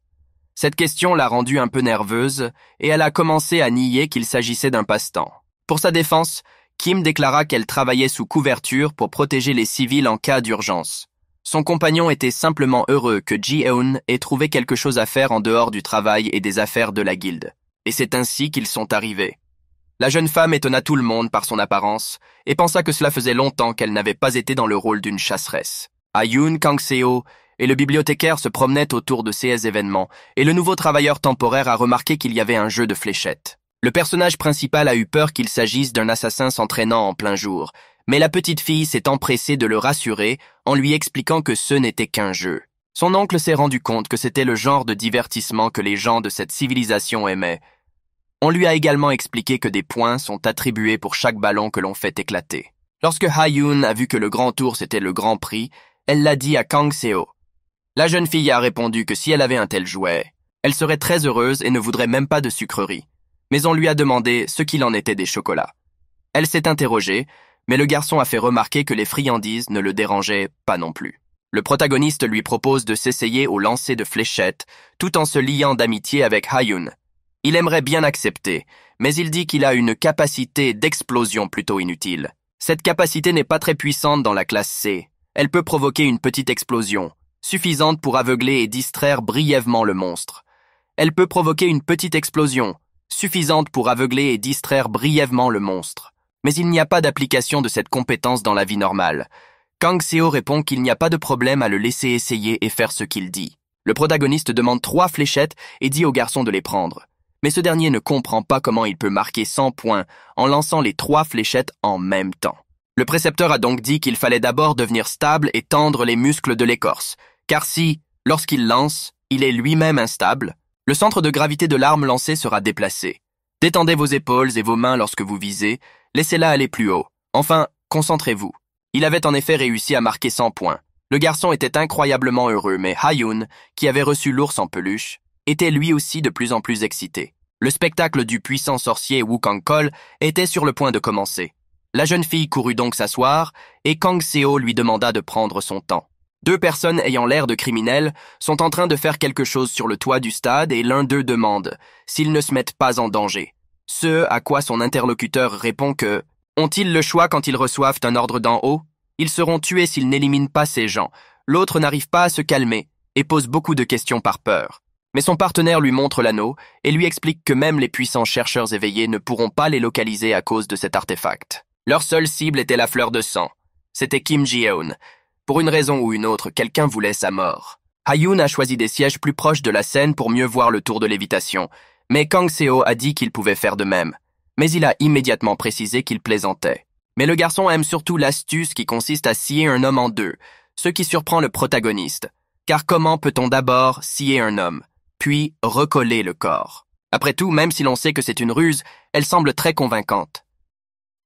Cette question l'a rendue un peu nerveuse, et elle a commencé à nier qu'il s'agissait d'un passe-temps. Pour sa défense, Kim déclara qu'elle travaillait sous couverture pour protéger les civils en cas d'urgence. Son compagnon était simplement heureux que Ji-eun ait trouvé quelque chose à faire en dehors du travail et des affaires de la guilde. Et c'est ainsi qu'ils sont arrivés. La jeune femme étonna tout le monde par son apparence et pensa que cela faisait longtemps qu'elle n'avait pas été dans le rôle d'une chasseresse. À Yoon Kang-seo, et le bibliothécaire se promenait autour de ces événements, et le nouveau travailleur temporaire a remarqué qu'il y avait un jeu de fléchettes. Le personnage principal a eu peur qu'il s'agisse d'un assassin s'entraînant en plein jour, mais la petite fille s'est empressée de le rassurer en lui expliquant que ce n'était qu'un jeu. Son oncle s'est rendu compte que c'était le genre de divertissement que les gens de cette civilisation aimaient. On lui a également expliqué que des points sont attribués pour chaque ballon que l'on fait éclater. Lorsque Hayun a vu que le grand tour c'était le grand prix, elle l'a dit à Kang Seo, la jeune fille a répondu que si elle avait un tel jouet, elle serait très heureuse et ne voudrait même pas de sucreries. Mais on lui a demandé ce qu'il en était des chocolats. Elle s'est interrogée, mais le garçon a fait remarquer que les friandises ne le dérangeaient pas non plus. Le protagoniste lui propose de s'essayer au lancer de fléchettes, tout en se liant d'amitié avec Hayun. Il aimerait bien accepter, mais il dit qu'il a une capacité d'explosion plutôt inutile. Cette capacité n'est pas très puissante dans la classe C. Elle peut provoquer une petite explosion, suffisante pour aveugler et distraire brièvement le monstre. Elle peut provoquer une petite explosion, suffisante pour aveugler et distraire brièvement le monstre. Mais il n'y a pas d'application de cette compétence dans la vie normale. Kang Seo répond qu'il n'y a pas de problème à le laisser essayer et faire ce qu'il dit. Le protagoniste demande trois fléchettes et dit au garçon de les prendre. Mais ce dernier ne comprend pas comment il peut marquer 100 points en lançant les trois fléchettes en même temps. Le précepteur a donc dit qu'il fallait d'abord devenir stable et tendre les muscles de l'écorce, car si, lorsqu'il lance, il est lui-même instable, le centre de gravité de l'arme lancée sera déplacé. Détendez vos épaules et vos mains lorsque vous visez, laissez-la aller plus haut. Enfin, concentrez-vous. Il avait en effet réussi à marquer 100 points. Le garçon était incroyablement heureux, mais Hayun, qui avait reçu l'ours en peluche, était lui aussi de plus en plus excité. Le spectacle du puissant sorcier Wukong Kol était sur le point de commencer. La jeune fille courut donc s'asseoir, et Kang Seo lui demanda de prendre son temps. Deux personnes ayant l'air de criminels sont en train de faire quelque chose sur le toit du stade et l'un d'eux demande s'ils ne se mettent pas en danger. Ce à quoi son interlocuteur répond que ont-ils le choix quand ils reçoivent un ordre d'en haut Ils seront tués s'ils n'éliminent pas ces gens. L'autre n'arrive pas à se calmer et pose beaucoup de questions par peur. Mais son partenaire lui montre l'anneau et lui explique que même les puissants chercheurs éveillés ne pourront pas les localiser à cause de cet artefact. Leur seule cible était la fleur de sang. C'était Kim Ji-eun. Pour une raison ou une autre, quelqu'un voulait sa mort. Hayun a choisi des sièges plus proches de la scène pour mieux voir le tour de lévitation, mais Kang Seo a dit qu'il pouvait faire de même. Mais il a immédiatement précisé qu'il plaisantait. Mais le garçon aime surtout l'astuce qui consiste à scier un homme en deux, ce qui surprend le protagoniste. Car comment peut-on d'abord scier un homme, puis recoller le corps Après tout, même si l'on sait que c'est une ruse, elle semble très convaincante.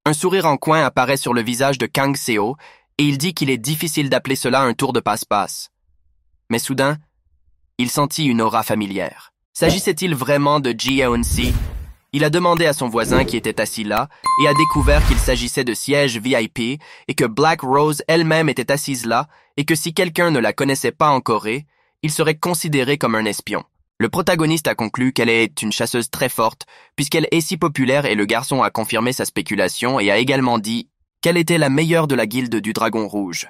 Un sourire en coin apparaît sur le visage de Kang Seo et il dit qu'il est difficile d'appeler cela un tour de passe-passe. Mais soudain, il sentit une aura familière. S'agissait-il vraiment de Ji Eun-si Il a demandé à son voisin qui était assis là et a découvert qu'il s'agissait de sièges VIP et que Black Rose elle-même était assise là et que si quelqu'un ne la connaissait pas en Corée, il serait considéré comme un espion. Le protagoniste a conclu qu'elle est une chasseuse très forte, puisqu'elle est si populaire et le garçon a confirmé sa spéculation et a également dit qu'elle était la meilleure de la guilde du Dragon Rouge.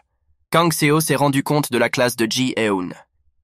Kang Seo s'est rendu compte de la classe de Ji Eun.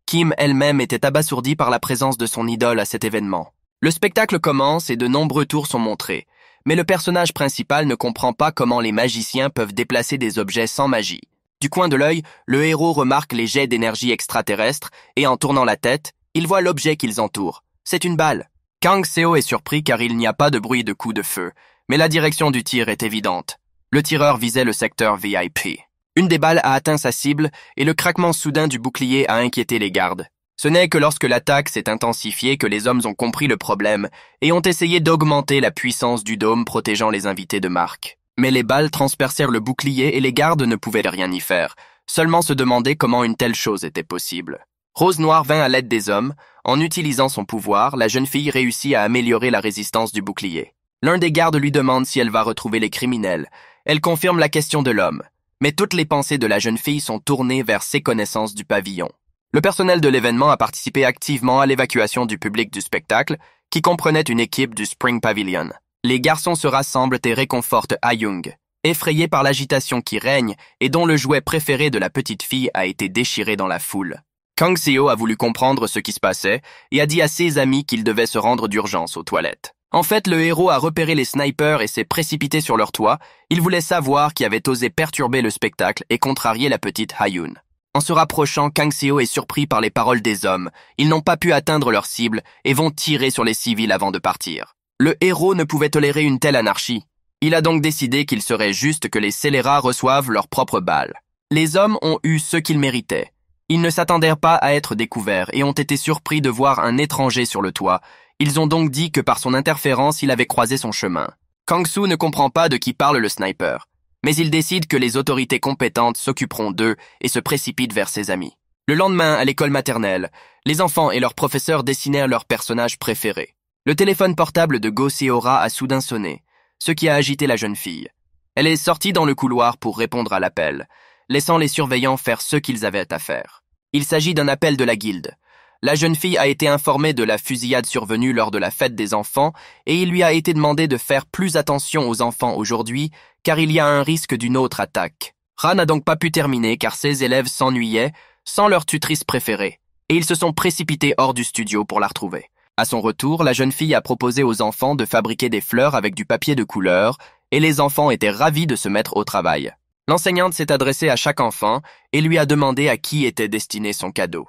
Kim elle-même était abasourdie par la présence de son idole à cet événement. Le spectacle commence et de nombreux tours sont montrés, mais le personnage principal ne comprend pas comment les magiciens peuvent déplacer des objets sans magie. Du coin de l'œil, le héros remarque les jets d'énergie extraterrestre et en tournant la tête, ils voient l'objet qu'ils entourent. C'est une balle. Kang Seo est surpris car il n'y a pas de bruit de coup de feu, mais la direction du tir est évidente. Le tireur visait le secteur VIP. Une des balles a atteint sa cible et le craquement soudain du bouclier a inquiété les gardes. Ce n'est que lorsque l'attaque s'est intensifiée que les hommes ont compris le problème et ont essayé d'augmenter la puissance du dôme protégeant les invités de marque. Mais les balles transpercèrent le bouclier et les gardes ne pouvaient rien y faire, seulement se demander comment une telle chose était possible. Rose Noire vint à l'aide des hommes. En utilisant son pouvoir, la jeune fille réussit à améliorer la résistance du bouclier. L'un des gardes lui demande si elle va retrouver les criminels. Elle confirme la question de l'homme. Mais toutes les pensées de la jeune fille sont tournées vers ses connaissances du pavillon. Le personnel de l'événement a participé activement à l'évacuation du public du spectacle, qui comprenait une équipe du Spring Pavilion. Les garçons se rassemblent et réconfortent Ayung, ah effrayé par l'agitation qui règne et dont le jouet préféré de la petite fille a été déchiré dans la foule. Kang Seo a voulu comprendre ce qui se passait et a dit à ses amis qu'il devait se rendre d'urgence aux toilettes. En fait, le héros a repéré les snipers et s'est précipité sur leur toit. Il voulait savoir qui avait osé perturber le spectacle et contrarier la petite Hayun. En se rapprochant, Kang Seo est surpris par les paroles des hommes. Ils n'ont pas pu atteindre leur cible et vont tirer sur les civils avant de partir. Le héros ne pouvait tolérer une telle anarchie. Il a donc décidé qu'il serait juste que les scélérats reçoivent leurs propres balles. Les hommes ont eu ce qu'ils méritaient. Ils ne s'attendèrent pas à être découverts et ont été surpris de voir un étranger sur le toit. Ils ont donc dit que par son interférence il avait croisé son chemin. kang Su ne comprend pas de qui parle le sniper, mais il décide que les autorités compétentes s'occuperont d'eux et se précipite vers ses amis. Le lendemain, à l'école maternelle, les enfants et leurs professeurs dessinèrent leurs personnages préférés. Le téléphone portable de Go Seora a soudain sonné, ce qui a agité la jeune fille. Elle est sortie dans le couloir pour répondre à l'appel laissant les surveillants faire ce qu'ils avaient à faire. Il s'agit d'un appel de la guilde. La jeune fille a été informée de la fusillade survenue lors de la fête des enfants et il lui a été demandé de faire plus attention aux enfants aujourd'hui car il y a un risque d'une autre attaque. Ra n'a donc pas pu terminer car ses élèves s'ennuyaient sans leur tutrice préférée et ils se sont précipités hors du studio pour la retrouver. À son retour, la jeune fille a proposé aux enfants de fabriquer des fleurs avec du papier de couleur et les enfants étaient ravis de se mettre au travail. L'enseignante s'est adressée à chaque enfant et lui a demandé à qui était destiné son cadeau.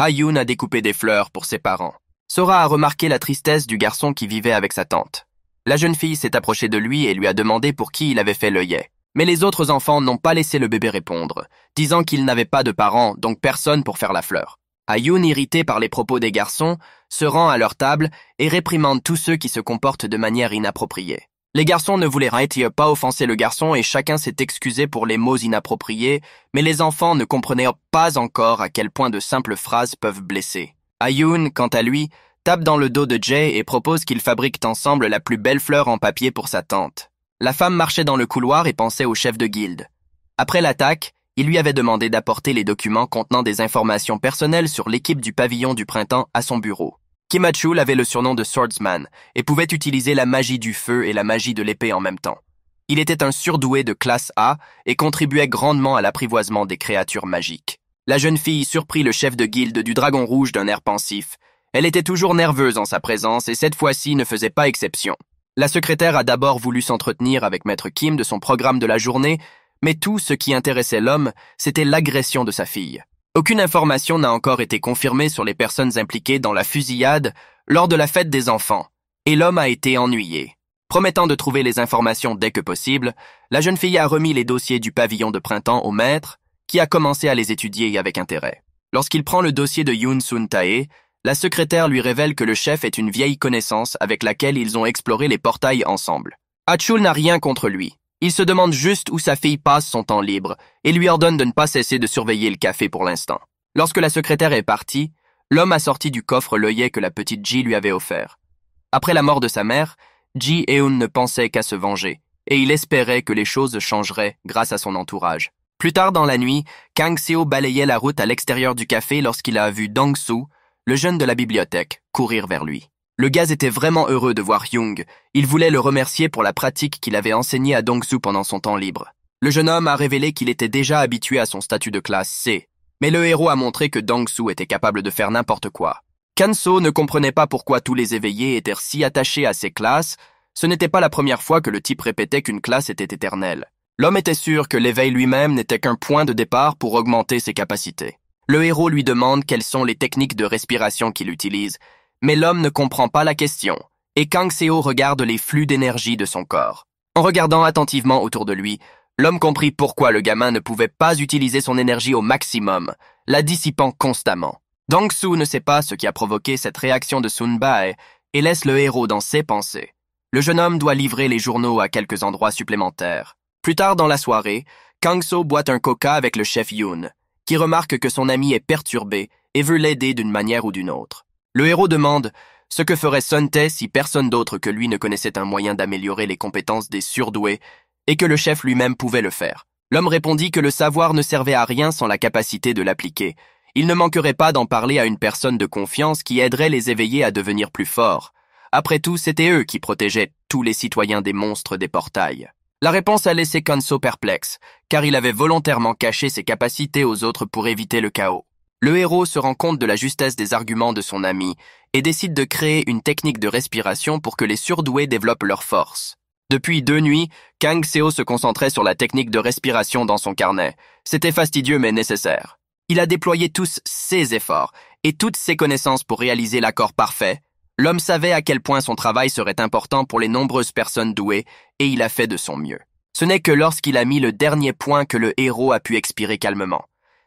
Hayun a découpé des fleurs pour ses parents. Sora a remarqué la tristesse du garçon qui vivait avec sa tante. La jeune fille s'est approchée de lui et lui a demandé pour qui il avait fait l'œillet. Mais les autres enfants n'ont pas laissé le bébé répondre, disant qu'il n'avait pas de parents, donc personne pour faire la fleur. Hayun, irrité par les propos des garçons, se rend à leur table et réprimande tous ceux qui se comportent de manière inappropriée. Les garçons ne voulaient rien euh, pas offenser le garçon et chacun s'est excusé pour les mots inappropriés, mais les enfants ne comprenaient pas encore à quel point de simples phrases peuvent blesser. Ayun, quant à lui, tape dans le dos de Jay et propose qu'ils fabriquent ensemble la plus belle fleur en papier pour sa tante. La femme marchait dans le couloir et pensait au chef de guilde. Après l'attaque, il lui avait demandé d'apporter les documents contenant des informations personnelles sur l'équipe du pavillon du printemps à son bureau. Kimachul avait le surnom de Swordsman et pouvait utiliser la magie du feu et la magie de l'épée en même temps. Il était un surdoué de classe A et contribuait grandement à l'apprivoisement des créatures magiques. La jeune fille surprit le chef de guilde du Dragon Rouge d'un air pensif. Elle était toujours nerveuse en sa présence et cette fois-ci ne faisait pas exception. La secrétaire a d'abord voulu s'entretenir avec Maître Kim de son programme de la journée, mais tout ce qui intéressait l'homme, c'était l'agression de sa fille. Aucune information n'a encore été confirmée sur les personnes impliquées dans la fusillade lors de la fête des enfants, et l'homme a été ennuyé. Promettant de trouver les informations dès que possible, la jeune fille a remis les dossiers du pavillon de printemps au maître, qui a commencé à les étudier avec intérêt. Lorsqu'il prend le dossier de Yoon Sun Tae, la secrétaire lui révèle que le chef est une vieille connaissance avec laquelle ils ont exploré les portails ensemble. Hachul n'a rien contre lui, il se demande juste où sa fille passe son temps libre et lui ordonne de ne pas cesser de surveiller le café pour l'instant. Lorsque la secrétaire est partie, l'homme a sorti du coffre l'œillet que la petite Ji lui avait offert. Après la mort de sa mère, Ji Eun ne pensait qu'à se venger, et il espérait que les choses changeraient grâce à son entourage. Plus tard dans la nuit, Kang Seo balayait la route à l'extérieur du café lorsqu'il a vu Dong Su, le jeune de la bibliothèque, courir vers lui. Le gaz était vraiment heureux de voir Jung. Il voulait le remercier pour la pratique qu'il avait enseignée à su pendant son temps libre. Le jeune homme a révélé qu'il était déjà habitué à son statut de classe C, mais le héros a montré que dong su était capable de faire n'importe quoi. Kanso ne comprenait pas pourquoi tous les éveillés étaient si attachés à ces classes, ce n'était pas la première fois que le type répétait qu'une classe était éternelle. L'homme était sûr que l'éveil lui-même n'était qu'un point de départ pour augmenter ses capacités. Le héros lui demande quelles sont les techniques de respiration qu'il utilise, mais l'homme ne comprend pas la question, et Kang Seo regarde les flux d'énergie de son corps. En regardant attentivement autour de lui, l'homme comprit pourquoi le gamin ne pouvait pas utiliser son énergie au maximum, la dissipant constamment. Dong Su ne sait pas ce qui a provoqué cette réaction de Sun Bae et laisse le héros dans ses pensées. Le jeune homme doit livrer les journaux à quelques endroits supplémentaires. Plus tard dans la soirée, Kang So boit un coca avec le chef Yoon, qui remarque que son ami est perturbé et veut l'aider d'une manière ou d'une autre. Le héros demande ce que ferait Sunte si personne d'autre que lui ne connaissait un moyen d'améliorer les compétences des surdoués et que le chef lui-même pouvait le faire. L'homme répondit que le savoir ne servait à rien sans la capacité de l'appliquer. Il ne manquerait pas d'en parler à une personne de confiance qui aiderait les éveillés à devenir plus forts. Après tout, c'était eux qui protégeaient tous les citoyens des monstres des portails. La réponse a laissé Kanso perplexe, car il avait volontairement caché ses capacités aux autres pour éviter le chaos le héros se rend compte de la justesse des arguments de son ami et décide de créer une technique de respiration pour que les surdoués développent leur force. Depuis deux nuits, Kang Seo se concentrait sur la technique de respiration dans son carnet. C'était fastidieux mais nécessaire. Il a déployé tous ses efforts et toutes ses connaissances pour réaliser l'accord parfait. L'homme savait à quel point son travail serait important pour les nombreuses personnes douées et il a fait de son mieux. Ce n'est que lorsqu'il a mis le dernier point que le héros a pu expirer calmement.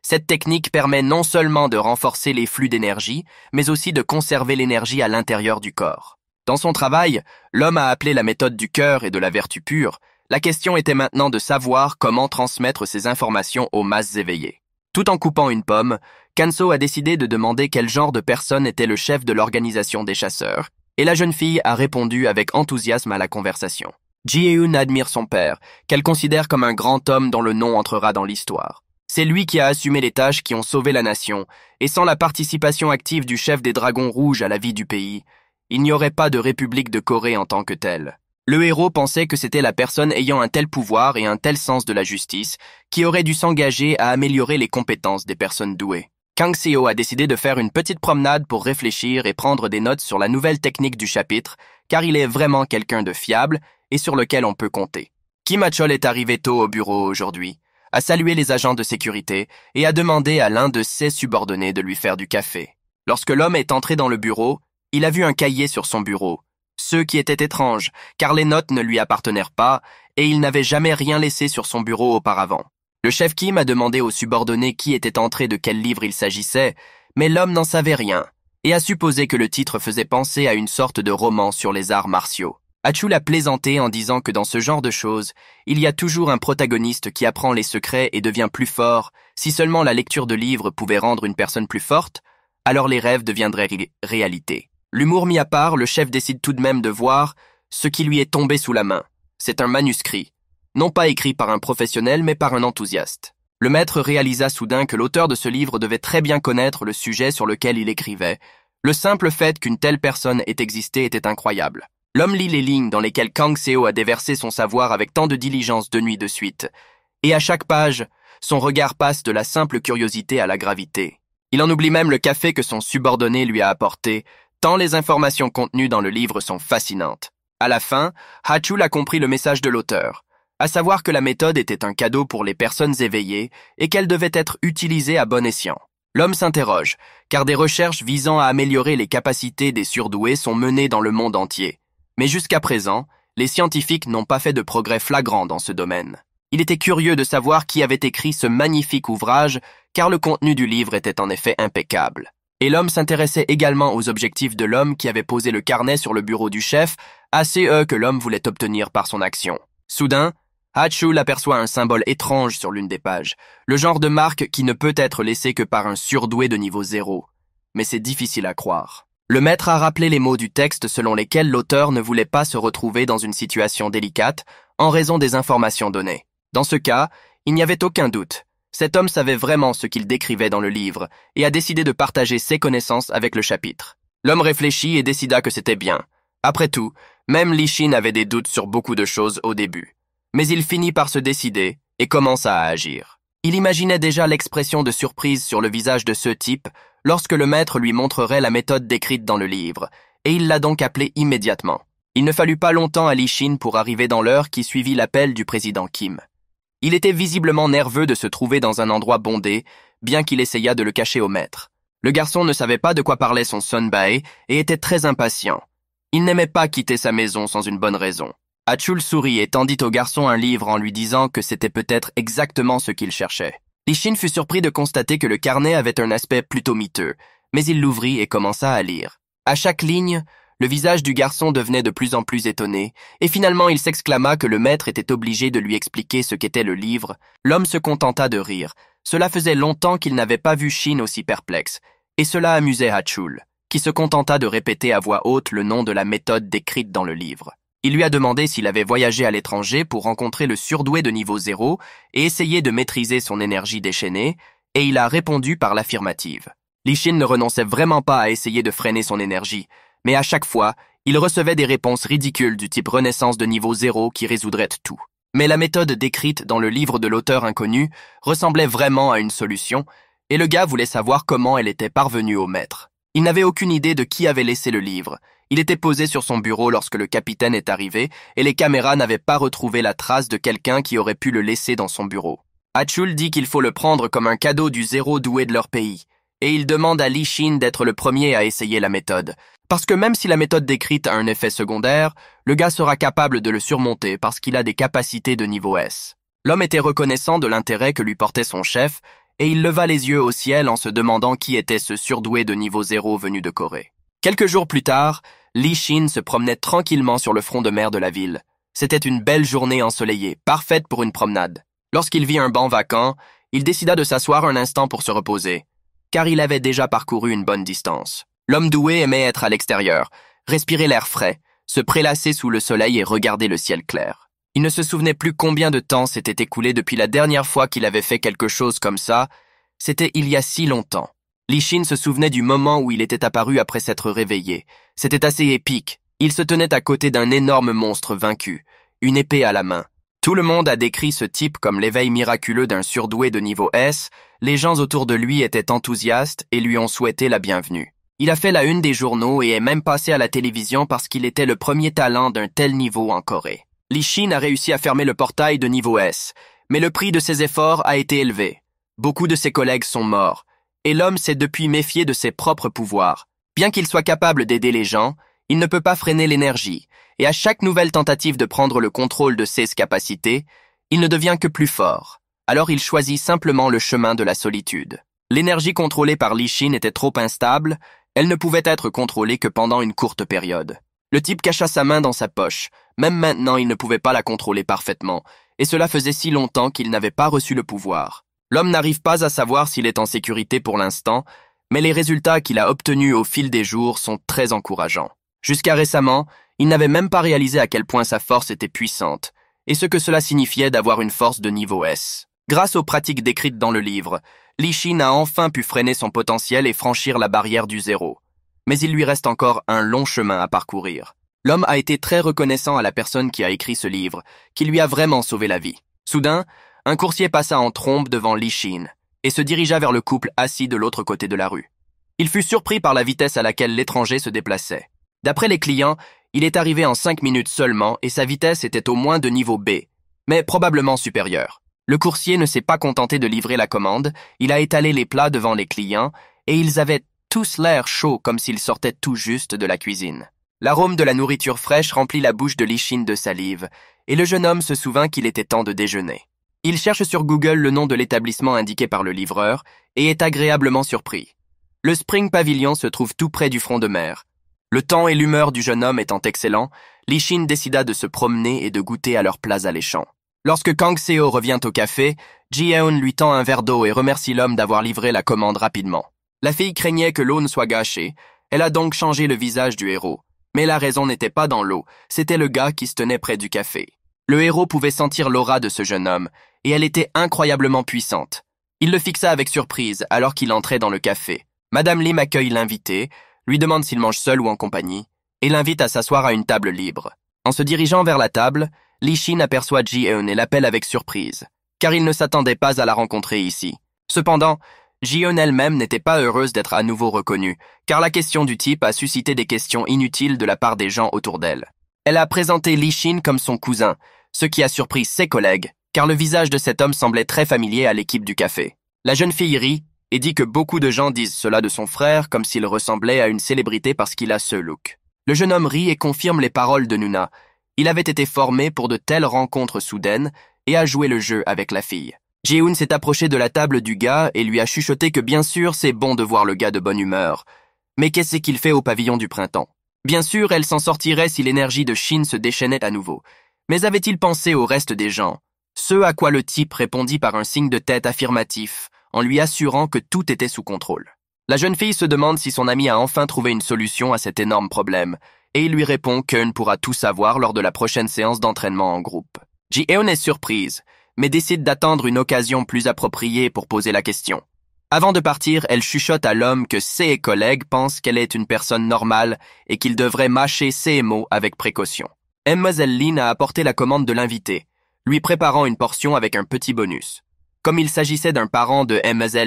Cette technique permet non seulement de renforcer les flux d'énergie, mais aussi de conserver l'énergie à l'intérieur du corps. Dans son travail, l'homme a appelé la méthode du cœur et de la vertu pure, la question était maintenant de savoir comment transmettre ces informations aux masses éveillées. Tout en coupant une pomme, Kanso a décidé de demander quel genre de personne était le chef de l'organisation des chasseurs, et la jeune fille a répondu avec enthousiasme à la conversation. Eun admire son père, qu'elle considère comme un grand homme dont le nom entrera dans l'histoire. C'est lui qui a assumé les tâches qui ont sauvé la nation, et sans la participation active du chef des Dragons Rouges à la vie du pays, il n'y aurait pas de République de Corée en tant que telle. Le héros pensait que c'était la personne ayant un tel pouvoir et un tel sens de la justice qui aurait dû s'engager à améliorer les compétences des personnes douées. Kang Seo a décidé de faire une petite promenade pour réfléchir et prendre des notes sur la nouvelle technique du chapitre, car il est vraiment quelqu'un de fiable et sur lequel on peut compter. Kim est arrivé tôt au bureau aujourd'hui a salué les agents de sécurité et à demander à l'un de ses subordonnés de lui faire du café. Lorsque l'homme est entré dans le bureau, il a vu un cahier sur son bureau, ce qui était étrange, car les notes ne lui appartenèrent pas, et il n'avait jamais rien laissé sur son bureau auparavant. Le chef Kim a demandé au subordonné qui était entré de quel livre il s'agissait, mais l'homme n'en savait rien, et a supposé que le titre faisait penser à une sorte de roman sur les arts martiaux. Hachul l'a plaisanté en disant que dans ce genre de choses, il y a toujours un protagoniste qui apprend les secrets et devient plus fort, si seulement la lecture de livres pouvait rendre une personne plus forte, alors les rêves deviendraient réalité. L'humour mis à part, le chef décide tout de même de voir ce qui lui est tombé sous la main. C'est un manuscrit, non pas écrit par un professionnel mais par un enthousiaste. Le maître réalisa soudain que l'auteur de ce livre devait très bien connaître le sujet sur lequel il écrivait. Le simple fait qu'une telle personne ait existé était incroyable l'homme lit les lignes dans lesquelles Kang Seo a déversé son savoir avec tant de diligence de nuit de suite. Et à chaque page, son regard passe de la simple curiosité à la gravité. Il en oublie même le café que son subordonné lui a apporté, tant les informations contenues dans le livre sont fascinantes. À la fin, Hachul a compris le message de l'auteur, à savoir que la méthode était un cadeau pour les personnes éveillées et qu'elle devait être utilisée à bon escient. L'homme s'interroge, car des recherches visant à améliorer les capacités des surdoués sont menées dans le monde entier. Mais jusqu'à présent, les scientifiques n'ont pas fait de progrès flagrants dans ce domaine. Il était curieux de savoir qui avait écrit ce magnifique ouvrage, car le contenu du livre était en effet impeccable. Et l'homme s'intéressait également aux objectifs de l'homme qui avait posé le carnet sur le bureau du chef, assez eux que l'homme voulait obtenir par son action. Soudain, Hachu aperçoit un symbole étrange sur l'une des pages, le genre de marque qui ne peut être laissé que par un surdoué de niveau zéro. Mais c'est difficile à croire. Le maître a rappelé les mots du texte selon lesquels l'auteur ne voulait pas se retrouver dans une situation délicate en raison des informations données. Dans ce cas, il n'y avait aucun doute. Cet homme savait vraiment ce qu'il décrivait dans le livre et a décidé de partager ses connaissances avec le chapitre. L'homme réfléchit et décida que c'était bien. Après tout, même Xin avait des doutes sur beaucoup de choses au début. Mais il finit par se décider et commença à agir. Il imaginait déjà l'expression de surprise sur le visage de ce type lorsque le maître lui montrerait la méthode décrite dans le livre, et il l'a donc appelé immédiatement. Il ne fallut pas longtemps à Lichin pour arriver dans l'heure qui suivit l'appel du président Kim. Il était visiblement nerveux de se trouver dans un endroit bondé, bien qu'il essaya de le cacher au maître. Le garçon ne savait pas de quoi parlait son sonbae et était très impatient. Il n'aimait pas quitter sa maison sans une bonne raison. Hachul sourit et tendit au garçon un livre en lui disant que c'était peut-être exactement ce qu'il cherchait. Lichin fut surpris de constater que le carnet avait un aspect plutôt miteux, mais il l'ouvrit et commença à lire. À chaque ligne, le visage du garçon devenait de plus en plus étonné, et finalement il s'exclama que le maître était obligé de lui expliquer ce qu'était le livre. L'homme se contenta de rire. Cela faisait longtemps qu'il n'avait pas vu Shin aussi perplexe, et cela amusait Hachul, qui se contenta de répéter à voix haute le nom de la méthode décrite dans le livre. Il lui a demandé s'il avait voyagé à l'étranger pour rencontrer le surdoué de niveau zéro et essayer de maîtriser son énergie déchaînée, et il a répondu par l'affirmative. Lichin ne renonçait vraiment pas à essayer de freiner son énergie, mais à chaque fois, il recevait des réponses ridicules du type renaissance de niveau zéro qui résoudrait tout. Mais la méthode décrite dans le livre de l'auteur inconnu ressemblait vraiment à une solution, et le gars voulait savoir comment elle était parvenue au maître. Il n'avait aucune idée de qui avait laissé le livre, il était posé sur son bureau lorsque le capitaine est arrivé, et les caméras n'avaient pas retrouvé la trace de quelqu'un qui aurait pu le laisser dans son bureau. Hachul dit qu'il faut le prendre comme un cadeau du zéro doué de leur pays, et il demande à Li Shin d'être le premier à essayer la méthode. Parce que même si la méthode décrite a un effet secondaire, le gars sera capable de le surmonter parce qu'il a des capacités de niveau S. L'homme était reconnaissant de l'intérêt que lui portait son chef, et il leva les yeux au ciel en se demandant qui était ce surdoué de niveau zéro venu de Corée. Quelques jours plus tard, Li Xin se promenait tranquillement sur le front de mer de la ville. C'était une belle journée ensoleillée, parfaite pour une promenade. Lorsqu'il vit un banc vacant, il décida de s'asseoir un instant pour se reposer, car il avait déjà parcouru une bonne distance. L'homme doué aimait être à l'extérieur, respirer l'air frais, se prélasser sous le soleil et regarder le ciel clair. Il ne se souvenait plus combien de temps s'était écoulé depuis la dernière fois qu'il avait fait quelque chose comme ça, c'était il y a si longtemps. Shin se souvenait du moment où il était apparu après s'être réveillé. C'était assez épique. Il se tenait à côté d'un énorme monstre vaincu, une épée à la main. Tout le monde a décrit ce type comme l'éveil miraculeux d'un surdoué de niveau S, les gens autour de lui étaient enthousiastes et lui ont souhaité la bienvenue. Il a fait la une des journaux et est même passé à la télévision parce qu'il était le premier talent d'un tel niveau en Corée. Lichine a réussi à fermer le portail de niveau S, mais le prix de ses efforts a été élevé. Beaucoup de ses collègues sont morts, et l'homme s'est depuis méfié de ses propres pouvoirs. Bien qu'il soit capable d'aider les gens, il ne peut pas freiner l'énergie, et à chaque nouvelle tentative de prendre le contrôle de ses capacités, il ne devient que plus fort. Alors il choisit simplement le chemin de la solitude. L'énergie contrôlée par Lichin était trop instable, elle ne pouvait être contrôlée que pendant une courte période. Le type cacha sa main dans sa poche, même maintenant il ne pouvait pas la contrôler parfaitement, et cela faisait si longtemps qu'il n'avait pas reçu le pouvoir. L'homme n'arrive pas à savoir s'il est en sécurité pour l'instant, mais les résultats qu'il a obtenus au fil des jours sont très encourageants. Jusqu'à récemment, il n'avait même pas réalisé à quel point sa force était puissante, et ce que cela signifiait d'avoir une force de niveau S. Grâce aux pratiques décrites dans le livre, Lishin a enfin pu freiner son potentiel et franchir la barrière du zéro. Mais il lui reste encore un long chemin à parcourir. L'homme a été très reconnaissant à la personne qui a écrit ce livre, qui lui a vraiment sauvé la vie. Soudain, un coursier passa en trompe devant Li et se dirigea vers le couple assis de l'autre côté de la rue. Il fut surpris par la vitesse à laquelle l'étranger se déplaçait. D'après les clients, il est arrivé en cinq minutes seulement et sa vitesse était au moins de niveau B, mais probablement supérieure. Le coursier ne s'est pas contenté de livrer la commande, il a étalé les plats devant les clients, et ils avaient tous l'air chauds comme s'ils sortaient tout juste de la cuisine. L'arôme de la nourriture fraîche remplit la bouche de Lichine de salive, et le jeune homme se souvint qu'il était temps de déjeuner. Il cherche sur Google le nom de l'établissement indiqué par le livreur et est agréablement surpris. Le Spring Pavilion se trouve tout près du front de mer. Le temps et l'humeur du jeune homme étant excellents, Li Shin décida de se promener et de goûter à leurs plats alléchants. Lorsque Kang Seo revient au café, Ji-eun lui tend un verre d'eau et remercie l'homme d'avoir livré la commande rapidement. La fille craignait que l'eau ne soit gâchée, elle a donc changé le visage du héros. Mais la raison n'était pas dans l'eau, c'était le gars qui se tenait près du café. Le héros pouvait sentir l'aura de ce jeune homme, et elle était incroyablement puissante. Il le fixa avec surprise alors qu'il entrait dans le café. Madame Lim accueille l'invité, lui demande s'il mange seul ou en compagnie, et l'invite à s'asseoir à une table libre. En se dirigeant vers la table, Li Xin aperçoit Ji Eun et l'appelle avec surprise, car il ne s'attendait pas à la rencontrer ici. Cependant, Ji Eun elle-même n'était pas heureuse d'être à nouveau reconnue, car la question du type a suscité des questions inutiles de la part des gens autour d'elle. Elle a présenté Li Xin comme son cousin, ce qui a surpris ses collègues, car le visage de cet homme semblait très familier à l'équipe du café. La jeune fille rit et dit que beaucoup de gens disent cela de son frère comme s'il ressemblait à une célébrité parce qu'il a ce look. Le jeune homme rit et confirme les paroles de Nuna. Il avait été formé pour de telles rencontres soudaines et a joué le jeu avec la fille. Jieun s'est approché de la table du gars et lui a chuchoté que bien sûr c'est bon de voir le gars de bonne humeur. Mais qu'est-ce qu'il fait au pavillon du printemps Bien sûr, elle s'en sortirait si l'énergie de Shin se déchaînait à nouveau mais avait-il pensé au reste des gens Ce à quoi le type répondit par un signe de tête affirmatif, en lui assurant que tout était sous contrôle. La jeune fille se demande si son ami a enfin trouvé une solution à cet énorme problème, et il lui répond qu'Eun pourra tout savoir lors de la prochaine séance d'entraînement en groupe. ji est surprise, mais décide d'attendre une occasion plus appropriée pour poser la question. Avant de partir, elle chuchote à l'homme que ses collègues pensent qu'elle est une personne normale et qu'il devrait mâcher ses mots avec précaution. Mlle Lin a apporté la commande de l'invité, lui préparant une portion avec un petit bonus. Comme il s'agissait d'un parent de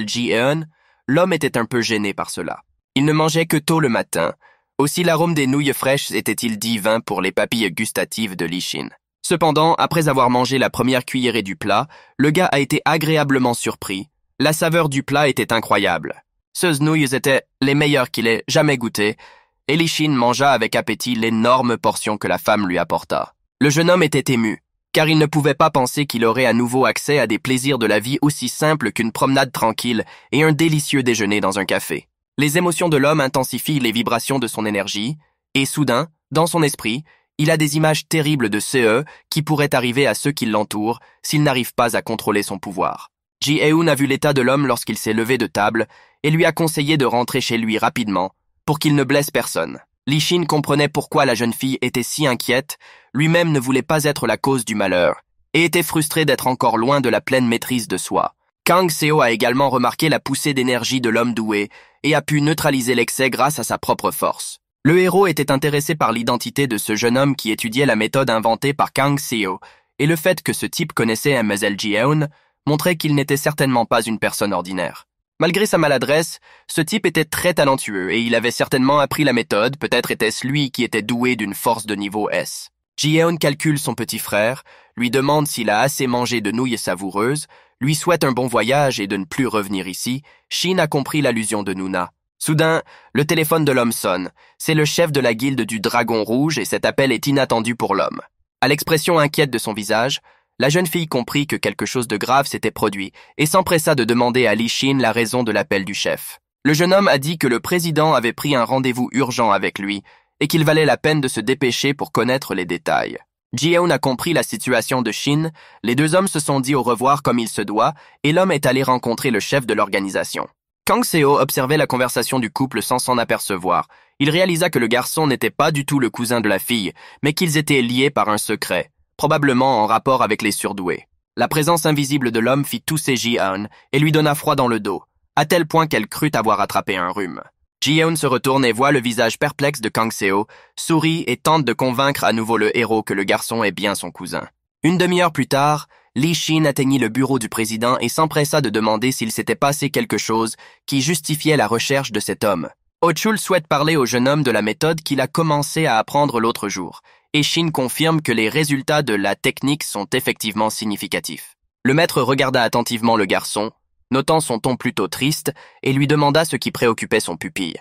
Ji Eun, l'homme était un peu gêné par cela. Il ne mangeait que tôt le matin, aussi l'arôme des nouilles fraîches était-il divin pour les papilles gustatives de Lichin. Cependant, après avoir mangé la première cuillerée du plat, le gars a été agréablement surpris. La saveur du plat était incroyable. Ces nouilles étaient les meilleures qu'il ait jamais goûtées, Elishin mangea avec appétit l'énorme portion que la femme lui apporta. Le jeune homme était ému, car il ne pouvait pas penser qu'il aurait à nouveau accès à des plaisirs de la vie aussi simples qu'une promenade tranquille et un délicieux déjeuner dans un café. Les émotions de l'homme intensifient les vibrations de son énergie, et soudain, dans son esprit, il a des images terribles de CE qui pourraient arriver à ceux qui l'entourent s'il n'arrive pas à contrôler son pouvoir. Ji Eun a vu l'état de l'homme lorsqu'il s'est levé de table et lui a conseillé de rentrer chez lui rapidement pour qu'il ne blesse personne. Xin comprenait pourquoi la jeune fille était si inquiète, lui-même ne voulait pas être la cause du malheur, et était frustré d'être encore loin de la pleine maîtrise de soi. Kang Seo a également remarqué la poussée d'énergie de l'homme doué, et a pu neutraliser l'excès grâce à sa propre force. Le héros était intéressé par l'identité de ce jeune homme qui étudiait la méthode inventée par Kang Seo, et le fait que ce type connaissait Mademoiselle Jiheon montrait qu'il n'était certainement pas une personne ordinaire. Malgré sa maladresse, ce type était très talentueux et il avait certainement appris la méthode, peut-être était-ce lui qui était doué d'une force de niveau S. Jiheon calcule son petit frère, lui demande s'il a assez mangé de nouilles savoureuses, lui souhaite un bon voyage et de ne plus revenir ici, Shin a compris l'allusion de Nuna. Soudain, le téléphone de l'homme sonne. C'est le chef de la guilde du Dragon Rouge et cet appel est inattendu pour l'homme. À l'expression inquiète de son visage, la jeune fille comprit que quelque chose de grave s'était produit et s'empressa de demander à Li Xin la raison de l'appel du chef. Le jeune homme a dit que le président avait pris un rendez-vous urgent avec lui et qu'il valait la peine de se dépêcher pour connaître les détails. Jieun a compris la situation de Shin, les deux hommes se sont dit au revoir comme il se doit, et l'homme est allé rencontrer le chef de l'organisation. Kang Seo observait la conversation du couple sans s'en apercevoir. Il réalisa que le garçon n'était pas du tout le cousin de la fille, mais qu'ils étaient liés par un secret probablement en rapport avec les surdoués. La présence invisible de l'homme fit tousser Ji-Eun et lui donna froid dans le dos, à tel point qu'elle crut avoir attrapé un rhume. Ji-Eun se retourne et voit le visage perplexe de Kang Seo, sourit et tente de convaincre à nouveau le héros que le garçon est bien son cousin. Une demi-heure plus tard, Lee Shin atteignit le bureau du président et s'empressa de demander s'il s'était passé quelque chose qui justifiait la recherche de cet homme. Chul souhaite parler au jeune homme de la méthode qu'il a commencé à apprendre l'autre jour, Shin confirme que les résultats de la technique sont effectivement significatifs. Le maître regarda attentivement le garçon, notant son ton plutôt triste, et lui demanda ce qui préoccupait son pupille.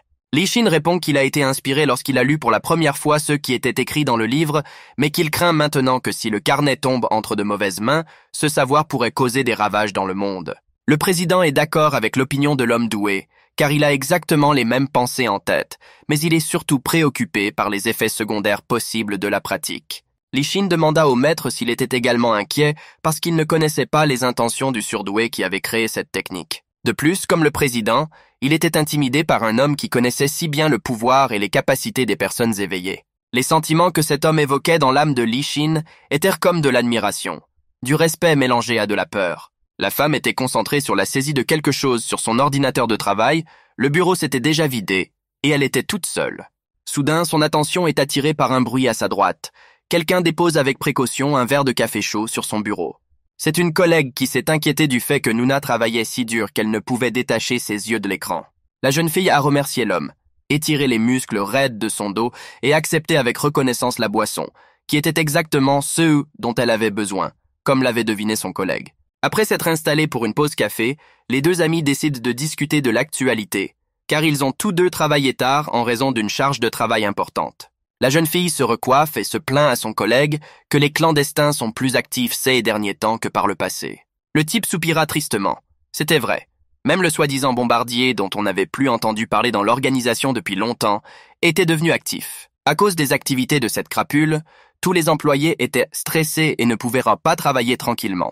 Shin répond qu'il a été inspiré lorsqu'il a lu pour la première fois ce qui était écrit dans le livre, mais qu'il craint maintenant que si le carnet tombe entre de mauvaises mains, ce savoir pourrait causer des ravages dans le monde. Le président est d'accord avec l'opinion de l'homme doué, car il a exactement les mêmes pensées en tête, mais il est surtout préoccupé par les effets secondaires possibles de la pratique. Lishin demanda au maître s'il était également inquiet parce qu'il ne connaissait pas les intentions du surdoué qui avait créé cette technique. De plus, comme le président, il était intimidé par un homme qui connaissait si bien le pouvoir et les capacités des personnes éveillées. Les sentiments que cet homme évoquait dans l'âme de Lishin étaient comme de l'admiration, du respect mélangé à de la peur. La femme était concentrée sur la saisie de quelque chose sur son ordinateur de travail, le bureau s'était déjà vidé, et elle était toute seule. Soudain, son attention est attirée par un bruit à sa droite. Quelqu'un dépose avec précaution un verre de café chaud sur son bureau. C'est une collègue qui s'est inquiétée du fait que Nuna travaillait si dur qu'elle ne pouvait détacher ses yeux de l'écran. La jeune fille a remercié l'homme, étiré les muscles raides de son dos et accepté avec reconnaissance la boisson, qui était exactement ce dont elle avait besoin, comme l'avait deviné son collègue. Après s'être installés pour une pause café, les deux amis décident de discuter de l'actualité, car ils ont tous deux travaillé tard en raison d'une charge de travail importante. La jeune fille se recoiffe et se plaint à son collègue que les clandestins sont plus actifs ces derniers temps que par le passé. Le type soupira tristement. C'était vrai. Même le soi-disant bombardier dont on n'avait plus entendu parler dans l'organisation depuis longtemps était devenu actif. À cause des activités de cette crapule, tous les employés étaient stressés et ne pouvaient pas travailler tranquillement.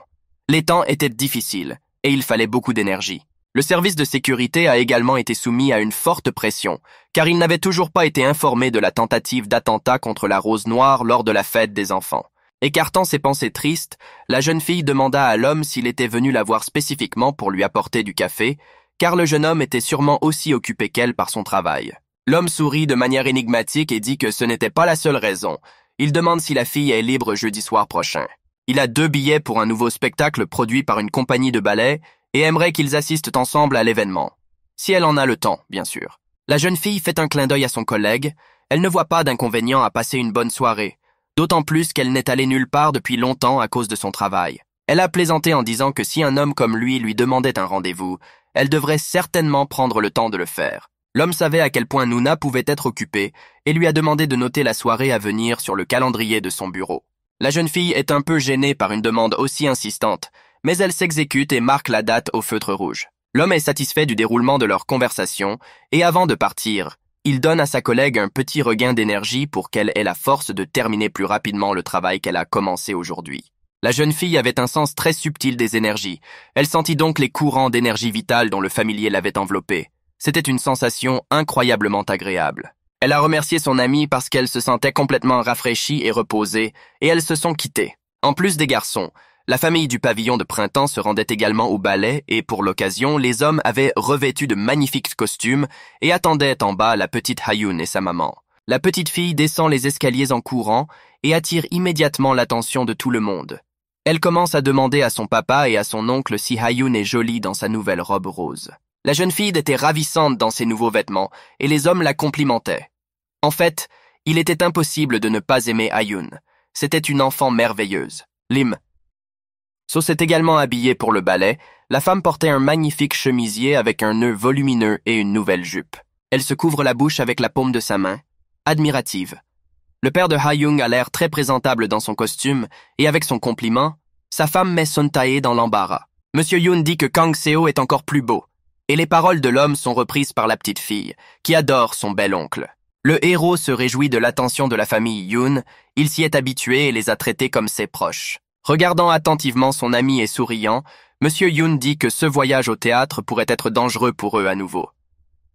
Les temps étaient difficiles et il fallait beaucoup d'énergie. Le service de sécurité a également été soumis à une forte pression, car il n'avait toujours pas été informé de la tentative d'attentat contre la Rose Noire lors de la fête des enfants. Écartant ses pensées tristes, la jeune fille demanda à l'homme s'il était venu la voir spécifiquement pour lui apporter du café, car le jeune homme était sûrement aussi occupé qu'elle par son travail. L'homme sourit de manière énigmatique et dit que ce n'était pas la seule raison. Il demande si la fille est libre jeudi soir prochain. Il a deux billets pour un nouveau spectacle produit par une compagnie de ballet et aimerait qu'ils assistent ensemble à l'événement. Si elle en a le temps, bien sûr. La jeune fille fait un clin d'œil à son collègue, elle ne voit pas d'inconvénient à passer une bonne soirée, d'autant plus qu'elle n'est allée nulle part depuis longtemps à cause de son travail. Elle a plaisanté en disant que si un homme comme lui lui demandait un rendez-vous, elle devrait certainement prendre le temps de le faire. L'homme savait à quel point Nuna pouvait être occupée et lui a demandé de noter la soirée à venir sur le calendrier de son bureau. La jeune fille est un peu gênée par une demande aussi insistante, mais elle s'exécute et marque la date au feutre rouge. L'homme est satisfait du déroulement de leur conversation, et avant de partir, il donne à sa collègue un petit regain d'énergie pour qu'elle ait la force de terminer plus rapidement le travail qu'elle a commencé aujourd'hui. La jeune fille avait un sens très subtil des énergies. Elle sentit donc les courants d'énergie vitale dont le familier l'avait enveloppée. C'était une sensation incroyablement agréable. Elle a remercié son amie parce qu'elle se sentait complètement rafraîchie et reposée, et elles se sont quittées. En plus des garçons, la famille du pavillon de printemps se rendait également au ballet, et pour l'occasion, les hommes avaient revêtu de magnifiques costumes et attendaient en bas la petite Hayun et sa maman. La petite fille descend les escaliers en courant et attire immédiatement l'attention de tout le monde. Elle commence à demander à son papa et à son oncle si Hayoun est jolie dans sa nouvelle robe rose. La jeune fille était ravissante dans ses nouveaux vêtements, et les hommes la complimentaient. En fait, il était impossible de ne pas aimer Hayun. C'était une enfant merveilleuse. Lim. Sos également habillée pour le ballet, la femme portait un magnifique chemisier avec un nœud volumineux et une nouvelle jupe. Elle se couvre la bouche avec la paume de sa main, admirative. Le père de ha a l'air très présentable dans son costume, et avec son compliment, sa femme met son Tae dans l'embarras. Monsieur Yoon dit que Kang Seo est encore plus beau, et les paroles de l'homme sont reprises par la petite fille, qui adore son bel oncle. Le héros se réjouit de l'attention de la famille Yoon, il s'y est habitué et les a traités comme ses proches. Regardant attentivement son ami et souriant, Monsieur Yoon dit que ce voyage au théâtre pourrait être dangereux pour eux à nouveau.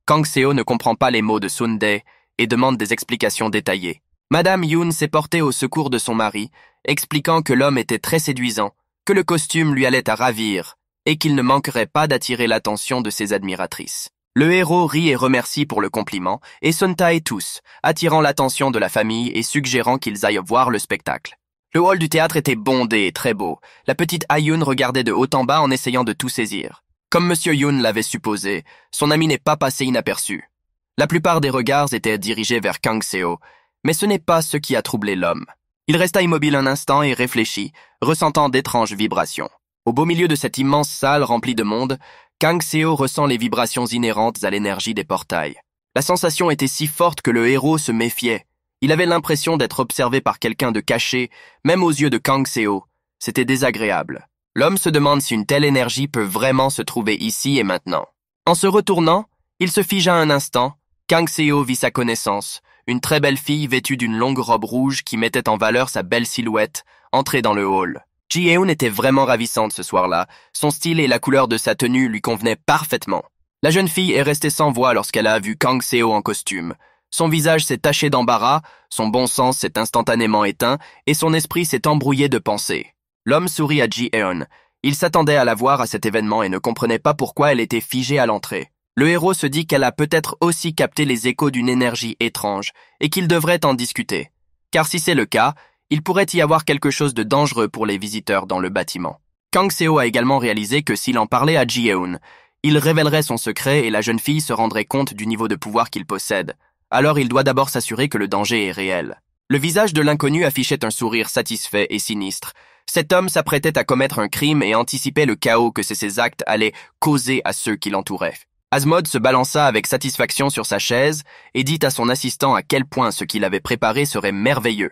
Kang Seo ne comprend pas les mots de Sunday et demande des explications détaillées. Madame Yoon s'est portée au secours de son mari, expliquant que l'homme était très séduisant, que le costume lui allait à ravir, et qu'il ne manquerait pas d'attirer l'attention de ses admiratrices. Le héros rit et remercie pour le compliment, et Sunta et tous, attirant l'attention de la famille et suggérant qu'ils aillent voir le spectacle. Le hall du théâtre était bondé et très beau. La petite Ayun regardait de haut en bas en essayant de tout saisir. Comme Monsieur Yoon l'avait supposé, son ami n'est pas passé inaperçu. La plupart des regards étaient dirigés vers Kang Seo, mais ce n'est pas ce qui a troublé l'homme. Il resta immobile un instant et réfléchit, ressentant d'étranges vibrations. Au beau milieu de cette immense salle remplie de monde, Kang Seo ressent les vibrations inhérentes à l'énergie des portails. La sensation était si forte que le héros se méfiait. Il avait l'impression d'être observé par quelqu'un de caché, même aux yeux de Kang Seo. C'était désagréable. L'homme se demande si une telle énergie peut vraiment se trouver ici et maintenant. En se retournant, il se figea un instant. Kang Seo vit sa connaissance, une très belle fille vêtue d'une longue robe rouge qui mettait en valeur sa belle silhouette, entrée dans le hall. Ji-eun était vraiment ravissante ce soir-là. Son style et la couleur de sa tenue lui convenaient parfaitement. La jeune fille est restée sans voix lorsqu'elle a vu Kang Seo en costume. Son visage s'est taché d'embarras, son bon sens s'est instantanément éteint et son esprit s'est embrouillé de pensées. L'homme sourit à Ji-eun. Il s'attendait à la voir à cet événement et ne comprenait pas pourquoi elle était figée à l'entrée. Le héros se dit qu'elle a peut-être aussi capté les échos d'une énergie étrange et qu'il devrait en discuter. Car si c'est le cas, il pourrait y avoir quelque chose de dangereux pour les visiteurs dans le bâtiment. Kang Seo a également réalisé que s'il en parlait à Ji-eun, il révélerait son secret et la jeune fille se rendrait compte du niveau de pouvoir qu'il possède. Alors il doit d'abord s'assurer que le danger est réel. Le visage de l'inconnu affichait un sourire satisfait et sinistre. Cet homme s'apprêtait à commettre un crime et anticipait le chaos que ses actes allaient causer à ceux qui l'entouraient. Asmod se balança avec satisfaction sur sa chaise et dit à son assistant à quel point ce qu'il avait préparé serait merveilleux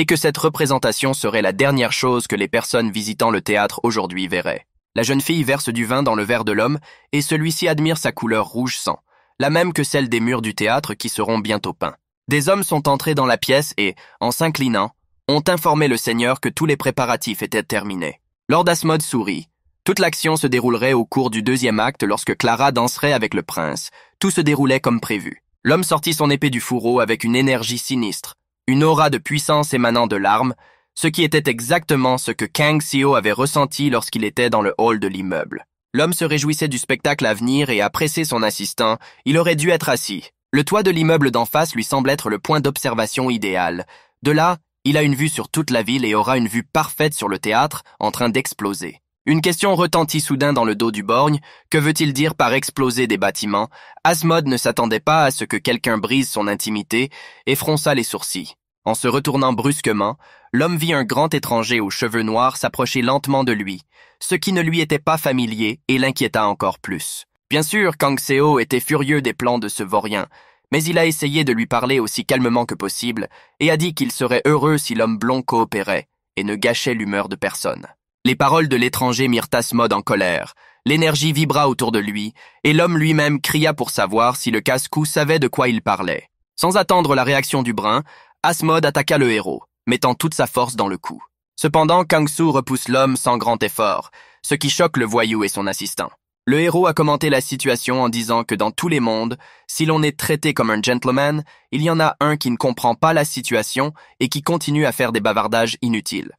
et que cette représentation serait la dernière chose que les personnes visitant le théâtre aujourd'hui verraient. La jeune fille verse du vin dans le verre de l'homme, et celui-ci admire sa couleur rouge sang, la même que celle des murs du théâtre qui seront bientôt peints. Des hommes sont entrés dans la pièce et, en s'inclinant, ont informé le Seigneur que tous les préparatifs étaient terminés. Lord Asmode sourit. Toute l'action se déroulerait au cours du deuxième acte lorsque Clara danserait avec le prince. Tout se déroulait comme prévu. L'homme sortit son épée du fourreau avec une énergie sinistre, une aura de puissance émanant de l'arme, ce qui était exactement ce que Kang Seo avait ressenti lorsqu'il était dans le hall de l'immeuble. L'homme se réjouissait du spectacle à venir et a pressé son assistant, il aurait dû être assis. Le toit de l'immeuble d'en face lui semble être le point d'observation idéal. De là, il a une vue sur toute la ville et aura une vue parfaite sur le théâtre en train d'exploser. Une question retentit soudain dans le dos du borgne. Que veut-il dire par exploser des bâtiments Asmod ne s'attendait pas à ce que quelqu'un brise son intimité et fronça les sourcils. En se retournant brusquement, l'homme vit un grand étranger aux cheveux noirs s'approcher lentement de lui, ce qui ne lui était pas familier et l'inquiéta encore plus. Bien sûr, Kang Seo était furieux des plans de ce vaurien, mais il a essayé de lui parler aussi calmement que possible et a dit qu'il serait heureux si l'homme blond coopérait et ne gâchait l'humeur de personne. Les paroles de l'étranger mirent Asmode en colère. L'énergie vibra autour de lui, et l'homme lui-même cria pour savoir si le casse-cou savait de quoi il parlait. Sans attendre la réaction du brun, Asmode attaqua le héros, mettant toute sa force dans le coup. Cependant, Kang Su repousse l'homme sans grand effort, ce qui choque le voyou et son assistant. Le héros a commenté la situation en disant que dans tous les mondes, si l'on est traité comme un gentleman, il y en a un qui ne comprend pas la situation et qui continue à faire des bavardages inutiles.